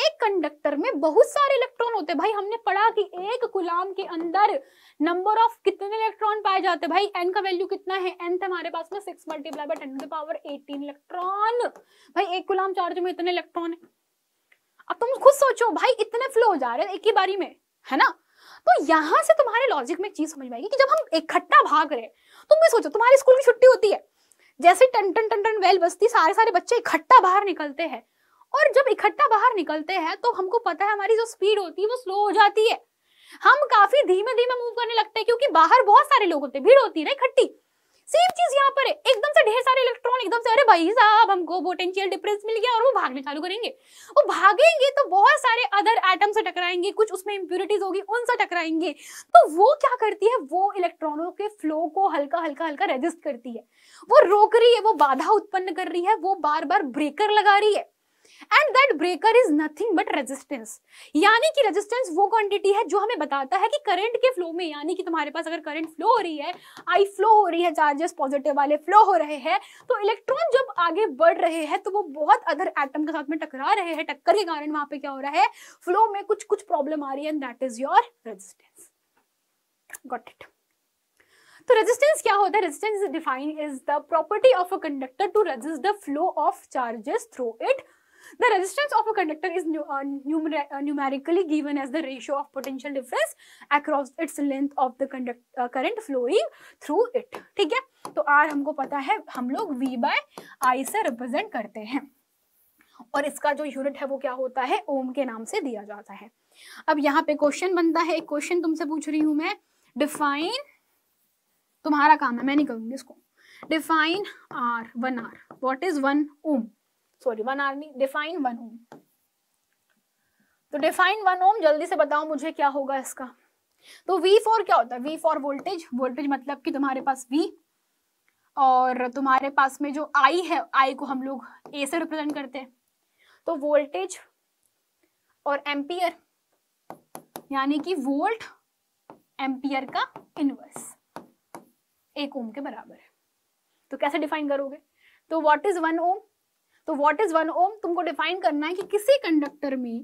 एक कंडक्टर में बहुत सारे इलेक्ट्रॉन होते भाई हमने पढ़ा कि एक गुलाम के अंदर नंबर ऑफ कितने इलेक्ट्रॉन पाए जाते भाई एन का वैल्यू कितना है एन तो हमारे पास में six multiply by ten power eighteen electron भाई एक गुलाम चार्ज में इतने इलेक्ट्रॉन है अब तुम खुद सोचो भाई इतने फ्लो हो जा रहे हैं एक ही बारी में है ना तो यहां से तुम्हारे लॉजिक में चीज समझ में आएगी कि जब हम इकट्ठा भाग रहे हैं तुम भी सोचो तुम्हारी स्कूल की छुट्टी होती है जैसे टन टन टन टन वेल बजती सारे सारे बच्चे इकट्ठा बाहर निकलते हैं और जब इकट्ठा बाहर निकलते हैं तो हमको पता है हमारी जो स्पीड होती है वो स्लो हो जाती है हम काफी धीमे धीमे मूव करने लगते हैं क्योंकि बाहर बहुत सारे लोग होते हैं भीड़ होती है ना इकट्ठी सेम चीज यहाँ पर है एकदम से ढेर सारे इलेक्ट्रॉन एकदम से अरे भाई साहब हमको पोटेंशियल डिफरेंस मिल गया और वो भागने चालू करेंगे वो भागेंगे तो बहुत सारे अदर एटम से टकराएंगे कुछ उसमें इम्प्यूरिटीज होगी उनसे टकराएंगे तो वो क्या करती है वो इलेक्ट्रॉनों के फ्लो को हल्का हल्का हल्का रेजिस्ट करती है वो रोक रही है वो बाधा उत्पन्न कर रही है वो बार बार ब्रेकर लगा रही है and that breaker is nothing but resistance यानी कि रेजिस्टेंस वो क्वांटिटी है जो हमें बताता है कि करंट के फ्लो में यानी कि तुम्हारे पास अगर करंट फ्लो हो रही है आई फ्लो हो रही है चार्जेस पॉजिटिव वाले फ्लो हो रहे हैं तो इलेक्ट्रॉन जब आगे बढ़ रहे हैं तो वो बहुत अदर एटम के साथ में टकरा रहे हैं टक्कर के कारण वहां पे क्या हो रहा है फ्लो में कुछ कुछ प्रॉब्लम आ रही है and that is your resistance got it तो रेजिस्टेंस क्या होता है resistance is defined is the property of a conductor to resist the flow of charges through it the resistance of a conductor is numerically given as the ratio of potential difference across its length of the length current flowing through it ठीक है तो are हमको पता है हम लोग we by आई से represent करते हैं और इसका जो यूनिट है वो क्या होता है ओम के नाम से दिया जाता है अब यहाँ पे क्वेश्चन बनता है एक क्वेश्चन तुमसे पूछ रही हूं मैं डिफाइन तुम्हारा काम है मैं नहीं करूंगी इसको define R one R what is one ohm sorry one R नहीं डिफाइन वन ओम तो डिफाइन वन ओम जल्दी से बताओ मुझे क्या होगा इसका तो वी फॉर क्या होता है वी फॉर वोल्टेज वोल्टेज मतलब कि तुम्हारे पास वी और तुम्हारे पास में जो आई है आई को हम लोग ए से रिप्रेजेंट करते हैं तो वोल्टेज और एम्पियर यानी कि वोल्ट एम्पियर का इनवर्स एक ओम के बराबर है तो कैसे डिफाइन करोगे तो वॉट इज वन ओम तो वॉट इज वन ओम तुमको डिफाइन करना है कि किसी कंडक्टर में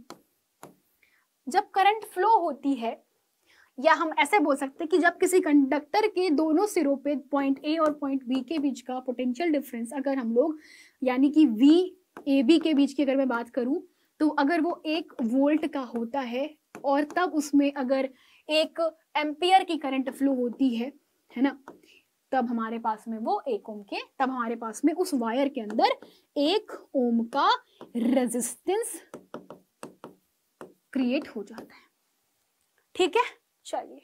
जब करंट फ्लो होती है या हम ऐसे बोल सकते हैं कि जब किसी कंडक्टर के दोनों सिरों पे पॉइंट ए और पॉइंट बी के बीच का पोटेंशियल डिफरेंस अगर हम लोग यानी कि वी ए बी के बीच की अगर मैं बात करूं तो अगर वो एक वोल्ट का होता है और तब उसमें अगर एक एम्पियर की करंट फ्लो होती है है ना तब हमारे पास में वो एक ओम के तब हमारे पास में उस वायर के अंदर एक ओम का रेजिस्टेंस क्रिएट हो जाता है ठीक है चलिए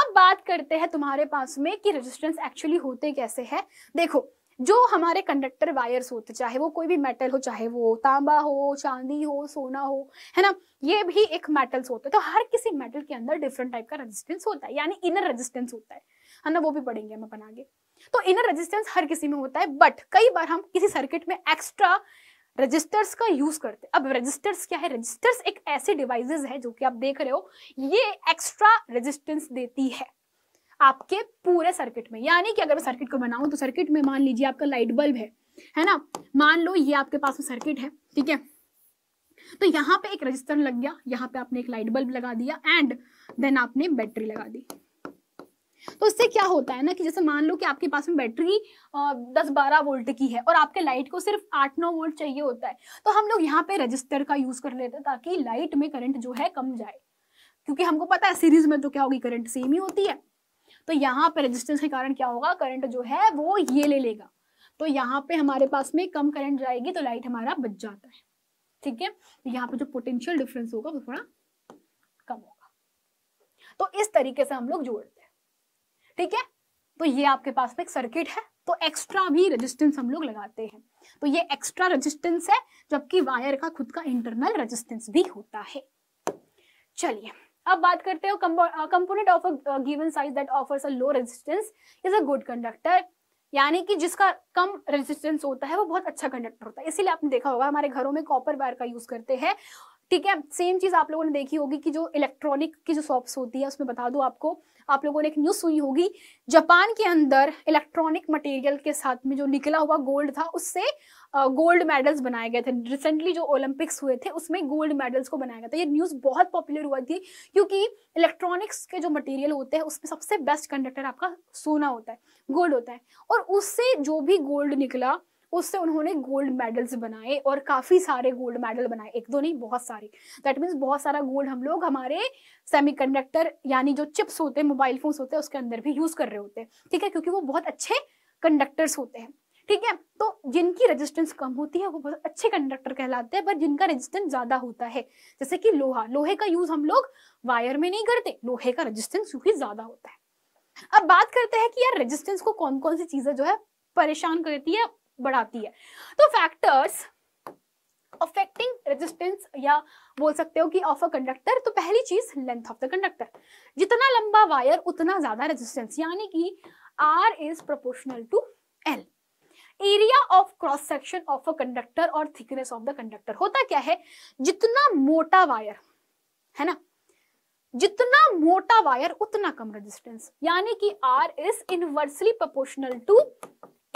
अब बात करते हैं तुम्हारे पास में कि रेजिस्टेंस एक्चुअली होते कैसे है देखो जो हमारे कंडक्टर वायर्स होते चाहे वो कोई भी मेटल हो चाहे वो तांबा हो चांदी हो सोना हो है ना ये भी एक मेटल्स होता है तो हर किसी मेटल के अंदर डिफरेंट टाइप का रेजिस्टेंस होता है यानी इनर रेजिस्टेंस होता है है ना वो भी पढ़ेंगे हम अपन आगे तो इनर रेजिस्टेंस हर किसी में होता है बट कई बार हम किसी सर्किट में एक्स्ट्रा रजिस्टर्स का यूज करते हैं अब रजिस्टर्स क्या है रजिस्टर्स एक ऐसे डिवाइसेस है जो कि आप देख रहे हो ये एक्स्ट्रा रजिस्टेंस देती है आपके पूरे सर्किट में यानी कि अगर मैं सर्किट को बनाऊं तो सर्किट में मान लीजिए आपका लाइट बल्ब है है ना मान लो ये आपके पास में सर्किट है ठीक है तो यहाँ पे एक रजिस्टर लग गया यहाँ पे आपने एक लाइट बल्ब लगा दिया एंड देन आपने बैटरी लगा दी तो इससे क्या होता है ना कि जैसे मान लो कि आपके पास में बैटरी दस बारह वोल्ट की है और आपके लाइट को सिर्फ आठ नौ वोल्ट चाहिए होता है तो हम लोग यहाँ पे रजिस्टर का यूज कर लेते हैं ताकि लाइट में करंट जो है कम जाए क्योंकि हमको पता है सीरीज में तो क्या होगी करंट सेम ही होती है तो यहाँ पे रेजिस्टेंस के कारण क्या होगा करंट जो है वो ये ले लेगा तो यहाँ पे हमारे पास में कम करंट जाएगी तो लाइट हमारा बच जाता है ठीक है तो यहाँ पे जो पोटेंशियल डिफरेंस होगा वो थोड़ा कम होगा तो इस तरीके से हम लोग जोड़ ठीक है तो ये आपके पास में एक सर्किट है तो एक्स्ट्रा भी रेजिस्टेंस हम लोग लगाते हैं तो ये एक्स्ट्रा रेजिस्टेंस है जबकि वायर का खुद का इंटरनल रेजिस्टेंस भी होता है चलिए अब बात करते हो component of a given size that offers a low resistance is a good conductor यानी कि जिसका कम रेजिस्टेंस होता है वो बहुत अच्छा कंडक्टर होता है इसीलिए आपने देखा होगा हमारे घरों में कॉपर वायर का यूज करते हैं ठीक है सेम चीज आप लोगों ने देखी होगी कि जो इलेक्ट्रॉनिक की जो शॉप्स होती है उसमें बता दू आपको आप लोगों ने एक न्यूज़ सुनी होगी जापान के अंदर इलेक्ट्रॉनिक मटेरियल के साथ में जो निकला हुआ गोल्ड था उससे गोल्ड मेडल्स बनाए गए थे रिसेंटली जो ओलंपिक्स हुए थे उसमें गोल्ड मेडल्स को बनाया गया था ये न्यूज़ बहुत पॉपुलर हुआ थी क्योंकि इलेक्ट्रॉनिक्स के जो मटेरियल होते हैं उसमें सबसे बेस्ट कंडक्टर आपका सोना होता है गोल्ड होता है और उससे जो भी गोल्ड निकला उससे उन्होंने गोल्ड मेडल्स बनाए और काफ़ी सारे गोल्ड मेडल बनाए एक दो नहीं बहुत सारे दैट मीन्स बहुत सारा गोल्ड हम लोग हमारे सेमीकंडक्टर यानी जो चिप्स होते हैं मोबाइल फोन्स होते हैं उसके अंदर भी यूज़ कर रहे होते हैं ठीक है क्योंकि वो बहुत अच्छे कंडक्टर्स होते हैं ठीक है तो जिनकी रेजिस्टेंस कम होती है वो बहुत अच्छे कंडक्टर कहलाते हैं पर जिनका रेजिस्टेंस ज्यादा होता है जैसे कि लोहा लोहे का यूज हम लोग वायर में नहीं करते लोहे का रेजिस्टेंस क्योंकि ज्यादा होता है अब बात करते हैं कि यार रेजिस्टेंस को कौन कौन सी चीजें जो है परेशान करती है बढ़ाती है तो फैक्टर्स अफेक्टिंग रेजिस्टेंस या बोल सकते हो कि ऑफ अ कंडक्टर तो पहली चीज लेंथ ऑफ द कंडक्टर जितना लंबा वायर उतना ज्यादा रेजिस्टेंस यानी कि R is proportional to L area of cross section of a conductor और थिकनेस ऑफ द कंडक्टर होता क्या है जितना मोटा वायर है ना जितना मोटा वायर उतना कम रेजिस्टेंस यानी कि R is inversely proportional to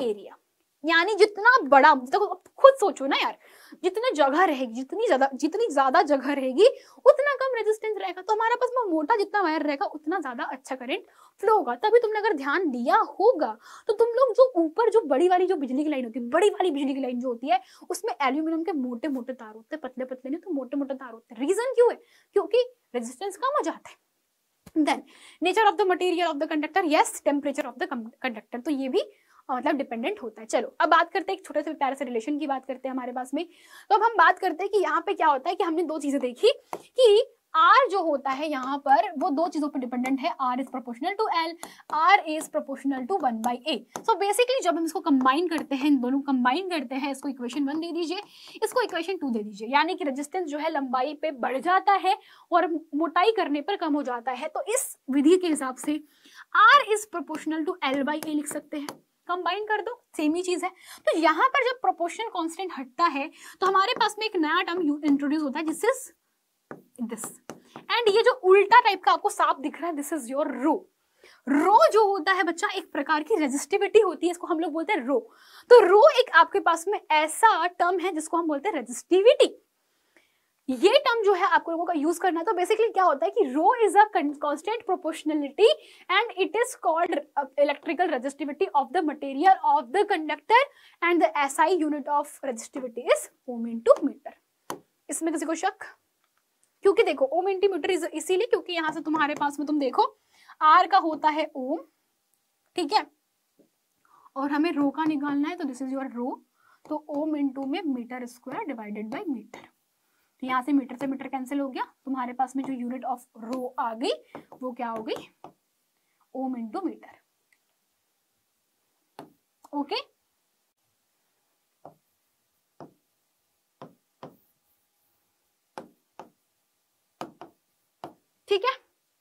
area यानी जितना बड़ा देखो खुद सोचो ना यार जितना जगह रहेगी जितनी ज्यादा जितनी ज्यादा जगह रहेगी उतना कम रेजिस्टेंस रहेगा तो हमारे पास में मोटा जितना वायर रहेगा उतना ज्यादा अच्छा करंट फ्लो होगा तभी तुमने अगर ध्यान दिया होगा तो तुम लोग जो ऊपर जो बड़ी वाली जो बिजली की लाइन होती है बड़ी वाली बिजली की लाइन जो होती है उसमें एल्यूमिनियम के मोटे मोटे तार होते हैं पतले पतले नहीं तो मोटे मोटे तार होते हैं रीजन क्यों है क्योंकि रेजिस्टेंस कम हो जाता है then nature of the material of the conductor yes temperature of the conductor तो ये भी मतलब डिपेंडेंट होता है चलो अब बात करते हैं एक छोटे से प्यारे से रिलेशन की बात करते हैं हमारे पास में तो अब हम बात करते हैं कि यहाँ पे क्या होता है कि हमने दो चीजें देखी कि आर जो होता है यहाँ पर वो दो चीजों पर डिपेंडेंट है R is proportional to L R is proportional to one by A so basically जब हम इसको कंबाइन करते हैं इन दोनों कंबाइन करते हैं इसको इक्वेशन वन दे दीजिए इसको इक्वेशन टू दे दीजिए यानी कि रेजिस्टेंस जो है लंबाई पे बढ़ जाता है और मोटाई करने पर कम हो जाता है तो इस विधि के हिसाब से R is proportional to L by A लिख सकते हैं कंबाइन कर दो सेम ही चीज है तो यहाँ पर जब प्रोपोर्शन कांस्टेंट हटता है तो हमारे पास में एक नया टर्म इंट्रोड्यूस होता है दिस इज दिस एंड ये जो उल्टा टाइप का आपको साफ दिख रहा है this is your rho rho जो होता है बच्चा एक प्रकार की रेजिस्टिविटी होती है इसको हम लोग बोलते हैं रो तो रो एक आपके पास में ऐसा टर्म है जिसको हम बोलते हैं रेजिस्टिविटी ये टर्म जो है आपको लोगों का यूज करना है तो बेसिकली क्या होता है कि rho is a constant proportionality and it is called electrical resistivity of the material of the conductor and the I unit of resistivity is ohm into metre इसमें किसी को शक क्योंकि देखो ओम इंटू मीटर इज इसीलिए क्योंकि यहां से तुम्हारे पास में तुम देखो आर का होता है ओम ठीक है और हमें रो का निकालना है तो दिस इज योर रो तो ओम इंटू में metre square divided by metre यहाँ से मीटर से मीटर कैंसिल हो गया तुम्हारे पास में जो यूनिट ऑफ रो आ गई वो क्या हो गई ओम इंटू मीटर ओके ठीक है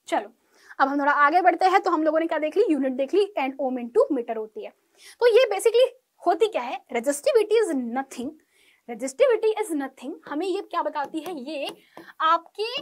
चलो अब हम थोड़ा आगे बढ़ते हैं तो हम लोगों ने क्या देख ली यूनिट देख ली एंड ओम इंटू मीटर होती है तो ये बेसिकली होती क्या है resistivity is nothing resistivity is nothing हमें ये क्या बताती है ये आपके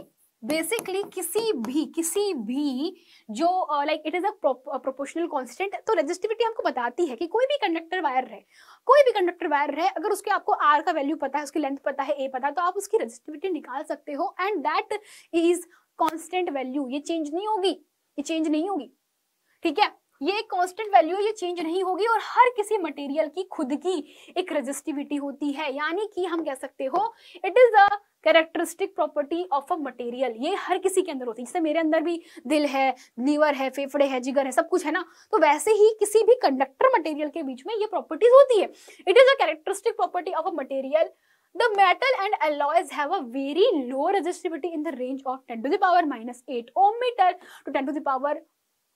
बेसिकली किसी भी किसी भी जो like it is a proportional constant तो रजिस्टिविटी हमको बताती है कि कोई भी कंडक्टर वायर रहे कोई भी कंडक्टर वायर रहे अगर उसके आपको आर का वैल्यू पता है उसकी लेंथ पता है ए पता है तो आप उसकी रजिस्टिविटी निकाल सकते हो and that is constant value ये चेंज नहीं होगी ये चेंज नहीं होगी ठीक है ये एक कॉन्स्टेंट वैल्यू है ये चेंज नहीं होगी और हर किसी मटेरियल की खुद की एक रजिस्टिविटी होती है यानी कि हम कह सकते हो it is a characteristic property of a material ये हर किसी के अंदर होती है जैसे मेरे अंदर भी दिल है लीवर है फेफड़े है जिगर है सब कुछ है ना तो वैसे ही किसी भी कंडक्टर मटेरियल के बीच में ये प्रॉपर्टीज होती है it is a characteristic property of a material the metal and alloys have a very low resistivity in the range of 10 to the power minus 8 ohm meter to 10 to the power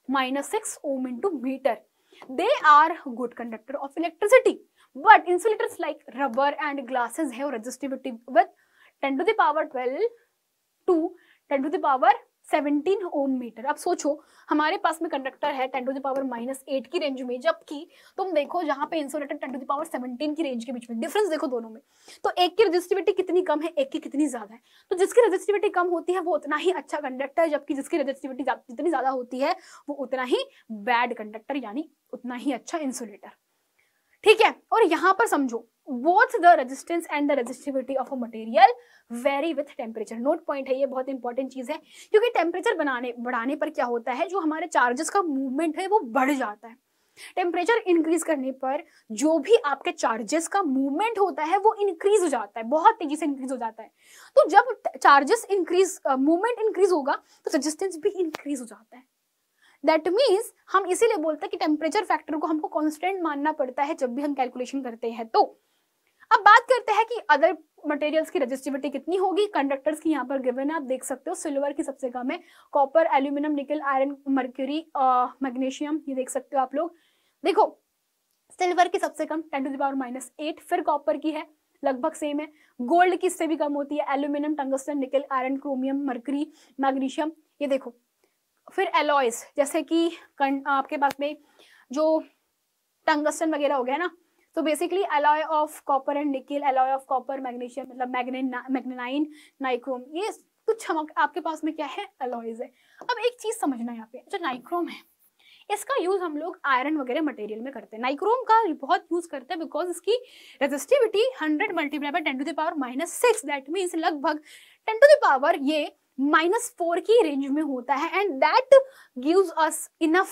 minus 6 ohm into meter. They are good conductor of electricity. But insulators like rubber and glasses have resistivity with 10 to the power 12 to 10 to the power seventeen ohm metre अब सोचो हमारे पास में conductor है ten to the power minus eight की range में जबकि तुम देखो जहाँ पे insulator ten to the power seventeen की रेंज के बीच में डिफरेंस देखो दोनों में तो एक की रेजिस्टिविटी कितनी कम है एक की कितनी ज्यादा है तो जिसकी रेजिस्टिविटी कम होती है वो उतना ही अच्छा कंडक्टर है जबकि जिसकी रेजिस्टिविटी जितनी ज्यादा होती है वो उतना ही बैड कंडक्टर यानी उतना ही अच्छा इंसुलेटर ठीक है और यहां पर समझो both the resistance and the resistivity of a material vary with temperature note point है ये बहुत इंपॉर्टेंट चीज़ है क्योंकि टेम्परेचर बनाने बढ़ाने पर क्या होता है जो हमारे चार्जेस का मूवमेंट है वो बढ़ जाता है टेम्परेचर इंक्रीज करने पर जो भी आपके चार्जेस का मूवमेंट होता है वो इंक्रीज हो जाता है बहुत तेजी से इंक्रीज हो जाता है तो जब चार्जेस इंक्रीज मूवमेंट इंक्रीज होगा तो रेजिस्टेंस भी इंक्रीज हो जाता है दैट मीन्स हम इसीलिए बोलते हैं कि टेम्परेचर फैक्टर को हमको कॉन्स्टेंट मानना पड़ता है जब भी हम कैलकुलेशन करते हैं तो अब बात करते हैं कि अदर मटेरियल्स की रजिस्टिविटी कितनी होगी कंडक्टर्स की यहाँ पर गिवन है आप देख सकते हो सिल्वर की सबसे कम है copper aluminium nickel iron mercury magnesium ये देख सकते हो आप लोग देखो सिल्वर की सबसे कम ten to the power minus eight फिर कॉपर की है लगभग सेम है गोल्ड की इससे भी कम होती है aluminium tungsten nickel iron chromium mercury magnesium ये देखो फिर एलॉयस जैसे कि आपके पास में जो टंगस्टन वगैरह हो गया ना तो basically alloy of copper and nickel alloy of copper magnesium मतलब मैग्नेनाइन नाइक्रोम ये कुछ चमक आपके पास में क्या है एलॉयज है अब एक चीज समझना यहाँ पे जो नाइक्रोम है इसका यूज हम लोग आयरन वगैरह मटेरियल में करते हैं नाइक्रोम का बहुत यूज करते हैं बिकॉज इसकी resistivity hundred multiply by ten to the power minus six that means लगभग टेन टू द पावर ये माइनस फोर की रेंज में होता है and that gives us enough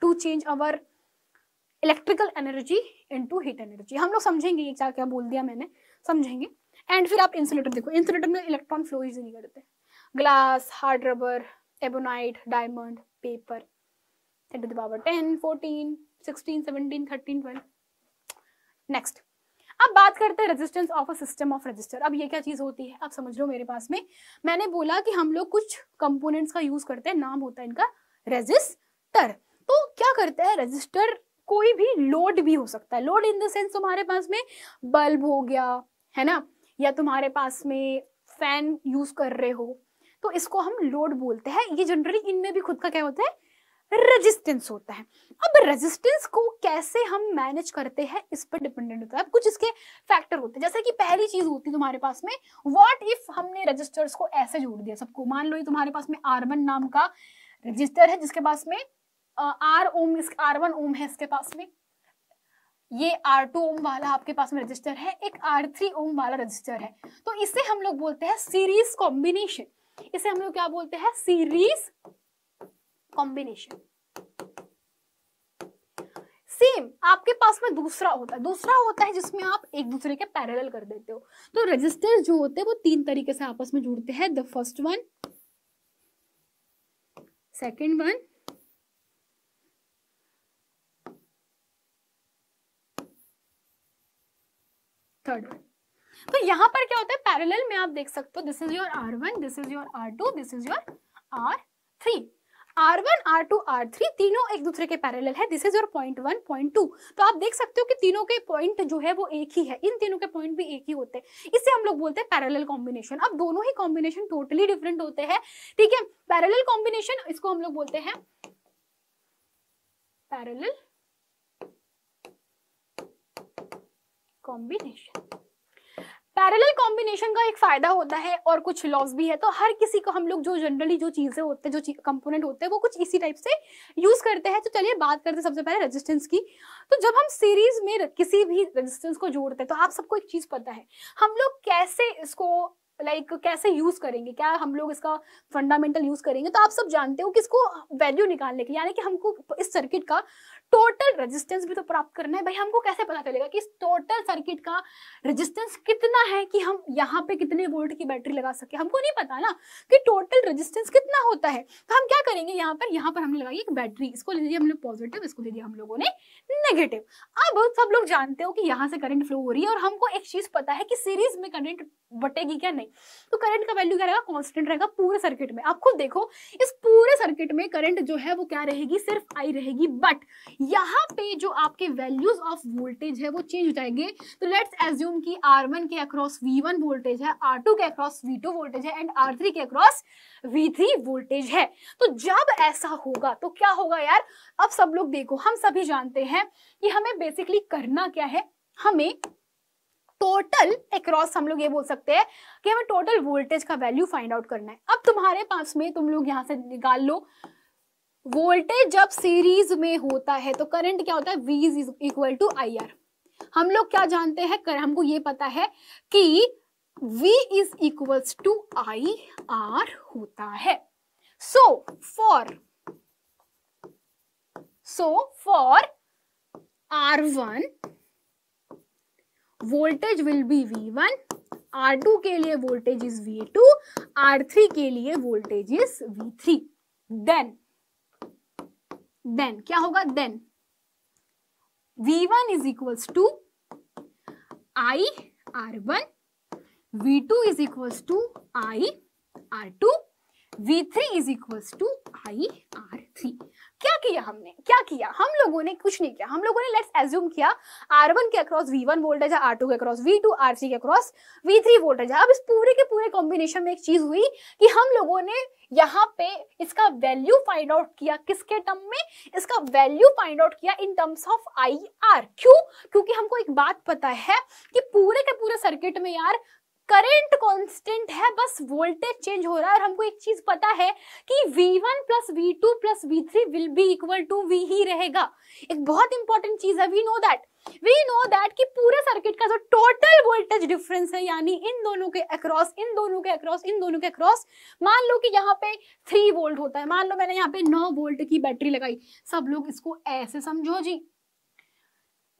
to change our electrical energy into heat energy हम लोग समझेंगे ये क्या क्या बोल दिया मैंने समझेंगे एंड फिर आप इंसुलेटर देखो इंसुलेटर में इलेक्ट्रॉन फ्लो यूज नहीं करते glass hard rubber ebonite diamond paper ten to the power ten fourteen sixteen seventeen thirteen twelve next अब बात करते हैं resistance of a system of resistor अब ये क्या चीज़ होती है आप समझ लो मेरे पास में मैंने बोला कि हम लोग कुछ कंपोनेंट्स का यूज़ करते हैं नाम होता है इनका रजिस्टर तो क्या करते हैं रजिस्टर कोई भी लोड भी हो सकता है लोड इन द सेंस तुम्हारे पास में बल्ब हो गया है ना या तुम्हारे पास में फैन यूज कर रहे हो तो इसको हम लोड बोलते हैं ये जनरली इनमें भी खुद का क्या होता है रेजिस्टेंस होता है अब रेजिस्टेंस को कैसे हम मैनेज करते हैं इस पर डिपेंडेंट होता है अब कुछ इसके फैक्टर होते हैं जैसे कि पहली चीज होती है तुम्हारे पास में व्हाट इफ हमने रजिस्टर्स को ऐसे जोड़ दिया सबको मान लो ये तुम्हारे पास में आर्बन नाम का रजिस्टर है जिसके पास में R ohm R one ohm है इसके पास में ये आर टू ओम वाला आपके पास में रजिस्टर है एक आर थ्री ओम वाला रजिस्टर है तो इसे हम लोग बोलते हैं सीरीज कॉम्बिनेशन इसे हम लोग क्या बोलते हैं सीरीज कॉम्बिनेशन सेम आपके पास में दूसरा होता है दूसरा होता है जिसमें आप एक दूसरे के पैरेलल कर देते हो तो रजिस्टर जो होते हैं वो तीन तरीके से आपस में जुड़ते हैं the first one second one third one तो यहां पर क्या होता है पैरेलल में आप देख सकते हो this is your R one this is your R two this is your R three R one R two R three तीनों एक दूसरे के पैरल है this is your point one point two तो आप देख सकते हो कि तीनों के पॉइंट जो है वो एक ही है इन तीनों के पॉइंट भी एक ही होते हैं इससे हम लोग बोलते हैं पैरल कॉम्बिनेशन अब दोनों ही कॉम्बिनेशन टोटली डिफरेंट होते हैं ठीक है पैरल कॉम्बिनेशन इसको हम लोग बोलते हैं पैरल कॉम्बिनेशन पैरेलल कॉम्बिनेशन का एक फायदा होता है और कुछ लॉस भी है तो हर किसी को हम लोग जो जनरली जो चीजें होते हैं जो कंपोनेंट होते हैं वो कुछ इसी टाइप से यूज करते हैं तो चलिए बात करते हैं सबसे पहले रेजिस्टेंस की तो जब हम सीरीज में किसी भी रेजिस्टेंस को जोड़ते हैं तो आप सबको एक चीज पता है हम लोग कैसे इसको लाइक like, कैसे यूज करेंगे क्या हम लोग इसका फंडामेंटल यूज करेंगे तो आप सब जानते हो कि इसको वैल्यू निकालने के यानी कि हमको इस सर्किट का टोटल रेजिस्टेंस भी तो प्राप्त करना है भाई हमको कैसे पता चलेगा कि इस टोटल सर्किट का रेजिस्टेंस कितना है कि हम यहाँ पे कितने वोल्ट की बैटरी लगा सके हमको नहीं पता ना कि टोटल रेजिस्टेंस कितना होता है तो हम क्या करेंगे यहाँ पर यहाँ पर हमने लगाई एक बैटरी इसको ले लिया हमने पॉजिटिव इसको ले लिया हम लोगों ने नेगेटिव अब सब लोग जानते हो कि यहाँ से करंट फ्लो हो रही है और हमको एक चीज पता है कि सीरीज में करंट बटेगी क्या नहीं तो करंट का वैल्यू क्या रहेगा कॉन्स्टेंट रहेगा पूरे सर्किट में आप खुद देखो इस पूरे सर्किट में करंट जो है वो क्या रहेगी सिर्फ आई रहेगी बट यहाँ पे जो आपके वैल्यूज ऑफ वोल्टेज है वो चेंज हो जाएंगे तो लेट्स एज्यूम की आर वन के अक्रॉस वी वन वोल्टेज है आर टू के अक्रॉस वी टू वोल्टेज है एंड आर थ्री के अक्रॉस वी थ्री वोल्टेज है तो जब ऐसा होगा तो क्या होगा यार अब सब लोग देखो हम सभी जानते हैं कि हमें बेसिकली करना क्या है हमें टोटल अक्रॉस हम लोग ये बोल सकते हैं कि हमें टोटल वोल्टेज का वैल्यू फाइंड आउट करना है अब तुम्हारे पास में तुम लोग यहाँ से निकाल लो वोल्टेज जब सीरीज में होता है तो करंट क्या होता है V is equal to I R हम लोग क्या जानते हैं कर हमको ये पता है कि V is equal to I R होता है so for so for R one voltage will be V one R two के लिए voltage is V two R three के लिए voltage is V three then then क्या होगा then V one is equals to I R one V two is equals to I R two V3 is equals to I R three क्या किया हमने क्या किया हम लोगों ने कुछ नहीं किया हम लोगों ने लेट्स एज्यूम किया R1 के अक्रॉस V1 वोल्टेज है टू के across V two R three के अक्रॉस वी थ्री वोल्टेज है अब इस पूरे के पूरे कॉम्बिनेशन में एक चीज हुई कि हम लोगों ने यहाँ पे इसका वैल्यू फाइंड आउट किया किसके टर्म में इसका वैल्यू फाइंड आउट किया in terms of I R क्यों क्योंकि हमको एक बात पता है कि पूरे के पूरे सर्किट में यार करंट कांस्टेंट है बस वोल्टेज चेंज हो रहा है और हमको एक चीज पता है कि V1 one plus V two plus V three will be equal to V ही रहेगा एक बहुत इंपॉर्टेंट चीज है we know that we know that कि पूरे सर्किट का जो टोटल वोल्टेज डिफरेंस है यानी इन दोनों के अक्रॉस इन दोनों के अक्रॉस इन दोनों के अक्रॉस मान लो कि यहाँ पे थ्री वोल्ट होता है मान लो मैंने यहाँ पे नौ वोल्ट की बैटरी लगाई सब लोग इसको ऐसे समझो जी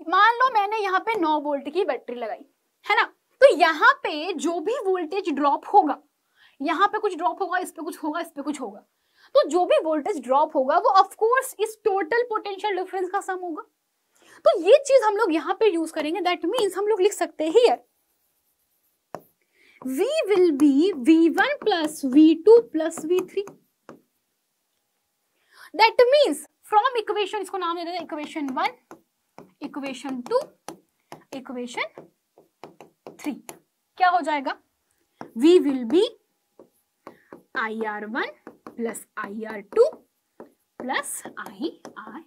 मान लो मैंने यहाँ पे नौ वोल्ट की बैटरी लगाई है ना तो यहाँ पे जो भी वोल्टेज ड्रॉप होगा यहाँ पे कुछ ड्रॉप होगा इस पे कुछ होगा इस पे कुछ होगा तो जो भी वोल्टेज ड्रॉप होगा वो ऑफकोर्स इस टोटल पोटेंशियल डिफरेंस का सम होगा तो ये चीज हम लोग यहाँ पे यूज करेंगे दैट मीन्स हम लोग लिख सकते हैं here v will be v1 plus v2 plus v3 that means from equation इसको नाम दे देते हैं इक्वेशन 1 इक्वेशन 2 इक्वेशन थ्री क्या हो जाएगा V will be I R one plus I R two plus I R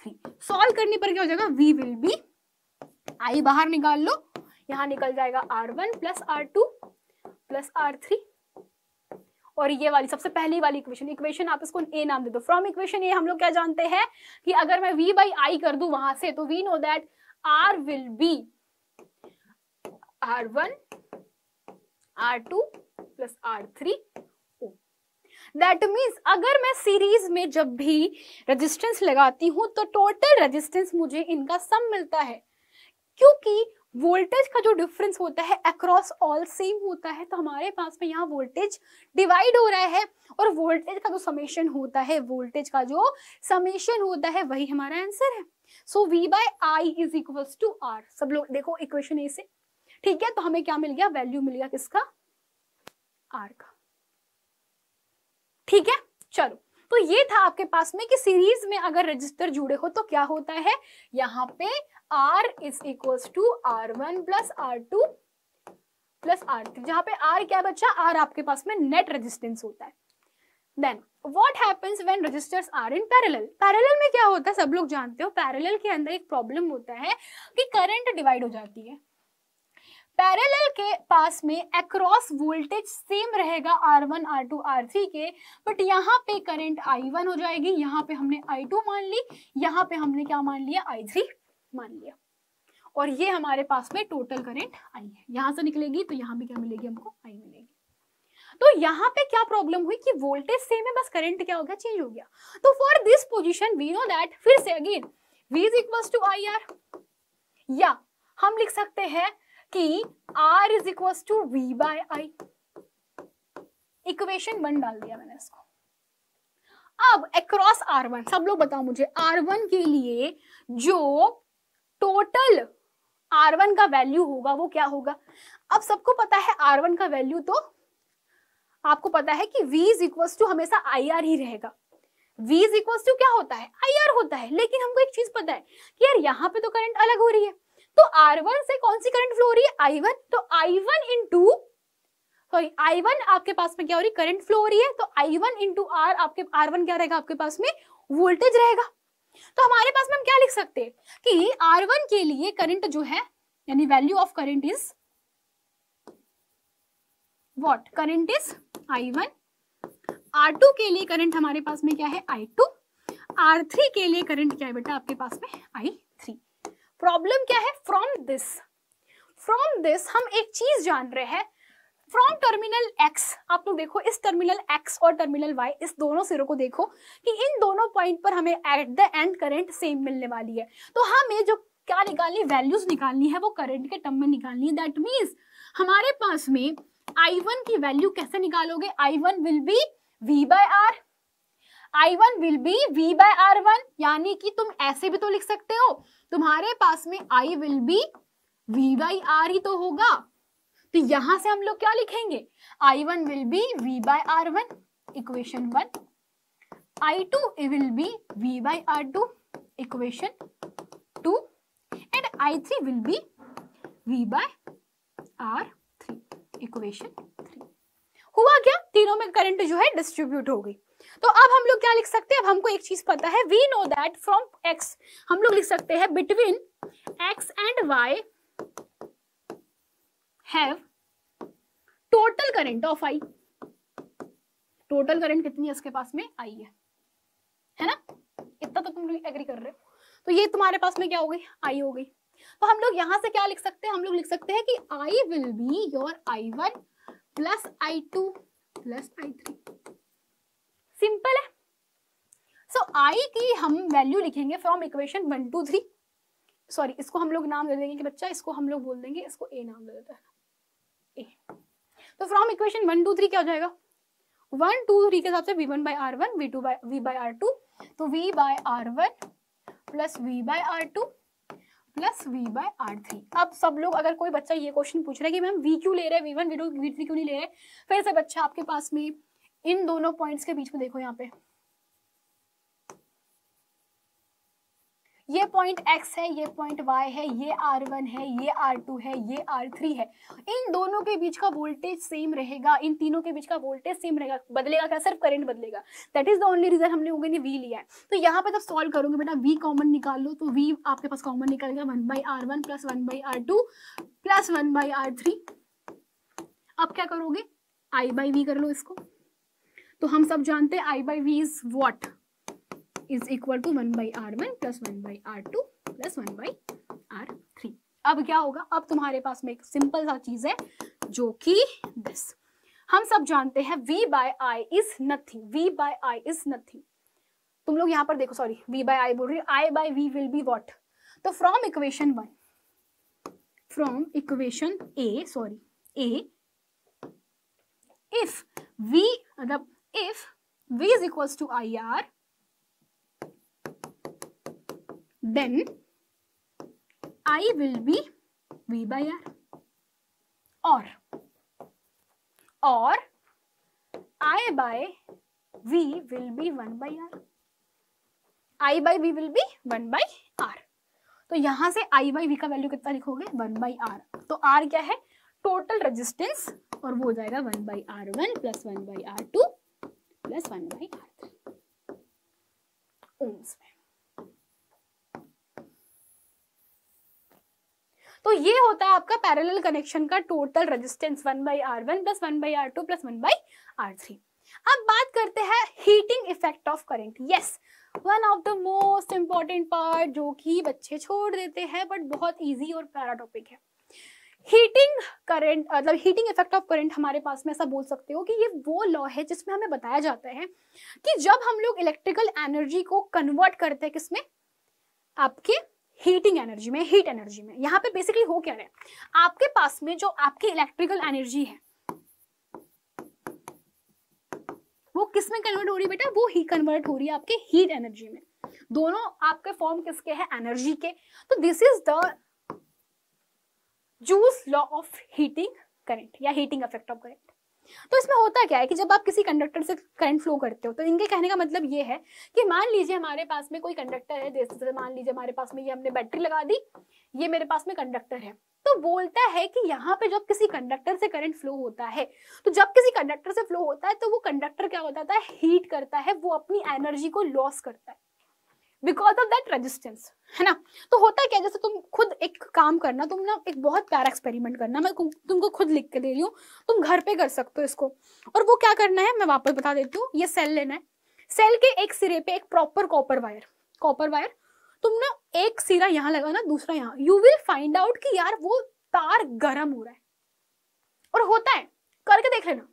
three solve करने पर क्या हो जाएगा वी विल बी आई बाहर निकाल लो यहां निकल जाएगा R one plus R two plus R three और ये वाली सबसे पहली वाली इक्वेशन इक्वेशन आप इसको ए नाम दे दो फ्रॉम इक्वेशन ए हम लोग क्या जानते हैं कि अगर मैं वी बाई आई कर दू वहां से तो we know that R will be R one R two plus R three that means अगर मैं सीरीज में जब भी रेजिस्टेंस लगाती हूँ तो टोटल रेजिस्टेंस मुझे इनका सम मिलता है क्योंकि वोल्टेज का जो डिफरेंस होता है अक्रॉस ऑल सेम होता है तो हमारे पास में यहाँ वोल्टेज डिवाइड हो रहा है और वोल्टेज का जो समेशन होता है वोल्टेज का जो समेशन होता है वही हमारा आंसर है so V by I is equals to R सब लोग देखो इक्वेशन ए से ठीक है तो हमें क्या मिल गया वैल्यू मिल गया किसका आर का ठीक है चलो तो ये था आपके पास में कि सीरीज में अगर रजिस्टर जुड़े हो तो क्या होता है यहाँ पे R is equal to R one plus R two plus R three जहां पे R क्या बच्चा R आपके पास में नेट रेजिस्टेंस होता है then what happens when resistors are in parallel parallel में क्या होता है सब लोग जानते हो पैरेलल के अंदर एक प्रॉब्लम होता है कि करंट डिवाइड हो जाती है पैरेलल के पास में अक्रॉस वोल्टेज सेम रहेगा R one R two R three के बट यहाँ पे करंट आई वन हो जाएगी यहाँ पे हमने आई टू मान ली यहाँ पे हमने क्या मान लिया आई थ्री मान लिया और ये हमारे पास में टोटल करंट आई है यहां से निकलेगी तो यहाँ भी क्या मिलेगी हमको आई मिलेगी तो यहाँ पे क्या प्रॉब्लम हुई कि वोल्टेज सेम है बस करंट क्या हो गया चेंज हो गया तो for this position we know that फिर से again V is equal to I R या हम लिख सकते हैं कि R is equal to V by I equation one डाल दिया मैंने इसको अब अक्रॉस R1 सब लोग बताओ मुझे आर वन के लिए जो टोटल आर वन का वैल्यू होगा वो क्या होगा अब सबको पता है आर वन का वैल्यू तो आपको पता है कि v इज इक्वल टू हमेशा आई आर ही रहेगा v इज इक्वल टू क्या होता है आई आर होता है लेकिन हमको एक चीज पता है कि यार यहाँ पे तो करंट अलग हो रही है तो R1 से कौन सी करंट फ्लो हो रही है I1 तो I1 टू सॉरी वन आपके पास में क्या हो रही है करंट फ्लो हो रही है तो I1 इनटू R आपके R1 क्या रहेगा आपके पास में वोल्टेज रहेगा तो हमारे पास में हम क्या लिख सकते हैं कि R1 के लिए करंट जो है यानी value of current is what current is I1 R2 के लिए करंट हमारे पास में क्या है I2 R3 के लिए करंट क्या है बेटा आपके पास में आई प्रॉब्लम क्या है फ्रॉम दिस फ्रॉम दिस हम एक चीज जान रहे हैं फ्रॉम टर्मिनल एक्स आप लोग देखो इस टर्मिनल एक्स और टर्मिनल वाई इस दोनों सिरों को देखो कि इन दोनों पॉइंट पर हमें at the end current same मिलने वाली है तो हमें जो क्या निकालनी वैल्यूज निकालनी है वो करंट के टर्म में निकालनी है दैट मीन्स हमारे पास में आई वन की वैल्यू कैसे निकालोगे I one will be V by R I one will be V R1 R one यानी कि तुम ऐसे भी तो लिख सकते हो तुम्हारे पास में I will be V by R ही तो होगा तो यहां से हम लोग क्या लिखेंगे I one will be V R1 R one equation one I two will be V by R two equation two and I three will be V R three equation three हुआ क्या तीनों में करंट जो है distribute हो गई तो अब हम लोग क्या लिख सकते हैं अब हमको एक चीज पता है we know that from X हम लोग लिख सकते हैं between X and Y have total current of I total current कितनी है इसके पास में आई है है ना इतना तो तुम लोग एग्री कर रहे हो तो ये तुम्हारे पास में क्या हो गई आई हो गई तो हम लोग यहां से क्या लिख सकते हैं हम लोग लिख सकते हैं कि I will be your I one plus I two plus I three simple है सो so, आई की हम वैल्यू लिखेंगे from equation one two three sorry इसको हम लोग नाम दे देंगे कि बच्चा इसको हम लोग बोल देंगे इसको ए नाम दे देता है ए तो from equation one two three क्या हो जाएगा वन टू थ्री के हिसाब से V one by R one V two by V by R two तो V by R one plus V by R two plus V by R three अब सब लोग अगर कोई बच्चा ये क्वेश्चन पूछ रहे हैं कि मैम वी क्यों ले रहे हैं V one V two V three क्यों नहीं ले रहे फिर से बच्चा आपके पास में इन दोनों पॉइंट्स के बीच में देखो यहाँ पे ये पॉइंट एक्स है ये पॉइंट वाई है ये आर वन है ये आर टू है ये आर थ्री है इन दोनों के बीच का वोल्टेज सेम रहेगा इन तीनों के बीच का वोल्टेज सेम रहेगा बदलेगा क्या सिर्फ करंट बदलेगा that is the only reason हम लोगों ने वी लिया है तो यहाँ पे जब सॉल्व करोगे बेटा वी कॉमन निकाल लो तो वी आपके पास कॉमन निकल गया one by R one plus one by R two plus one by R three अब क्या करोगे आई बाई वी कर लो इसको तो हम सब जानते हैं I by V is what is equal to one by R one plus one by R two plus one by R three अब क्या होगा अब तुम्हारे पास में एक सिंपल सा चीज है जो कि दिस हम सब जानते हैं v by I is nothing v by I is nothing तुम लोग यहां पर देखो सॉरी v बाय आई बोल रही I by V will be what तो from equation one from equation A sorry A if v मतलब if V is equals to IR, then I will be V by R or or I by V will be 1 by R. I by V will be 1 by R. तो यहां से I by V का value कितना लिखोगे 1 by R. तो R क्या है total resistance और वो हो जाएगा 1 by R1 plus one by R two plus one by R three ohms में तो ये होता है आपका पैरेलल कनेक्शन का total resistance one by R one plus one by R two plus one by R three अब बात करते हैं heating effect of current yes one of the most important part जो कि बच्चे छोड़ देते हैं बट बहुत इजी और प्यारा टॉपिक है हीटिंग करंट मतलब हीटिंग इफेक्ट ऑफ करंट हमारे पास में ऐसा बोल सकते हो कि ये वो लॉ है जिसमें हमें बताया जाता है कि जब हम लोग इलेक्ट्रिकल एनर्जी को कन्वर्ट करते हैं किसमें आपके हीटिंग एनर्जी में हीट एनर्जी में यहाँ पे बेसिकली हो क्या रहा है आपके पास में जो आपकी इलेक्ट्रिकल एनर्जी है वो किसमें कन्वर्ट हो रही है बेटा वो ही कन्वर्ट हो रही है आपके हीट एनर्जी में दोनों आपके फॉर्म किसके हैं एनर्जी के तो दिस इज द जूस लॉ ऑफ हीटिंग करंट या हीटिंग इफेक्ट ऑफ करंट तो इसमें होता क्या है कि जब आप किसी कंडक्टर से करंट फ्लो करते हो तो इनके कहने का मतलब ये है कि मान लीजिए हमारे पास में कोई कंडक्टर है जैसे मान लीजिए हमारे पास में ये हमने बैटरी लगा दी ये मेरे पास में कंडक्टर है तो बोलता है कि यहाँ पे जब किसी कंडक्टर से करंट फ्लो होता है तो जब किसी कंडक्टर से फ्लो होता है तो वो कंडक्टर क्या होता है हीट करता है वो अपनी एनर्जी को लॉस करता है बिकॉज ऑफ दैट रेजिस्टेंस है ना तो होता क्या जैसे तुम खुद एक काम करना तुम ना एक बहुत प्यारा एक्सपेरिमेंट करना मैं तुमको खुद लिख के दे रही हूँ तुम घर पे कर सकते हो इसको और वो क्या करना है मैं वापस बता देती हूँ ये सेल लेना है सेल के एक सिरे पे एक proper copper wire copper wire तुम ना एक सिरा यहाँ लगाना दूसरा यहाँ यू विल फाइंड आउट कि यार वो तार गर्म हो रहा है और होता है करके देख लेना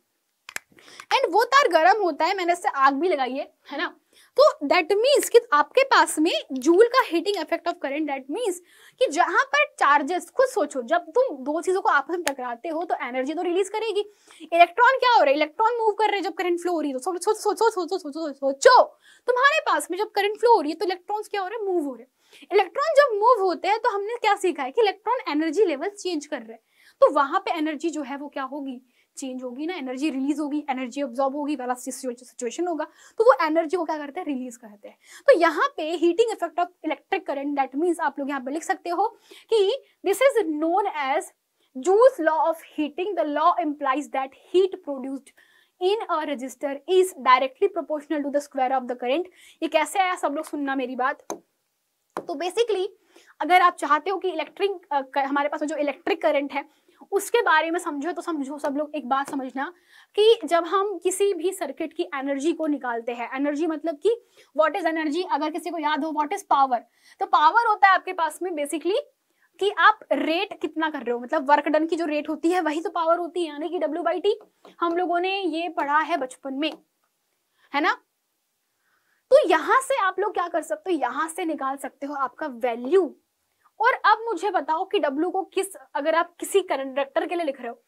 एंड वो तार गर्म होता है मैंने इससे आग भी लगाई है है ना तो दैट मीन्स कि आपके पास में जूल का heating effect of current that means कि जहां पर चार्जेस खुद सोचो जब तुम दो चीजों को आपस में टकराते हो तो एनर्जी तो रिलीज करेगी इलेक्ट्रॉन क्या हो रहा है इलेक्ट्रॉन मूव कर रहे हैं जब करंट फ्लो हो रही है तो सोचो सोचो सोचो सोचो सोचो तुम्हारे पास में जब करंट फ्लो हो रही है तो इलेक्ट्रॉन क्या हो रहे हैं मूव हो रहे हैं इलेक्ट्रॉन जब मूव होते हैं तो हमने क्या सीखा है कि इलेक्ट्रॉन एनर्जी लेवल चेंज कर रहे हैं तो वहां पे एनर्जी जो है वो क्या होगी चेंज होगी ना एनर्जी रिलीज होगी एनर्जी ऑब्जॉर्ब होगी वाला सिचुएशन होगा तो वो एनर्जी को क्या करते हैं रिलीज करते हैं तो यहाँ पे heating effect of electric current that means आप लोग यहाँ पे लिख सकते हो कि दिस इज नोन एज जूस law of heating the law implies that heat produced in a resistor is directly proportional to the square of the current ये कैसे आया सब लोग सुनना मेरी बात तो बेसिकली अगर आप चाहते हो कि इलेक्ट्रिक हमारे पास जो इलेक्ट्रिक करंट है उसके बारे में समझो तो समझो सब लोग एक बात समझना कि जब हम किसी भी सर्किट की एनर्जी को निकालते हैं एनर्जी मतलब कि व्हाट इज एनर्जी अगर किसी को याद हो व्हाट इज पावर तो पावर होता है आपके पास में बेसिकली कि आप रेट कितना कर रहे हो मतलब वर्क डन की जो रेट होती है वही तो पावर होती है यानी कि डब्ल्यू बाई टी हम लोगों ने ये पढ़ा है बचपन में है ना तो यहां से आप लोग क्या कर सकते हो यहां से निकाल सकते हो आपका वैल्यू और अब मुझे बताओ कि W को किस अगर आप किसी कंडक्टर के लिए लिख रहे हो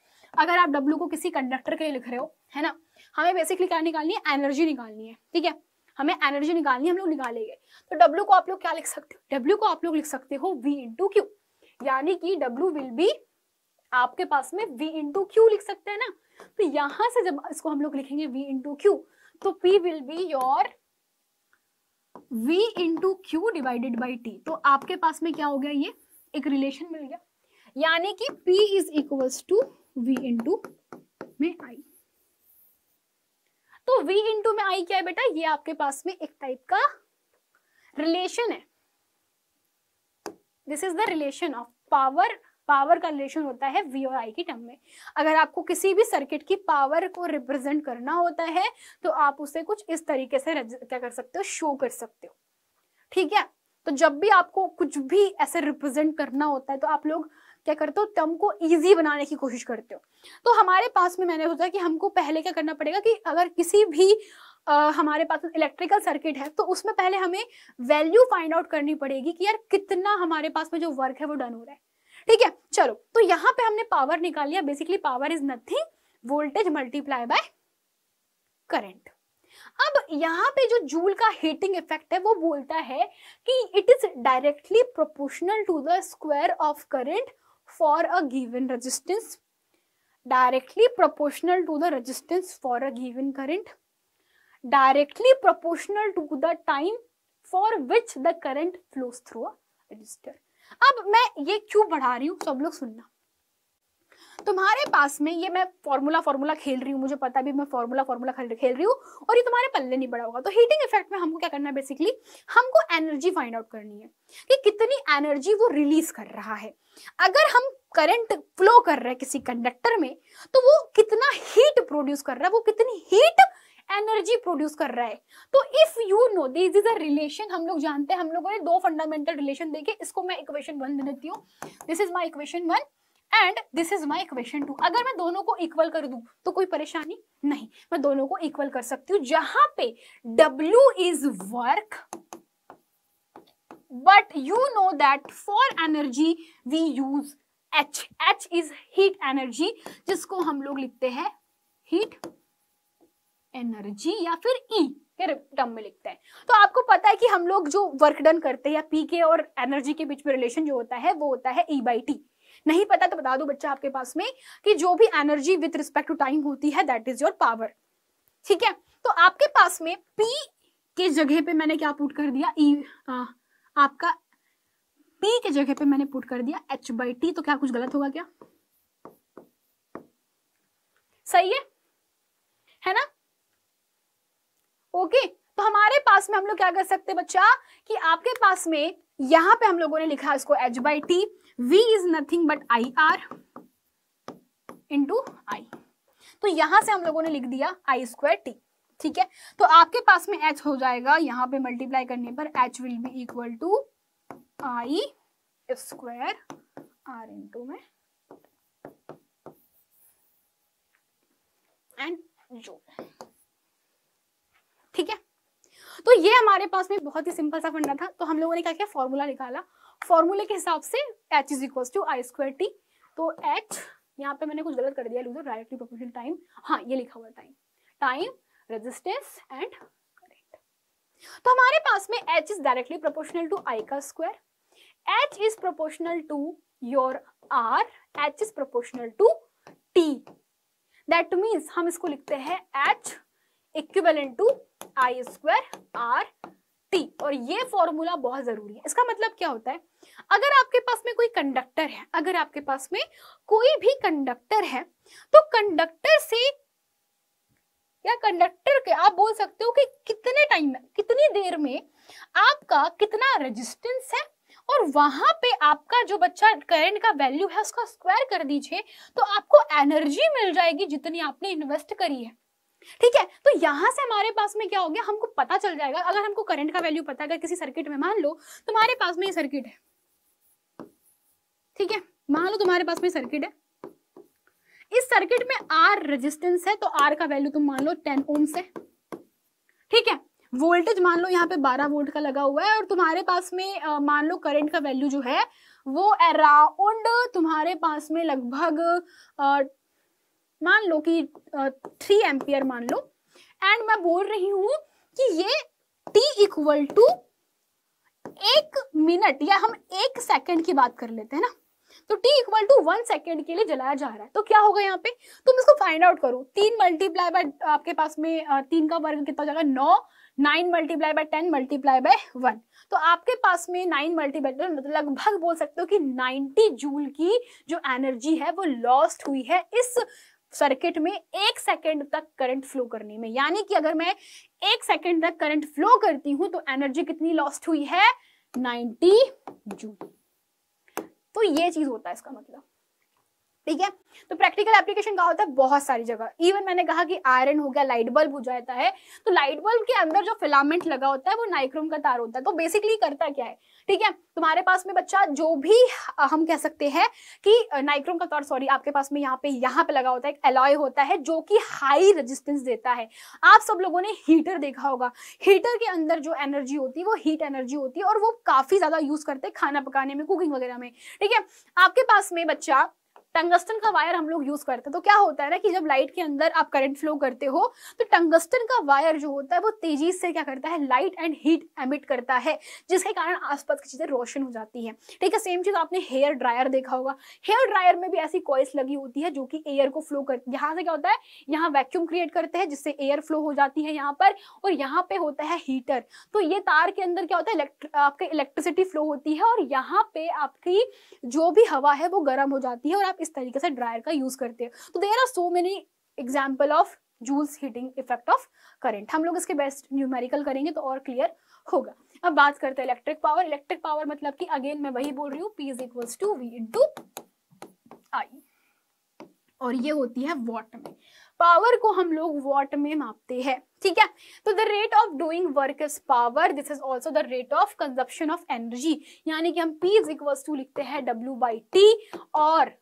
अगर आप डब्ल्यू को किसी कंडक्टर के लिए लिख रहे हो है ना हमें बेसिकली क्या निकालनी है एनर्जी निकालनी है ठीक है हमें एनर्जी निकालनी हम लोग निकालेंगे तो डब्ल्यू को आप लोग क्या लिख सकते हो W को आप लोग लिख सकते हो वी इंटू क्यू यानी कि डब्ल्यू विल बी आपके पास में v इंटू क्यू लिख सकते हैं ना तो यहां से जब इसको हम लोग लिखेंगे v इंटू क्यू तो p will be your v into Q divided by T तो आपके पास में क्या हो गया ये एक रिलेशन मिल गया यानी कि p is equals to v into में i तो v इंटू में i क्या है बेटा ये आपके पास में एक टाइप का रिलेशन है this is the relation of power power का रिलेशन होता है वी और आई की टर्म में अगर आपको किसी भी सर्किट की पावर को रिप्रेजेंट करना होता है तो आप उसे कुछ इस तरीके से क्या कर सकते हो शो कर सकते हो ठीक है तो जब भी आपको कुछ भी ऐसे रिप्रेजेंट करना होता है तो आप लोग क्या करते हो टर्म को इजी बनाने की कोशिश करते हो तो हमारे पास में मैंने सोचा कि हमको पहले क्या करना पड़ेगा कि अगर किसी भी आ, हमारे पास इलेक्ट्रिकल सर्किट है तो उसमें पहले हमें वैल्यू फाइंड आउट करनी पड़ेगी कि यार कितना हमारे पास में जो वर्क है वो डन हो रहा है ठीक है चलो तो यहाँ पे हमने पावर निकाल लिया basically power is nothing voltage multiply by current अब यहाँ पे जो जूल का हीटिंग इफेक्ट है वो बोलता है कि it is directly proportional to the square of current for a given resistance directly proportional to the resistance for a given current directly proportional to the time for which the current flows through a resistor अब मैं ये क्यों बढ़ा रही हूँ सब लोग सुनना तुम्हारे पास में ये मैं फॉर्मूला फॉर्मूला खेल रही हूँ मुझे पता भी मैं फॉर्मूला फॉर्मूला खेल रही हूँ और ये तुम्हारे पल्ले नहीं बढ़ा होगा तो हीटिंग इफेक्ट में हमको क्या करना है बेसिकली हमको एनर्जी फाइंड आउट करनी है कि कितनी एनर्जी वो रिलीज कर रहा है अगर हम करंट फ्लो कर रहे हैं किसी कंडक्टर में तो वो कितना हीट प्रोड्यूस कर रहा है वो कितनी हीट एनर्जी प्रोड्यूस कर रहा है तो if you know this is a relation हम लोग जानते हैं हम लोगों ने दो फंडामेंटल रिलेशन देखे इसको मैं इक्वेशन वन देती हूँ this is my equation one and this is my equation two अगर मैं दोनों को इक्वल कर दू तो कोई परेशानी नहीं मैं दोनों को इक्वल कर सकती हूँ जहां पे W is work but you know that for energy we use h h is heat energy जिसको हम लोग लिखते हैं हीट एनर्जी या फिर ई के टर्म में लिखते हैं तो आपको पता है कि हम लोग जो वर्क डन करते हैं या पी के और एनर्जी के बीच में रिलेशन जो होता है वो होता है ई बाई टी नहीं पता तो बता दो बच्चा आपके पास में कि जो भी energy with respect to time होती है दैट इज योर पावर ठीक है तो आपके पास में पी के जगह पे मैंने क्या पुट कर दिया ई e, आ, आपका पी के जगह पे मैंने पुट कर दिया एच बाई टी तो क्या कुछ गलत होगा क्या सही है है ना ओके तो हमारे पास में हम लोग क्या कर सकते हैं बच्चा कि आपके पास में यहां पे हम लोगों ने लिखा इसको H by T V is nothing but I R into I तो यहां से हम लोगों ने लिख दिया आई स्क्वायर टी ठीक है तो आपके पास में एच हो जाएगा यहां पे मल्टीप्लाई करने पर H will be equal to I square R into में एंड जो ठीक है तो ये हमारे पास में बहुत ही सिंपल सा फंडा था तो हम लोगों ने क्या किया फॉर्मूला निकाला फॉर्मूले के हिसाब से H is equal to I square T तो एच यहाँ पे मैंने कुछ गलत कर दिया लूजर डायरेक्टली प्रोपोर्शनल टाइम हाँ ये लिखा हुआ time time resistance and current तो हमारे पास में H is directly proportional to I का square H is proportional to your R H is proportional to T that means हम इसको लिखते हैं H equivalent to I square R T और ये फॉर्मूला बहुत जरूरी है इसका मतलब क्या होता है अगर आपके पास में कोई कंडक्टर है अगर आपके पास में कोई भी कंडक्टर है तो कंडक्टर से या कंडक्टर के आप बोल सकते हो कि कितने टाइम में कितनी देर में आपका कितना रेजिस्टेंस है और वहां पे आपका जो बच्चा करंट का वैल्यू है उसका स्क्वायर कर दीजिए तो आपको एनर्जी मिल जाएगी जितनी आपने इन्वेस्ट करी है ठीक है तो यहां से हमारे पास में क्या हो गया हमको पता चल जाएगा अगर हमको करंट का वैल्यू पता है अगर किसी सर्किट में मान लो तुम्हारे पास में ये सर्किट है ठीक है मान लो तुम्हारे पास में सर्किट है इस सर्किट में आर रेजिस्टेंस है तो आर का वैल्यू तुम मान लो टेन ओम से ठीक है वोल्टेज मान लो यहाँ पे 12 वोल्ट का लगा हुआ है और तुम्हारे पास में मान लो करंट का वैल्यू जो है वो अराउंड तुम्हारे पास में लगभग मान लो कि थ्री एम्पियर मान लो एंड मैं बोल रही हूं कि ये टी इक्वल टू एक मिनट या हम एक सेकंड की बात कर लेते हैं ना तो t equal to one second के लिए जलाया जा रहा है तो क्या होगा यहाँ पे तुम इसको फाइंड आउट करो तीन मल्टीप्लाई बाय आपके पास में तीन का वर्ग कितना हो जाएगा नौ nine multiply by ten multiply by one तो आपके पास में नाइन मल्टीप्लाई मतलब लगभग बोल सकते हो कि नाइनटी जूल की जो एनर्जी है वो लॉस्ट हुई है इस सर्किट में एक सेकेंड तक करंट फ्लो करने में यानी कि अगर मैं एक सेकेंड तक करंट फ्लो करती हूं तो एनर्जी कितनी लॉस्ट हुई है 90 जूल तो ये चीज होता है इसका मतलब ठीक है तो प्रैक्टिकल एप्लीकेशन कहा होता है बहुत सारी जगह इवन मैंने कहा कि आयरन हो गया लाइट बल्ब हो जाता है तो लाइट बल्ब के अंदर जो फिलामेंट लगा होता है वो नाइक्रोम का तार होता है तो बेसिकली करता क्या है ठीक है तुम्हारे पास में बच्चा जो भी हम कह सकते हैं कि नाइक्रोम का तार सॉरी आपके पास में यहाँ पे यहाँ पे लगा होता है एक एलॉय होता है जो कि हाई रजिस्टेंस देता है आप सब लोगों ने हीटर देखा होगा हीटर के अंदर जो एनर्जी होती है वो हीट एनर्जी होती है और वो काफी ज्यादा यूज करते हैं खाना पकाने में कुकिंग वगैरह में ठीक है आपके पास में बच्चा टंगस्टन का वायर हम लोग यूज करते हैं तो क्या होता है ना कि जब लाइट के अंदर आप करंट फ्लो करते हो तो टंगस्टन का वायर जो होता है वो तेजी से क्या करता है लाइट एंड हीट एमिट करता है जिसके कारण आसपास की चीजें रोशन हो जाती है ठीक है सेम चीज आपने हेयर ड्रायर देखा होगा हेयर ड्रायर में भी ऐसी कॉइल्स लगी होती है जो कि एयर को फ्लो कर यहाँ से क्या होता है यहाँ वैक्यूम क्रिएट करते हैं जिससे एयर फ्लो हो जाती है यहाँ पर और यहाँ पे होता है हीटर तो ये तार के अंदर क्या होता है आपके इलेक्ट्रिसिटी फ्लो होती है और यहाँ पे आपकी जो भी हवा है वो गर्म हो जाती है और आप इस तरीके से ड्रायर का यूज करते हैं तो there are so many example of Joule's heating effect of current हम लोग इसके बेस्ट न्यूमेरिकल करेंगे तो और क्लियर होगा अब बात करते हैं इलेक्ट्रिक पावर इलेक्ट्रिक पावर मतलब कि अगेन मैं वही बोल रही हूँ P is equals to V into I और ये होती है वॉट में पावर को हम लोग वॉट में मापते हैं ठीक है तो the rate of doing work is power this is also the rate of consumption of energy यानी कि हम पी इज इक्वल्स टू लिखते हैं डब्ल्यू बाई टी और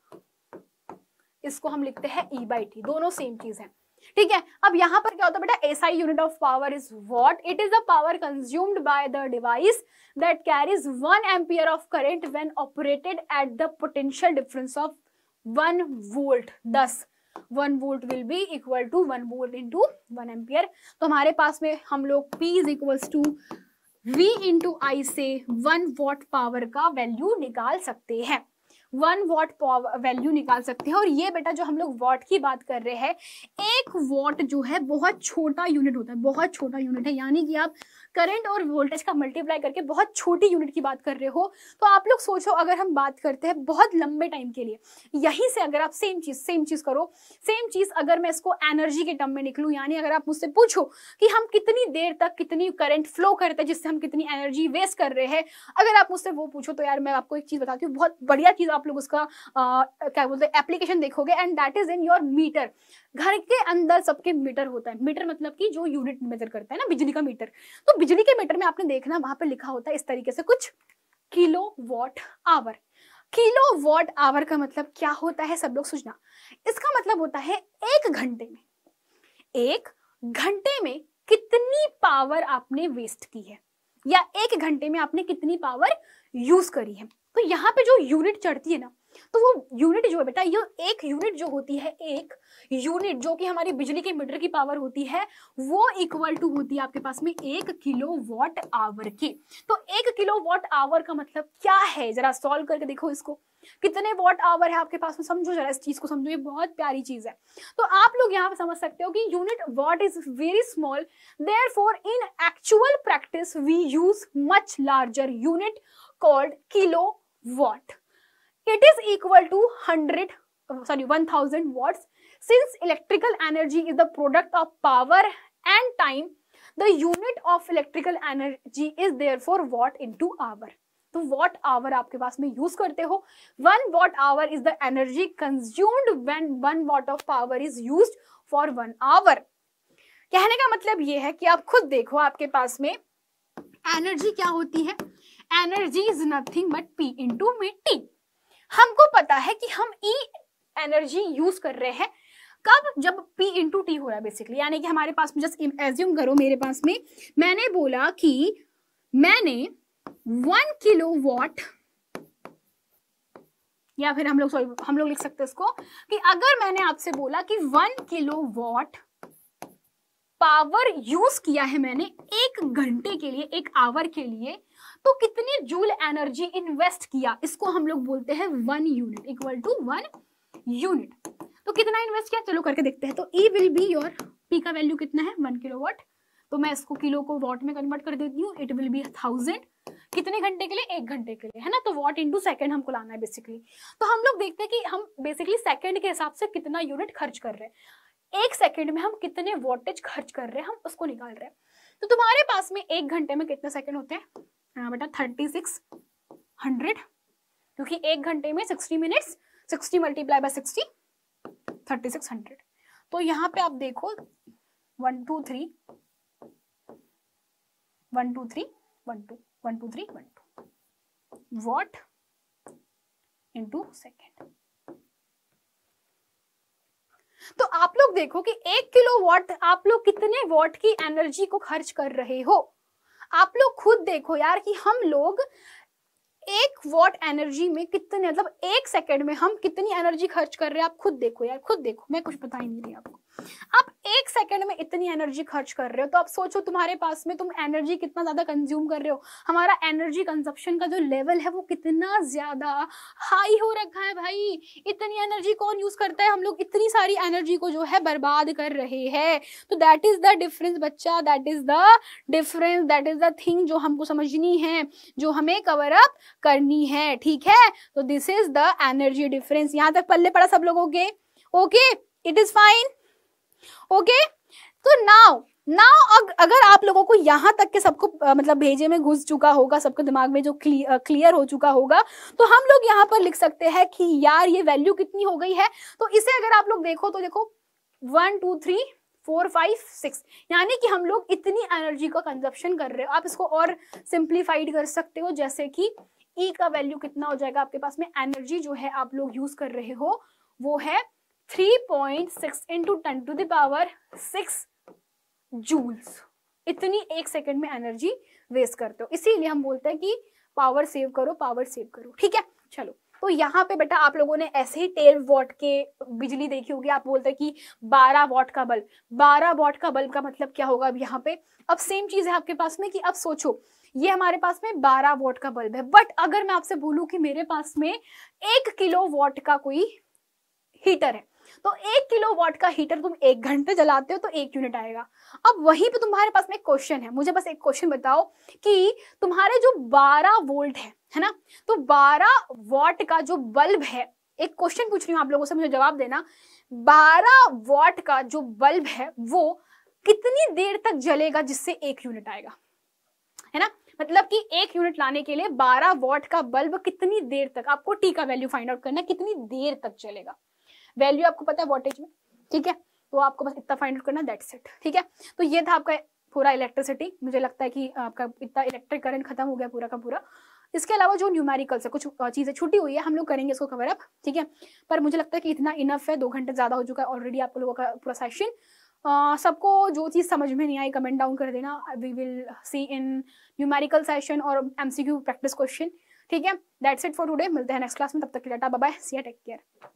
इसको हम लिखते हैं ई बाई टी दोनों सेम चीज है ठीक है अब यहाँ पर क्या होता है बेटा S I unit of power is what it is the power consumed by the device that carries one ampere of current when operated at the potential difference of one volt thus one volt will be equal to one volt into one ampere तो हमारे पास में हम लोग P is equal to V into I से one watt power का value निकाल सकते हैं वन वॉट वैल्यू निकाल सकते हैं और ये बेटा जो हम लोग वॉट की बात कर रहे हैं एक वॉट जो है बहुत छोटा यूनिट होता है बहुत छोटा यूनिट है यानी कि आप करंट और वोल्टेज का मल्टीप्लाई करके बहुत छोटी यूनिट की बात कर रहे हो तो आप लोग सोचो अगर हम बात करते हैं बहुत लंबे टाइम के लिए यहीं से अगर आप सेम चीज सेम चीज करो सेम चीज अगर मैं इसको एनर्जी के टर्म में निकलूँ यानी अगर आप मुझसे पूछो कि हम कितनी देर तक कितनी करंट फ्लो करते हैं जिससे हम कितनी एनर्जी वेस्ट कर रहे हैं अगर आप मुझसे वो पूछो तो यार मैं आपको एक चीज बताती हूँ बहुत बढ़िया चीज आप लोग उसका आ, क्या बोलते हैं एप्लीकेशन देखोगे and that is in your meter घर के अंदर सबके मीटर होता है मीटर मतलब कि जो यूनिट मेजर करता है ना बिजली का मीटर तो बिजली के मीटर में आपने देखना वहां पर लिखा होता है इस तरीके से कुछ kilowatt hour kilowatt hour का मतलब क्या होता है सब लोग सोचना इसका मतलब होता है एक घंटे में एक घंटे में कितनी पावर आपने वेस्ट की है या एक घंटे में आपने कितनी पावर यूज करी है तो यहाँ पे जो यूनिट चढ़ती है ना तो वो यूनिट जो है बेटा ये एक यूनिट जो होती है एक यूनिट जो कि हमारी बिजली के मीटर की पावर होती है वो इक्वल टू होती है आपके पास में एक किलो वॉट आवर की तो एक किलो वॉट आवर का मतलब क्या है जरा सॉल्व करके देखो इसको कितने वॉट आवर है आपके पास में समझो जरा इस चीज को समझो ये बहुत प्यारी चीज है तो आप लोग यहाँ पे समझ सकते हो कि unit watt is very small therefore in actual practice we use much larger unit called kilowatt it is equal to hundred sorry one thousand watt since electrical energy is the product of power and time the unit of electrical energy is therefore watt in into hour तो watt hour आपके पास में use करते हो one watt hour is the energy consumed when one watt of power is use for one hour कहने का मतलब ये है कि आप खुद देखो आपके पास में एनर्जी क्या होती है energy is nothing but P into two T हमको पता है कि हम ई एनर्जी यूज कर रहे हैं कब जब P इंटू टी हो रहा है बेसिकली यानी कि हमारे पास जस्ट एज्यूम करो मेरे पास में मैंने बोला कि मैंने वन किलो वॉट या फिर हम लोग सॉरी हम लोग लिख सकते हैं इसको कि अगर मैंने आपसे बोला कि one kilowatt power use किया है मैंने एक घंटे के लिए एक आवर के लिए तो कितने जूल एनर्जी इन्वेस्ट किया इसको हम लोग बोलते हैं one unit equal to one unit तो कितना इन्वेस्ट किया चलो करके देखते हैं तो E will be your P का वैल्यू कितना है वन किलो वॉट तो मैं इसको किलो को वॉट में कन्वर्ट कर देती हूँ इट विल बी थाउजेंड कितने घंटे के लिए एक घंटे के लिए है ना तो वॉट इंटू सेकेंड हमको लाना है बेसिकली तो हम लोग देखते हैं कि हम बेसिकली सेकेंड के हिसाब से कितना यूनिट खर्च कर रहे हैं एक सेकंड में हम कितने वोल्टेज खर्च कर रहे हैं हम उसको निकाल रहे हैं तो तुम्हारे पास में एक घंटे में कितने सेकंड होते हैं हाँ बेटा थर्टी सिक्स हंड्रेड क्योंकि एक घंटे में sixty minutes sixty multiply by sixty thirty six hundred तो यहाँ पे आप देखो one two three one two three one two one two three one two what in two second तो आप लोग देखो कि एक किलो वॉट आप लोग कितने वॉट की एनर्जी को खर्च कर रहे हो आप लोग खुद देखो यार कि हम लोग एक वॉट एनर्जी में कितने मतलब एक सेकंड में हम कितनी एनर्जी खर्च कर रहे हैं आप खुद देखो यार खुद देखो मैं कुछ बता ही नहीं रही आपको आप एक सेकंड में इतनी एनर्जी खर्च कर रहे हो तो आप सोचो तुम्हारे पास में तुम एनर्जी कितना ज्यादा कंज्यूम कर रहे हो हमारा एनर्जी कंजप्शन का जो लेवल है वो कितना ज्यादा हाई हो रखा है भाई इतनी एनर्जी कौन यूज करता है हम लोग इतनी सारी एनर्जी को जो है बर्बाद कर रहे हैं तो दैट इज द डिफरेंस बच्चा that is the difference that is the thing जो हमको समझनी है जो हमें कवर अप करनी है ठीक है तो this is the energy difference यहां तक पल्ले पड़ा सब लोगों के okay it is fine okay तो नाउ नाउ अगर आप लोगों को यहां तक के सबको मतलब भेजे में घुस चुका होगा सबके दिमाग में जो क्लियर क्लियर हो चुका होगा तो हम लोग यहाँ पर लिख सकते हैं कि यार ये वैल्यू कितनी हो गई है तो इसे अगर आप लोग देखो तो देखो one two three four five six यानी कि हम लोग इतनी एनर्जी का कंजप्शन कर रहे हो आप इसको और सिंप्लीफाइड कर सकते हो जैसे कि ई e का वैल्यू कितना हो जाएगा आपके पास में एनर्जी जो है आप लोग यूज कर रहे हो वो है three point six into ten to the power six joules इतनी एक सेकंड में एनर्जी वेस्ट करते हो इसीलिए हम बोलते हैं कि पावर सेव करो पावर सेव करो ठीक है चलो तो यहाँ पे बेटा आप लोगों ने ऐसे ही टेल वॉट के बिजली देखी होगी आप बोलते हैं कि 12 वॉट का बल्ब 12 वॉट का बल्ब का मतलब क्या होगा अब यहाँ पे अब सेम चीज है आपके पास में कि अब सोचो ये हमारे पास में 12 वॉट का बल्ब है बट अगर मैं आपसे बोलूं कि मेरे पास में एक किलो वॉट का कोई हीटर है तो एक किलो वॉट का हीटर तुम एक घंटे जलाते हो तो एक यूनिट आएगा अब वहीं पे तुम्हारे पास में एक क्वेश्चन है मुझे बस एक क्वेश्चन बताओ कि तुम्हारे जो 12 वोल्ट है है ना तो 12 वॉट का जो बल्ब है एक क्वेश्चन पूछ रही हूँ आप लोगों से मुझे जवाब देना बारह वॉट का जो बल्ब है वो कितनी देर तक जलेगा जिससे एक यूनिट आएगा है ना मतलब कि एक यूनिट लाने के लिए 12 वॉट का बल्ब कितनी देर तक आपको टी का वैल्यू फाइंड आउट करना कितनी देर तक चलेगा वैल्यू आपको पता है वोल्टेज में ठीक है तो आपको बस इतना फाइंड आउट करना दैट्स इट ठीक है तो ये था आपका पूरा इलेक्ट्रिसिटी मुझे लगता है कि आपका इतना इलेक्ट्रिक करंट खत्म हो गया पूरा का पूरा इसके अलावा जो न्यूमेरिकल्स है कुछ चीज़ें छुट्टी हुई है हम लोग करेंगे इसको कवर अप ठीक है पर मुझे लगता है कि इतना इनफ है दो घंटे ज़्यादा हो चुका है ऑलरेडी आप लोगों का पूरा सेशन सबको जो चीज़ समझ में नहीं आई कमेंट डाउन कर देना we will see in numerical session और एमसीक्यू प्रैक्टिस क्वेश्चन ठीक है दैट्स इट फॉर टुडे मिलते हैं नेक्स्ट क्लास में तब तक के tata bye see take care